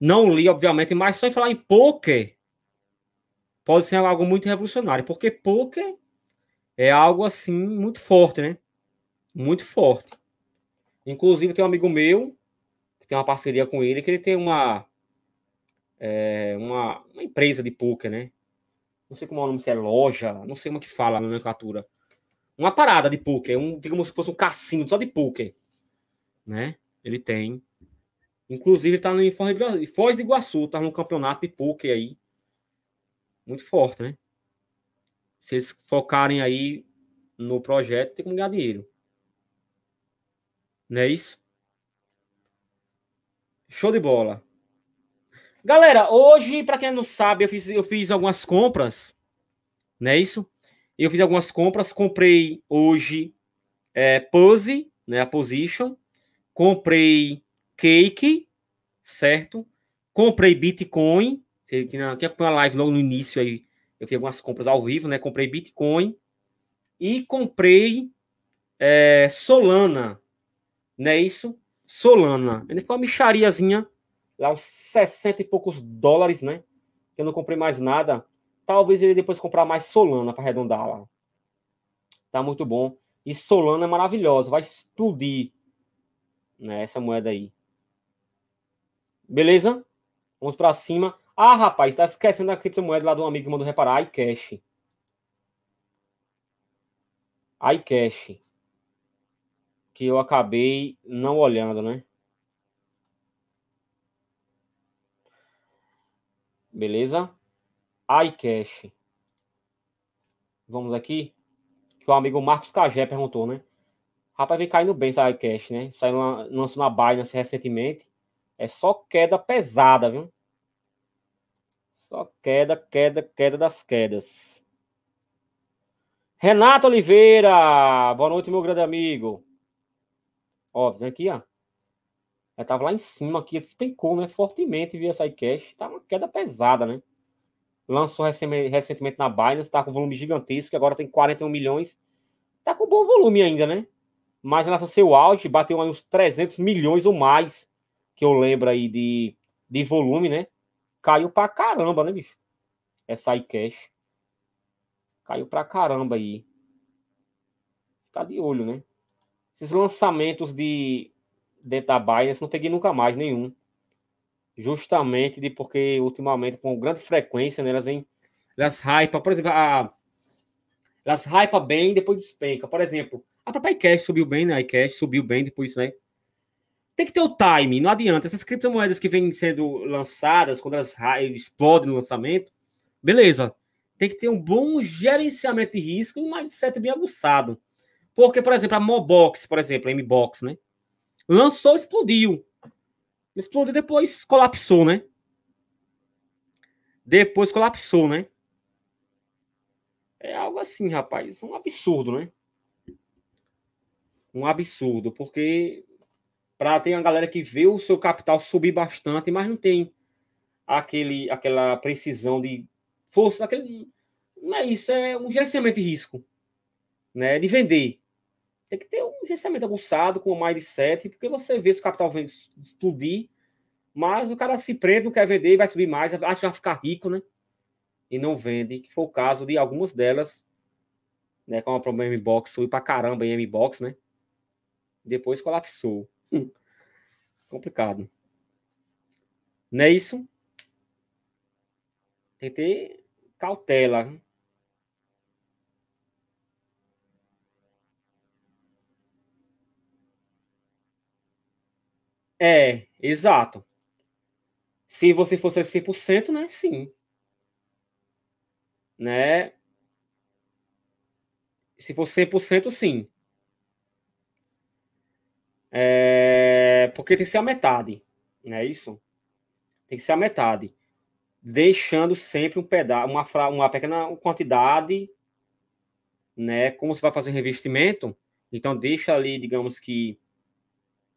não li, obviamente, mas só em falar em poker pode ser algo muito revolucionário, porque poker é algo assim muito forte, né? Muito forte. Inclusive, tem um amigo meu que tem uma parceria com ele, que ele tem uma, é, uma, uma, empresa de poker, né? Não sei como é o nome, se é loja, não sei como é que fala na nomenclatura. Uma parada de poker, um, como se fosse um cassino só de poker, né? Ele tem Inclusive está em Foz de Iguaçu, tá no campeonato de poker aí. Muito forte, né? Se eles focarem aí no projeto, tem que ganhar dinheiro. Não é isso? Show de bola. Galera, hoje, para quem não sabe, eu fiz, eu fiz algumas compras. Não é isso? Eu fiz algumas compras. Comprei hoje é, Pose, né, a Position. Comprei cake, certo? Comprei Bitcoin, que acompanhou a live logo no início aí, eu fiz algumas compras ao vivo, né? Comprei Bitcoin e comprei é, Solana, não é isso? Solana. ele é ficou uma michariazinha, lá uns 60 e poucos dólares, né? Eu não comprei mais nada. Talvez ele depois comprar mais Solana para arredondar lá. Tá muito bom. E Solana é maravilhosa, vai explodir né, essa moeda aí. Beleza? Vamos para cima. Ah, rapaz, está esquecendo a criptomoeda lá do amigo que mandou reparar. iCash. iCash. Que eu acabei não olhando, né? Beleza? iCash. Vamos aqui. Que o amigo Marcos Cagé perguntou, né? Rapaz, vem caindo bem essa iCash, né? Saiu lançou na Binance recentemente. É só queda pesada, viu? Só queda, queda, queda das quedas. Renato Oliveira, boa noite, meu grande amigo. Ó, vem aqui, ó. Ela tava lá em cima aqui, despencou, né? Fortemente via sidecast. Tá uma queda pesada, né? Lançou recentemente na Binance, tá com volume gigantesco, agora tem 41 milhões. Tá com bom volume ainda, né? Mas ela seu auge, bateu aí uns 300 milhões ou mais que eu lembro aí de, de volume, né? Caiu pra caramba, né, bicho? Essa iCash. Caiu pra caramba aí. Ficar de olho, né? Esses lançamentos de Data Binance, não peguei nunca mais nenhum. Justamente de porque ultimamente, com grande frequência, né, elas, em, elas hypam, por exemplo, a, elas hypam bem depois despenca. Por exemplo, a própria iCash subiu bem, né? A iCash subiu bem depois, né? tem que ter o time, não adianta. Essas criptomoedas que vêm sendo lançadas, quando elas explodem no lançamento, beleza. Tem que ter um bom gerenciamento de risco e um mindset bem aguçado. Porque, por exemplo, a Mobox, por exemplo, a Mbox, né? Lançou, explodiu. Explodiu, depois colapsou, né? Depois colapsou, né? É algo assim, rapaz. Um absurdo, né? Um absurdo, porque para tem a galera que vê o seu capital subir bastante, mas não tem aquele aquela precisão de força, aquele não é isso, é um gerenciamento de risco, né, de vender. Tem que ter um gerenciamento aguçado com mais de sete, porque você vê se o capital vem explodir, mas o cara se prende, não quer vender, vai subir mais, acha que vai ficar rico, né? E não vende, que foi o caso de algumas delas, né, com a problema M-Box, subiu pra caramba em M-Box, né? Depois colapsou. Hum, complicado. Não é isso? Tem que ter cautela. É, exato. Se você fosse 100%, né? Sim. Né? Se for 100%, sim. É... Porque tem que ser a metade, não é isso? Tem que ser a metade. Deixando sempre um pedaço, uma, fra... uma pequena quantidade, né? Como você vai fazer um revestimento, então deixa ali, digamos que.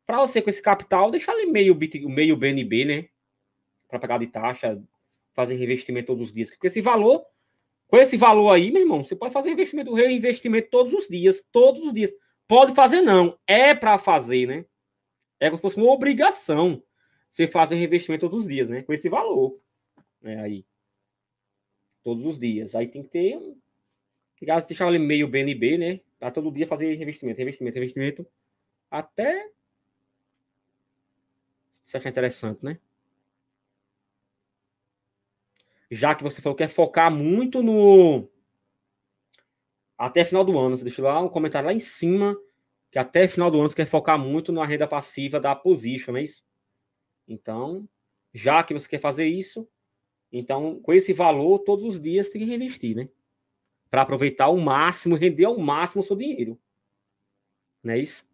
Para você com esse capital, deixa ali meio, bit... meio BNB, né? Para pegar de taxa, fazer revestimento todos os dias. Porque esse valor com esse valor aí, meu irmão, você pode fazer investimento, reinvestimento todos os dias, todos os dias. Pode fazer, não. É para fazer, né? É como se fosse uma obrigação você fazer revestimento todos os dias, né? Com esse valor. Né? Aí. Todos os dias. Aí tem que ter. Um... deixar ali meio BNB, né? Para todo dia fazer revestimento, revestimento, revestimento. Até. Você acha interessante, né? Já que você falou que é focar muito no até final do ano. Você deixa lá um comentário lá em cima, que até final do ano você quer focar muito na renda passiva da position, não é isso? Então, já que você quer fazer isso, então com esse valor, todos os dias tem que reinvestir, né? Para aproveitar o máximo, render ao máximo o seu dinheiro. Não é isso?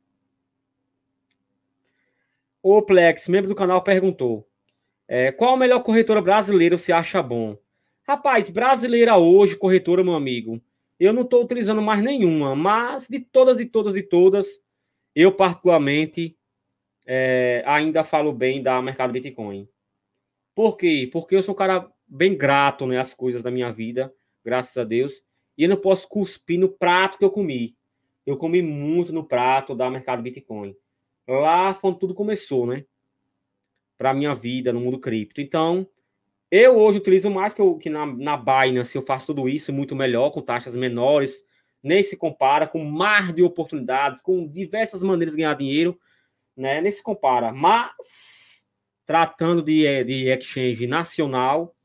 O Plex, membro do canal, perguntou: é, qual a melhor corretora brasileira você acha bom? Rapaz, brasileira hoje, corretora, meu amigo, eu não estou utilizando mais nenhuma, mas de todas, de todas, de todas, eu particularmente é, ainda falo bem da mercado Bitcoin. Por quê? Porque eu sou um cara bem grato né, às coisas da minha vida, graças a Deus. E eu não posso cuspir no prato que eu comi. Eu comi muito no prato da mercado Bitcoin. Lá foi onde tudo começou, né? Para minha vida no mundo cripto. Então, eu hoje utilizo mais que, eu, que na, na Binance, assim, eu faço tudo isso muito melhor, com taxas menores, nem se compara, com mar de oportunidades, com diversas maneiras de ganhar dinheiro, né? nem se compara. Mas, tratando de, eh, de exchange nacional,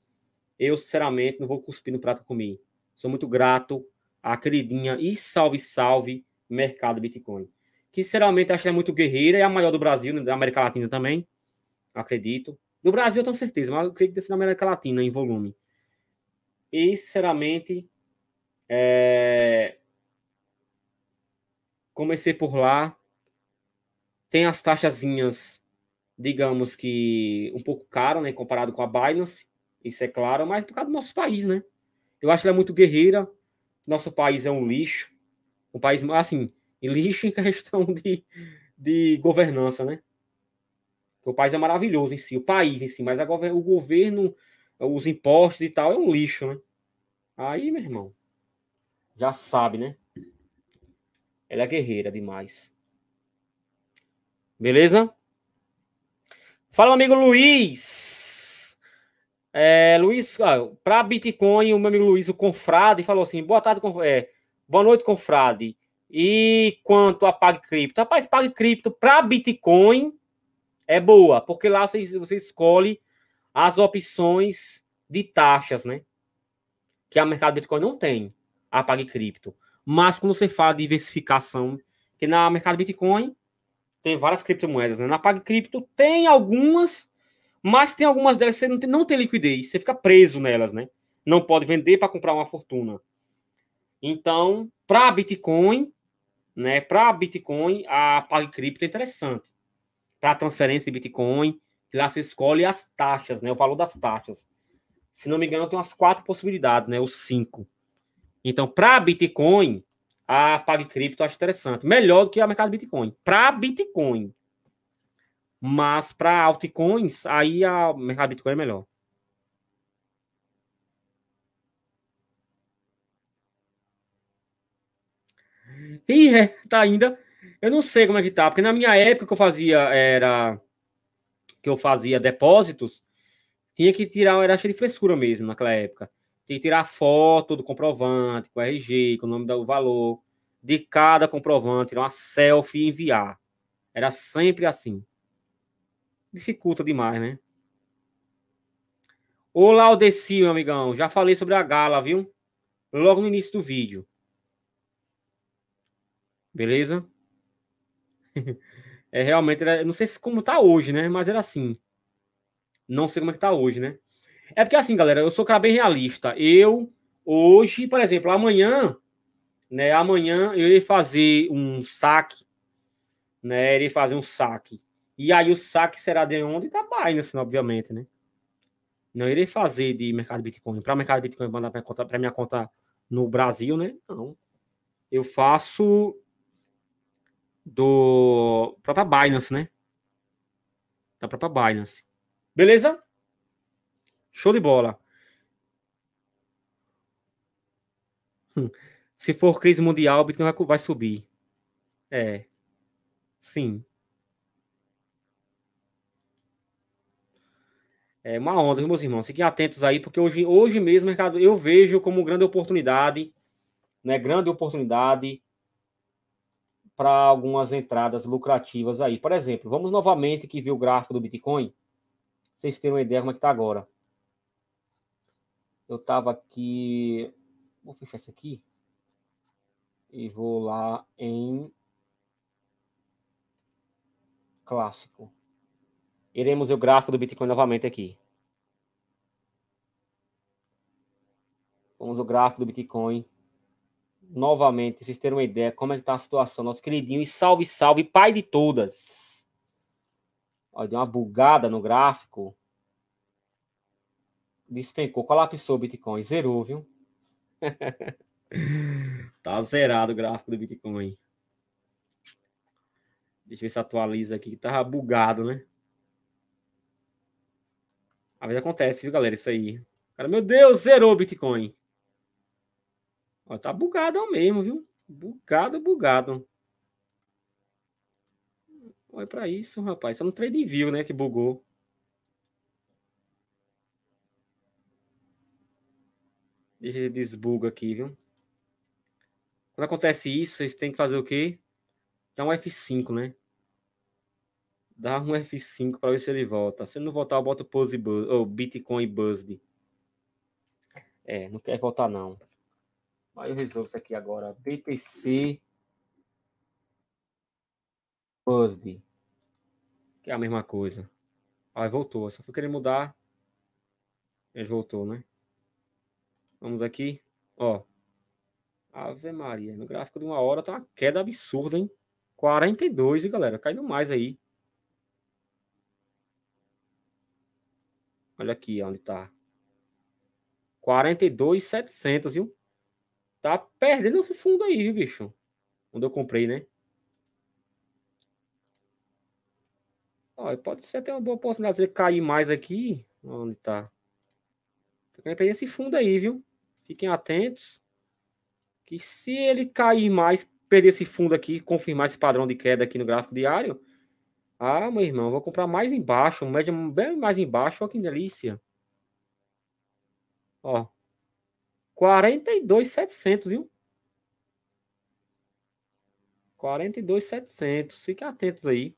eu sinceramente não vou cuspir no prato comigo. Sou muito grato à queridinha e salve, salve mercado Bitcoin. Que sinceramente acho que é muito guerreira, é a maior do Brasil, né, da América Latina também, acredito. Do Brasil eu tenho certeza, mas eu creio que deve ser da América Latina em volume. E, sinceramente, é... comecei por lá. Tem as taxazinhas, digamos que um pouco caro, né? Comparado com a Binance, isso é claro, mas por causa do nosso país, né? Eu acho que ela é muito guerreira. Nosso país é um lixo. Um país, assim, lixo em questão de, de governança, né? O país é maravilhoso em si, o país em si, mas agora o governo, os impostos e tal, é um lixo, né? Aí, meu irmão, já sabe, né? Ela é guerreira demais. Beleza? Fala, amigo Luiz. É, Luiz, ah, para Bitcoin, o meu amigo Luiz, o Confrade, falou assim: boa tarde, é, boa noite, Confrade. E quanto a Pag Cripto? Rapaz, Pag Cripto para Bitcoin é boa, porque lá você, você escolhe as opções de taxas, né? Que a mercado Bitcoin não tem, a Pague Cripto. Mas quando você fala de diversificação, que na mercado Bitcoin tem várias criptomoedas, né? Na Pag Cripto tem algumas, mas tem algumas delas que você não tem, não tem liquidez, você fica preso nelas, né? Não pode vender para comprar uma fortuna. Então, para Bitcoin, né? Para Bitcoin, a Pag Cripto é interessante para transferência de Bitcoin. lá você escolhe as taxas, né? O valor das taxas. Se não me engano, tem umas quatro possibilidades, né? Os cinco. Então, para Bitcoin, a PagCrypto acho interessante. Melhor do que a mercado Bitcoin. Para Bitcoin. Mas para altcoins, aí a mercado Bitcoin é melhor. E é, tá ainda eu não sei como é que tá, porque na minha época que eu fazia era que eu fazia depósitos, tinha que tirar, era cheio de frescura mesmo naquela época. Tinha que tirar foto do comprovante, com RG, com o nome do valor, de cada comprovante, tirar uma selfie e enviar. Era sempre assim. Dificulta demais, né? Olá, Odessi, meu amigão. Já falei sobre a gala, viu? Logo no início do vídeo. Beleza? *laughs* é, realmente, era, não sei como tá hoje, né? Mas era assim. Não sei como é que tá hoje, né? É porque assim, galera, eu sou cara bem realista. Eu, hoje, por exemplo, amanhã, né? Amanhã eu irei fazer um saque, né? Irei fazer um saque. E aí o saque será de onde? Da Binance, né, obviamente, né? Não irei fazer de mercado Bitcoin. Para mercado Bitcoin mandar para minha conta no Brasil, né? Não. Eu faço do própria Binance, né? Da própria Binance. Beleza? Show de bola. Hum. Se for crise mundial, o Bitcoin vai subir. É. Sim. É uma onda, meus irmãos. Fiquem atentos aí, porque hoje, hoje mesmo, mercado, eu vejo como grande oportunidade, né? Grande oportunidade para algumas entradas lucrativas aí. Por exemplo, vamos novamente que viu o gráfico do Bitcoin. Vocês terem uma ideia como é que está agora. Eu estava aqui. Vou fechar isso aqui. E vou lá em clássico. Iremos o gráfico do Bitcoin novamente aqui. Vamos o gráfico do Bitcoin novamente, vocês terem uma ideia como é que tá a situação. Nosso queridinho, e salve, salve, pai de todas. olha deu uma bugada no gráfico. Despencou, colapsou o Bitcoin, zerou, viu? *laughs* tá zerado o gráfico do Bitcoin. Deixa eu ver se atualiza aqui, que tava bugado, né? Às vezes acontece, viu, galera, isso aí. Cara, meu Deus, zerou o Bitcoin. Ó, tá bugado mesmo, viu? Bugado, bugado. Olha para isso, rapaz. Só é um trade view, né? Que bugou. Deixa ele desbuga aqui, viu? Quando acontece isso, eles têm que fazer o quê? dá um F5, né? dá um F5 para ver se ele volta. Se ele não voltar, eu boto Pose Buzz, ou Bitcoin Buzzed. É, não quer voltar não. Aí eu resolvo isso aqui agora. BTC BUSD. Que é a mesma coisa. Aí ah, voltou. Só fui querer mudar. Ele voltou, né? Vamos aqui. Ó. Ave Maria. No gráfico de uma hora tá uma queda absurda, hein? 42, e galera? Caindo mais aí. Olha aqui onde tá. 42,700, viu? Tá perdendo esse fundo aí, viu, bicho? Quando eu comprei, né? Ó, pode ser até uma boa oportunidade de cair mais aqui. Onde tá? Tô querendo perder esse fundo aí, viu? Fiquem atentos. Que se ele cair mais, perder esse fundo aqui, confirmar esse padrão de queda aqui no gráfico diário. Ah, meu irmão, vou comprar mais embaixo, média bem mais embaixo. Olha que delícia. Ó, 42,700, viu? 42,700. Fiquem atentos aí.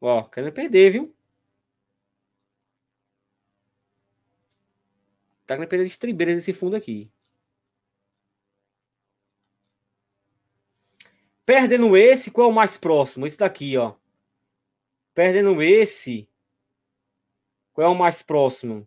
Ó, querendo perder, viu? Tá querendo perder de estribeiras esse fundo aqui. Perdendo esse, qual é o mais próximo? Esse daqui, ó. Perdendo esse, qual é o mais próximo?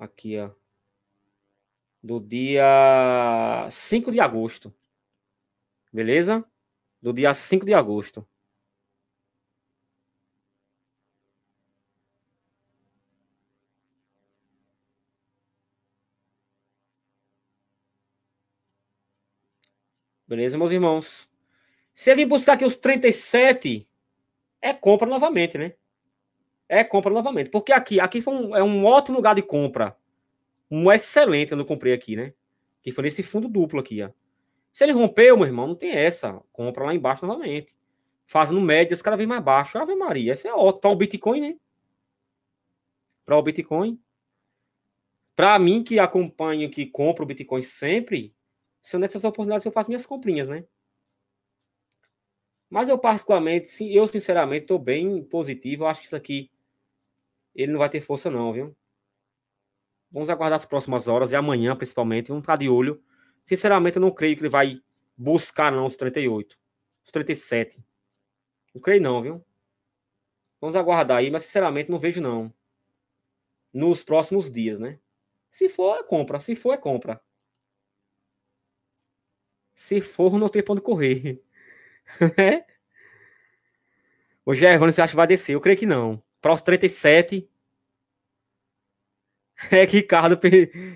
Aqui, ó. Do dia 5 de agosto. Beleza? Do dia 5 de agosto. Beleza, meus irmãos? Se ele buscar aqui os 37, é compra novamente, né? é compra novamente. Porque aqui, aqui foi um, é um ótimo lugar de compra. Um excelente eu não comprei aqui, né? Que foi nesse fundo duplo aqui, ó. Se ele rompeu, meu irmão, não tem essa. Compra lá embaixo novamente. Fazendo médias cada vez mais baixo. Ave Maria, isso é ótimo. Para o Bitcoin, né? Para o Bitcoin. Para mim, que acompanho, que compro o Bitcoin sempre, são nessas oportunidades que eu faço minhas comprinhas, né? Mas eu particularmente, eu sinceramente estou bem positivo. Eu acho que isso aqui ele não vai ter força, não, viu? Vamos aguardar as próximas horas e amanhã, principalmente. Vamos ficar de olho. Sinceramente, eu não creio que ele vai buscar, não, os 38. Os 37. Não creio, não, viu? Vamos aguardar aí, mas sinceramente, não vejo, não. Nos próximos dias, né? Se for, é compra. Se for, é compra. Se for, não tem pra onde correr. o *laughs* Gervânio, você acha que vai descer? Eu creio que não para os 37. *laughs* É que Ricardo,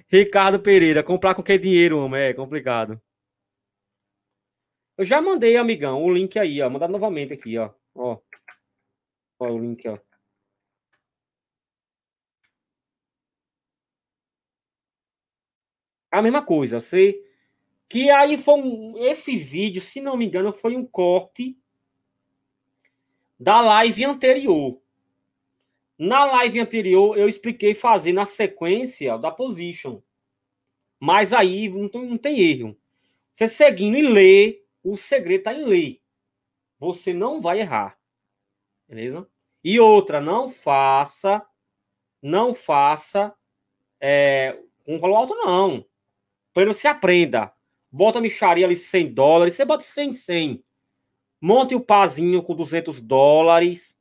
Ricardo Pereira, comprar com que dinheiro, homem? É complicado. Eu já mandei, amigão, o link aí, ó. Mandar novamente aqui, ó. Ó, ó o link, ó. A mesma coisa, você que aí foi um, esse vídeo, se não me engano, foi um corte da live anterior. Na live anterior, eu expliquei fazer na sequência da position. Mas aí não tem, erro. Você seguindo e lê, o segredo está em ler. Você não vai errar. Beleza? E outra, não faça, não faça é, um valor alto, não. não se aprenda. Bota a micharia ali 100 dólares, você bota 100, 100. Monte o pazinho com 200 dólares,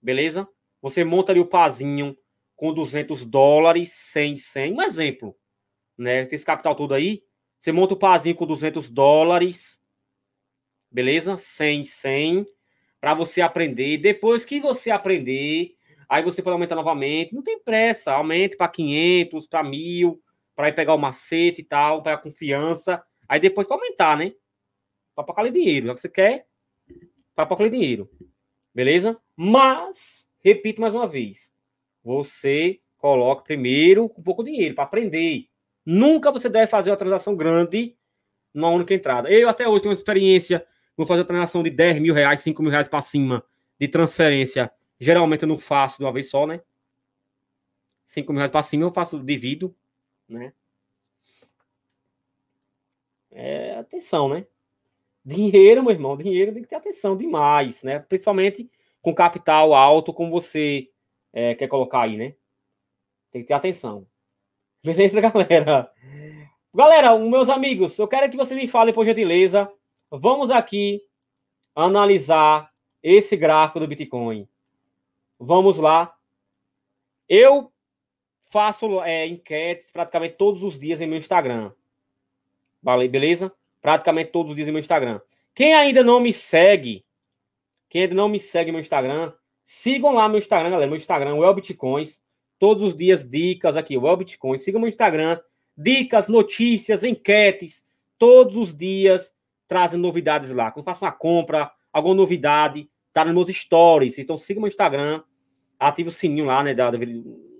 beleza? Você monta ali o pazinho com 200 dólares, 100, 100. Um exemplo, né? Tem esse capital todo aí. Você monta o pazinho com 200 dólares, beleza? 100, 100, para você aprender. Depois que você aprender, aí você pode aumentar novamente. Não tem pressa, aumente para 500, para 1000, para ir pegar o macete e tal, para a confiança. Aí depois para aumentar, né? Para pagar dinheiro, já que você quer, para pagar dinheiro. Beleza? Mas Repito mais uma vez. Você coloca primeiro um pouco de dinheiro para aprender. Nunca você deve fazer uma transação grande numa única entrada. Eu até hoje tenho uma experiência, vou fazer uma transação de 10 mil reais, 5 mil reais para cima de transferência. Geralmente eu não faço de uma vez só, né? 5 mil reais para cima eu faço, devido né? É atenção, né? Dinheiro, meu irmão, dinheiro tem que ter atenção demais, né? Principalmente com capital alto, como você é, quer colocar aí, né? Tem que ter atenção. *laughs* Beleza, galera? Galera, meus amigos, eu quero que você me fale, por gentileza. Vamos aqui analisar esse gráfico do Bitcoin. Vamos lá. Eu faço é, enquetes praticamente todos os dias em meu Instagram. Vale, beleza? Praticamente todos os dias em meu Instagram. Quem ainda não me segue, quem ainda não me segue no meu Instagram, sigam lá meu Instagram, galera. Meu Instagram, Wellbitcoins. Todos os dias, dicas aqui, Wellbitcoins. Sigam meu Instagram. Dicas, notícias, enquetes. Todos os dias trazem novidades lá. Quando faço uma compra, alguma novidade, tá nos meus stories. Então siga meu Instagram, ative o sininho lá, né, da, da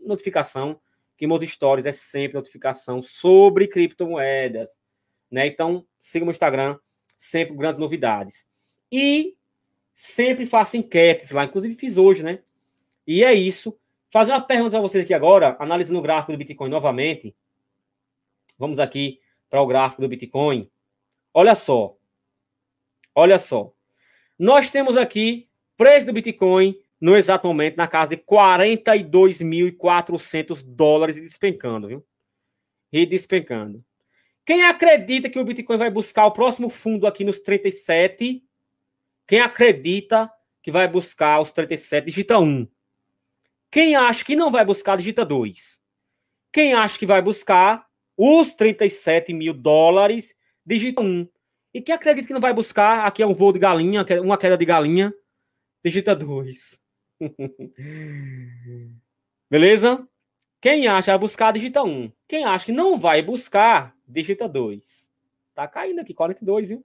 notificação, que meus stories é sempre notificação sobre criptomoedas, né? Então siga meu Instagram, sempre grandes novidades. E Sempre faço enquetes lá, inclusive fiz hoje, né? E é isso. Fazer uma pergunta para vocês aqui agora, analisando o gráfico do Bitcoin novamente. Vamos aqui para o gráfico do Bitcoin. Olha só. Olha só. Nós temos aqui preço do Bitcoin no exato momento na casa de 42.400 dólares e despencando, viu? E despencando. Quem acredita que o Bitcoin vai buscar o próximo fundo aqui nos 37 quem acredita que vai buscar os 37, digita 1. Quem acha que não vai buscar, digita 2. Quem acha que vai buscar os 37 mil dólares, digita 1. E quem acredita que não vai buscar, aqui é um voo de galinha, é uma queda de galinha, digita 2. *laughs* Beleza? Quem acha que vai buscar, digita 1. Quem acha que não vai buscar, digita 2. Tá caindo aqui, 42, viu?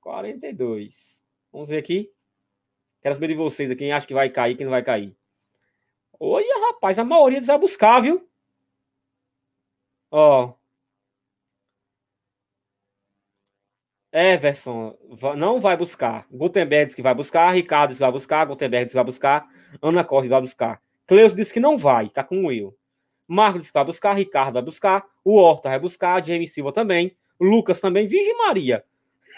42. Vamos ver aqui. Quero saber de vocês aqui, quem acha que vai cair, quem não vai cair. Olha, rapaz, a maioria vai é buscar, viu? Ó. Everson não vai buscar. Gutenberg diz que vai buscar. Ricardo diz que vai buscar. Gutenberg diz que vai buscar. Ana Costa vai buscar. Cleus diz que não vai, tá com eu. Marcos diz que vai buscar. Ricardo vai buscar. O Horta vai buscar. James Silva também. Lucas também. Virgem Maria.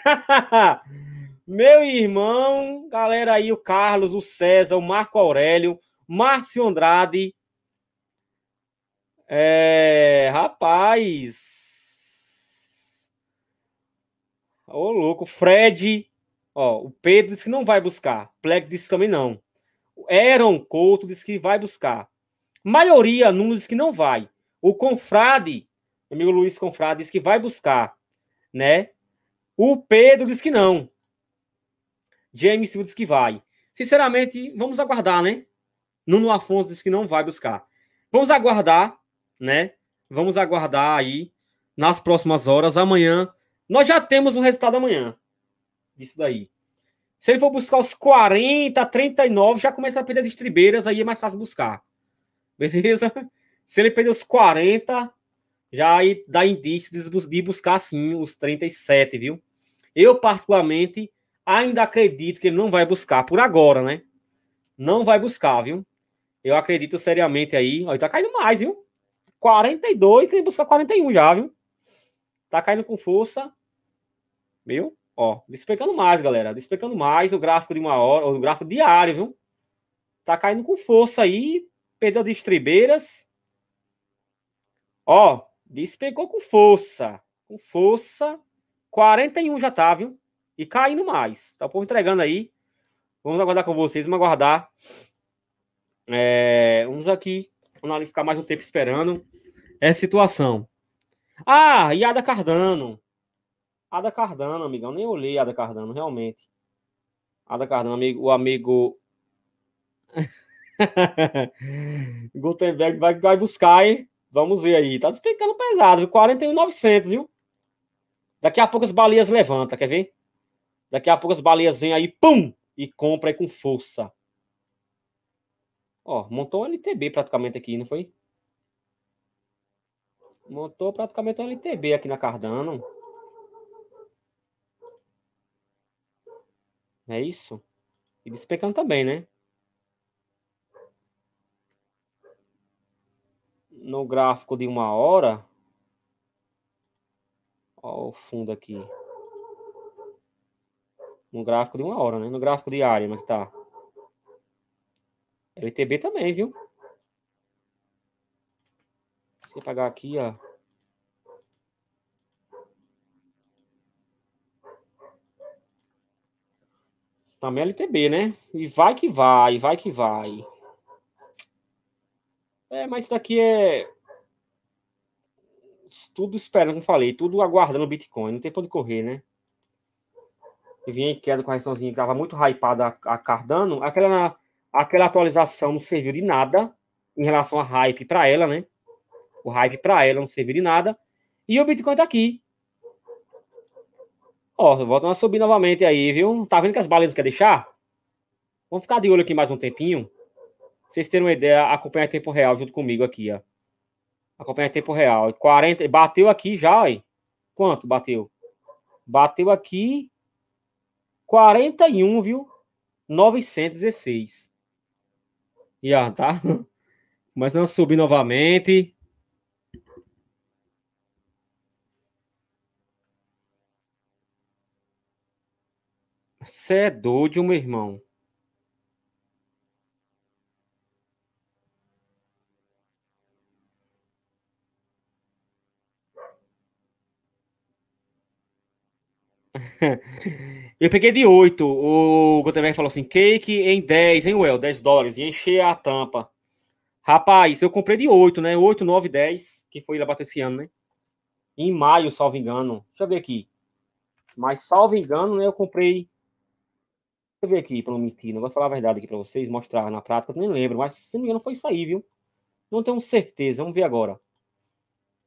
*laughs* Meu irmão, galera aí, o Carlos, o César, o Marco Aurélio, Márcio Andrade. É, rapaz. Ô, louco, Fred. Ó, o Pedro disse que não vai buscar. Plec disse também não. O Aaron Couto disse que vai buscar. Maioria, Nuno disse que não vai. O Confrade, meu amigo Luiz Confrade, disse que vai buscar, né? O Pedro disse que não. James Silva diz que vai. Sinceramente, vamos aguardar, né? Nuno Afonso diz que não vai buscar. Vamos aguardar, né? Vamos aguardar aí nas próximas horas. Amanhã, nós já temos um resultado amanhã. Isso daí. Se ele for buscar os 40, 39, já começa a perder as estribeiras, aí é mais fácil buscar. Beleza? *laughs* Se ele perder os 40, já aí dá indício de buscar sim os 37, viu? Eu, particularmente, Ainda acredito que ele não vai buscar por agora, né? Não vai buscar, viu? Eu acredito seriamente aí. Olha, tá caindo mais, viu? 42, tem que buscar 41 já, viu? Tá caindo com força. Viu? Ó, despecando mais, galera. Despecando mais no gráfico de uma hora, ou no gráfico diário, viu? Tá caindo com força aí. Perdeu as estribeiras. Ó, despegou com força. Com força. 41 já tá, viu? e caindo mais. Tá o povo entregando aí. Vamos aguardar com vocês, vamos aguardar. É, vamos aqui, vamos ficar mais um tempo esperando. É situação. Ah, e Ada Cardano. Ada Cardano, amigão. Nem olhei Ada Cardano, realmente. Ada Cardano, amigo, o amigo. *laughs* Gutenberg vai, vai buscar, hein? Vamos ver aí. Tá desplicando pesado, viu? 41,900, viu? Daqui a pouco as baleias levantam, quer ver? Daqui a pouco as baleias vêm aí, pum, e compra aí com força. Ó, montou um LTB praticamente aqui, não foi? Montou praticamente um LTB aqui na Cardano. É isso? E despecando também, né? No gráfico de uma hora. Ó, o fundo aqui. No gráfico de uma hora, né? No gráfico de área, mas tá. LTB também, viu? Deixa eu pagar aqui, ó. Também LTB, né? E vai que vai, vai que vai. É, mas isso daqui é. Tudo esperando, como falei, tudo aguardando o Bitcoin. Não tem para onde correr, né? que vinha em queda com a correçãozinha, estava muito hypada a, a Cardano, aquela, aquela atualização não serviu de nada em relação a hype para ela, né? O hype para ela não serviu de nada. E o Bitcoin tá aqui. Ó, voltando a subir novamente aí, viu? Tá vendo que as balas quer deixar? Vamos ficar de olho aqui mais um tempinho. vocês terem uma ideia, acompanha em tempo real junto comigo aqui, ó. Acompanha em tempo real. 40, bateu aqui já, ó. Quanto bateu? Bateu aqui quarenta e um viu? novecentos E seis e ah, tá. Mas não subi novamente. Você é doido, meu irmão. *laughs* Eu peguei de 8. O Gutenberg falou assim: cake em 10, hein, Well? 10 dólares. E encher a tampa. Rapaz, eu comprei de 8, né? 8, 9, 10. Que foi lá bater esse ano, né? Em maio, salvo engano. Deixa eu ver aqui. Mas, salvo engano, né? Eu comprei. Deixa eu ver aqui, pra não mentir. Não vou falar a verdade aqui pra vocês, mostrar na prática. Eu nem lembro, mas se não me engano, foi isso aí, viu? Não tenho certeza. Vamos ver agora.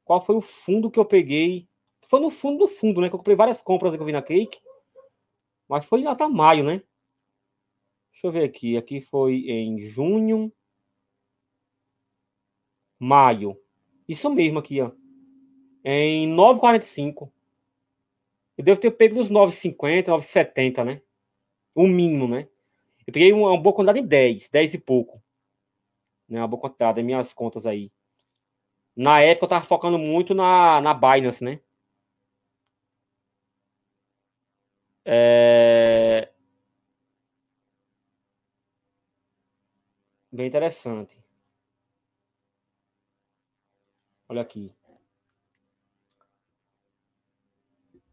Qual foi o fundo que eu peguei? Foi no fundo do fundo, né? Que eu comprei várias compras que eu vi na Cake. Mas foi lá para maio, né? Deixa eu ver aqui. Aqui foi em junho. Maio. Isso mesmo aqui, ó. Em 9,45. Eu devo ter pego nos 9,50, 9,70, né? O mínimo, né? Eu peguei uma, boa quantidade de 10, 10 e pouco. Né? Uma boa quantidade, minhas contas aí. Na época eu tava focando muito na, na Binance, né? É... Bem interessante. Olha aqui.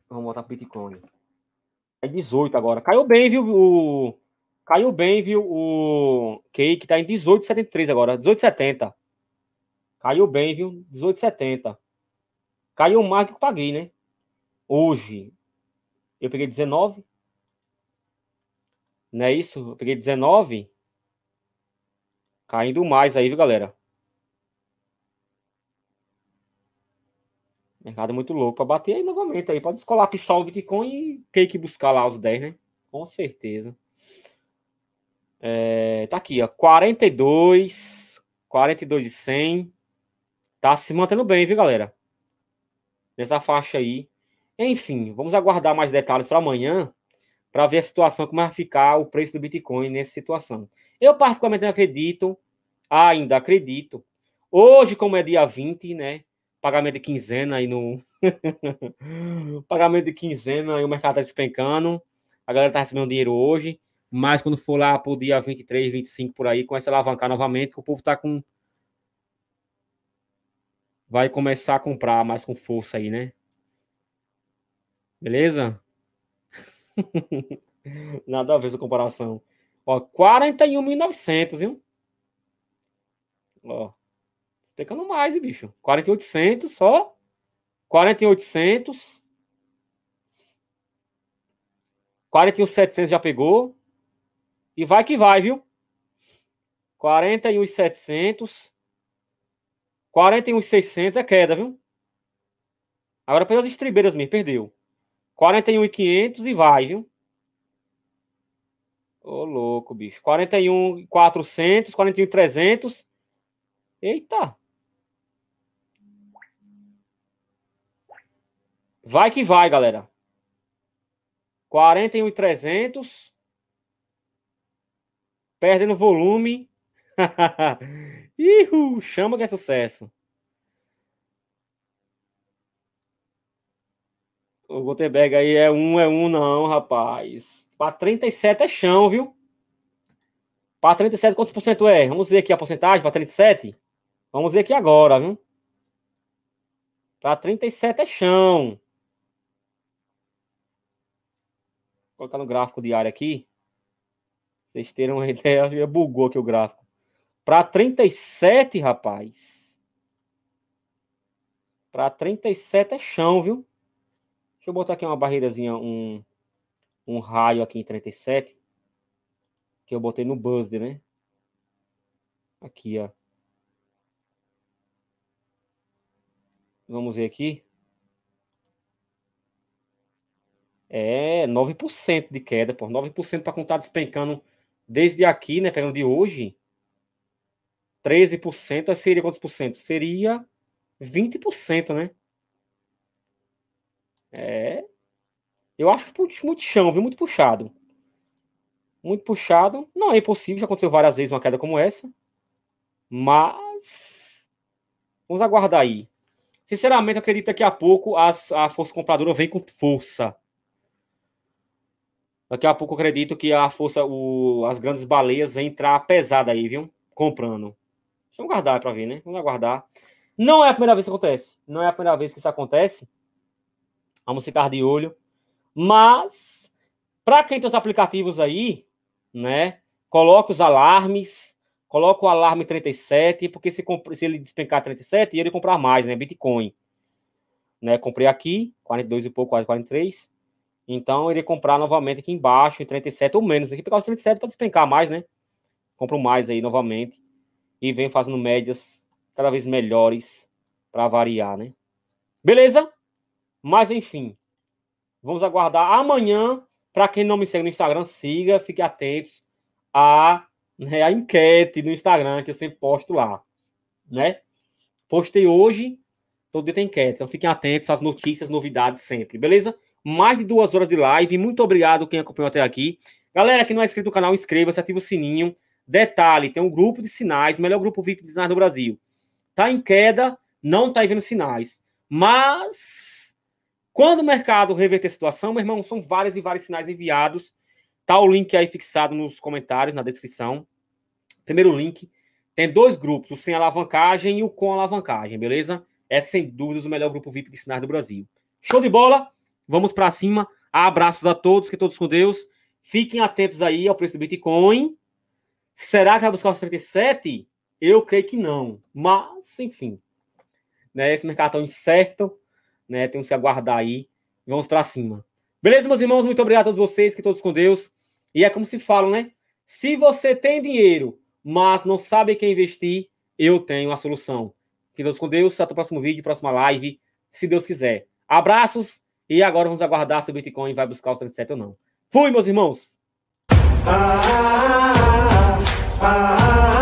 Vamos botar Bitcoin. É 18 agora. Caiu bem, viu? O... Caiu bem, viu? O Cake tá em 18,73 agora. 18,70. Caiu bem, viu? 18,70. Caiu mais que eu paguei, né? Hoje eu peguei 19. Não é isso? Eu peguei 19. Caindo mais aí, viu, galera? Mercado muito louco para bater aí novamente aí. Pode descolar PSOL, Bitcoin e que buscar lá os 10, né? Com certeza. É, tá aqui, ó. 42, 42 e 100. Tá se mantendo bem, viu, galera? Nessa faixa aí. Enfim, vamos aguardar mais detalhes para amanhã, para ver a situação, como vai ficar o preço do Bitcoin nessa situação. Eu, particularmente, não acredito, ainda acredito. Hoje, como é dia 20, né? Pagamento de quinzena aí no. *laughs* pagamento de quinzena e o mercado está despencando. A galera está recebendo dinheiro hoje. Mas quando for lá pro dia 23, 25 por aí, começa a alavancar novamente, que o povo está com. Vai começar a comprar mais com força aí, né? Beleza? *laughs* Nada a ver essa comparação. Ó, 41.900, viu? Ó. Pecando mais, hein, bicho. 4.800 só. 4.800. 41.700 já pegou. E vai que vai, viu? 41.700. 41.600 é queda, viu? Agora pelas estribeiras mesmo, perdeu. 41,500 e vai, viu? Ô, louco, bicho. 41,400, 41,300. Eita. Vai que vai, galera. 41,300. Perdendo volume. *laughs* Ihu, chama que é sucesso. o Gutenberg aí é um, é um, não, rapaz. Para 37 é chão, viu? Para 37, quantos por cento é? Vamos ver aqui a porcentagem para 37? Vamos ver aqui agora, viu? Para 37 é chão. Vou colocar no gráfico diário aqui. Vocês terem uma *laughs* ideia, bugou aqui o gráfico. Para 37, rapaz. Para 37 é chão, viu? Deixa eu botar aqui uma barreirazinha, um, um raio aqui em 37. Que eu botei no Buzz, né? Aqui, ó. Vamos ver aqui. É, 9% de queda, por 9% para contar despencando desde aqui, né? Pegando de hoje. 13% seria quantos por cento? Seria 20%, né? É. Eu acho muito chão, viu? Muito puxado. Muito puxado. Não é impossível, já aconteceu várias vezes uma queda como essa. Mas. Vamos aguardar aí. Sinceramente, eu acredito que daqui a pouco as, a força compradora vem com força. Daqui a pouco eu acredito que a força, o, as grandes baleias vem entrar pesada aí, viu? Comprando. Vamos aguardar para ver, né? Vamos aguardar. Não é a primeira vez que acontece. Não é a primeira vez que isso acontece. Vamos ficar de olho. Mas, para quem tem os aplicativos aí, né? Coloque os alarmes, coloque o alarme 37, porque se, se ele despencar 37, ele comprar mais, né? Bitcoin. Né? Comprei aqui, 42 e pouco, quase 43. Então, ele comprar novamente aqui embaixo, em 37 ou menos. Aqui pegar os 37 para despencar mais, né? Compro mais aí novamente. E vem fazendo médias cada vez melhores para variar, né? Beleza? Mas enfim, vamos aguardar amanhã. Para quem não me segue no Instagram, siga, fique atento à, né, à enquete no Instagram que eu sempre posto lá, né? Postei hoje, todo dia tem enquete, então fiquem atentos às notícias, novidades sempre, beleza? Mais de duas horas de live, muito obrigado quem acompanhou até aqui. Galera que não é inscrito no canal, inscreva-se, ativa o sininho. Detalhe, tem um grupo de sinais, o melhor grupo VIP de sinais do Brasil. Tá em queda, não tá vendo sinais, mas quando o mercado reverter a situação, meu irmão, são vários e vários sinais enviados. Tá o link aí fixado nos comentários, na descrição. Primeiro link. Tem dois grupos, o sem alavancagem e o com alavancagem, beleza? É sem dúvidas o melhor grupo VIP de sinais do Brasil. Show de bola? Vamos para cima. Abraços a todos, que todos com Deus. Fiquem atentos aí ao preço do Bitcoin. Será que vai buscar os 37? Eu creio que não. Mas, enfim. Né, esse mercado tão tá incerto né? Temos que aguardar aí. Vamos para cima. Beleza, meus irmãos? Muito obrigado a todos vocês, que todos com Deus. E é como se falam, né? Se você tem dinheiro, mas não sabe quem investir, eu tenho a solução. Que todos com Deus. Até o próximo vídeo, próxima live, se Deus quiser. Abraços e agora vamos aguardar se o Bitcoin vai buscar os 37 ou não. Fui, meus irmãos! Ah, ah, ah,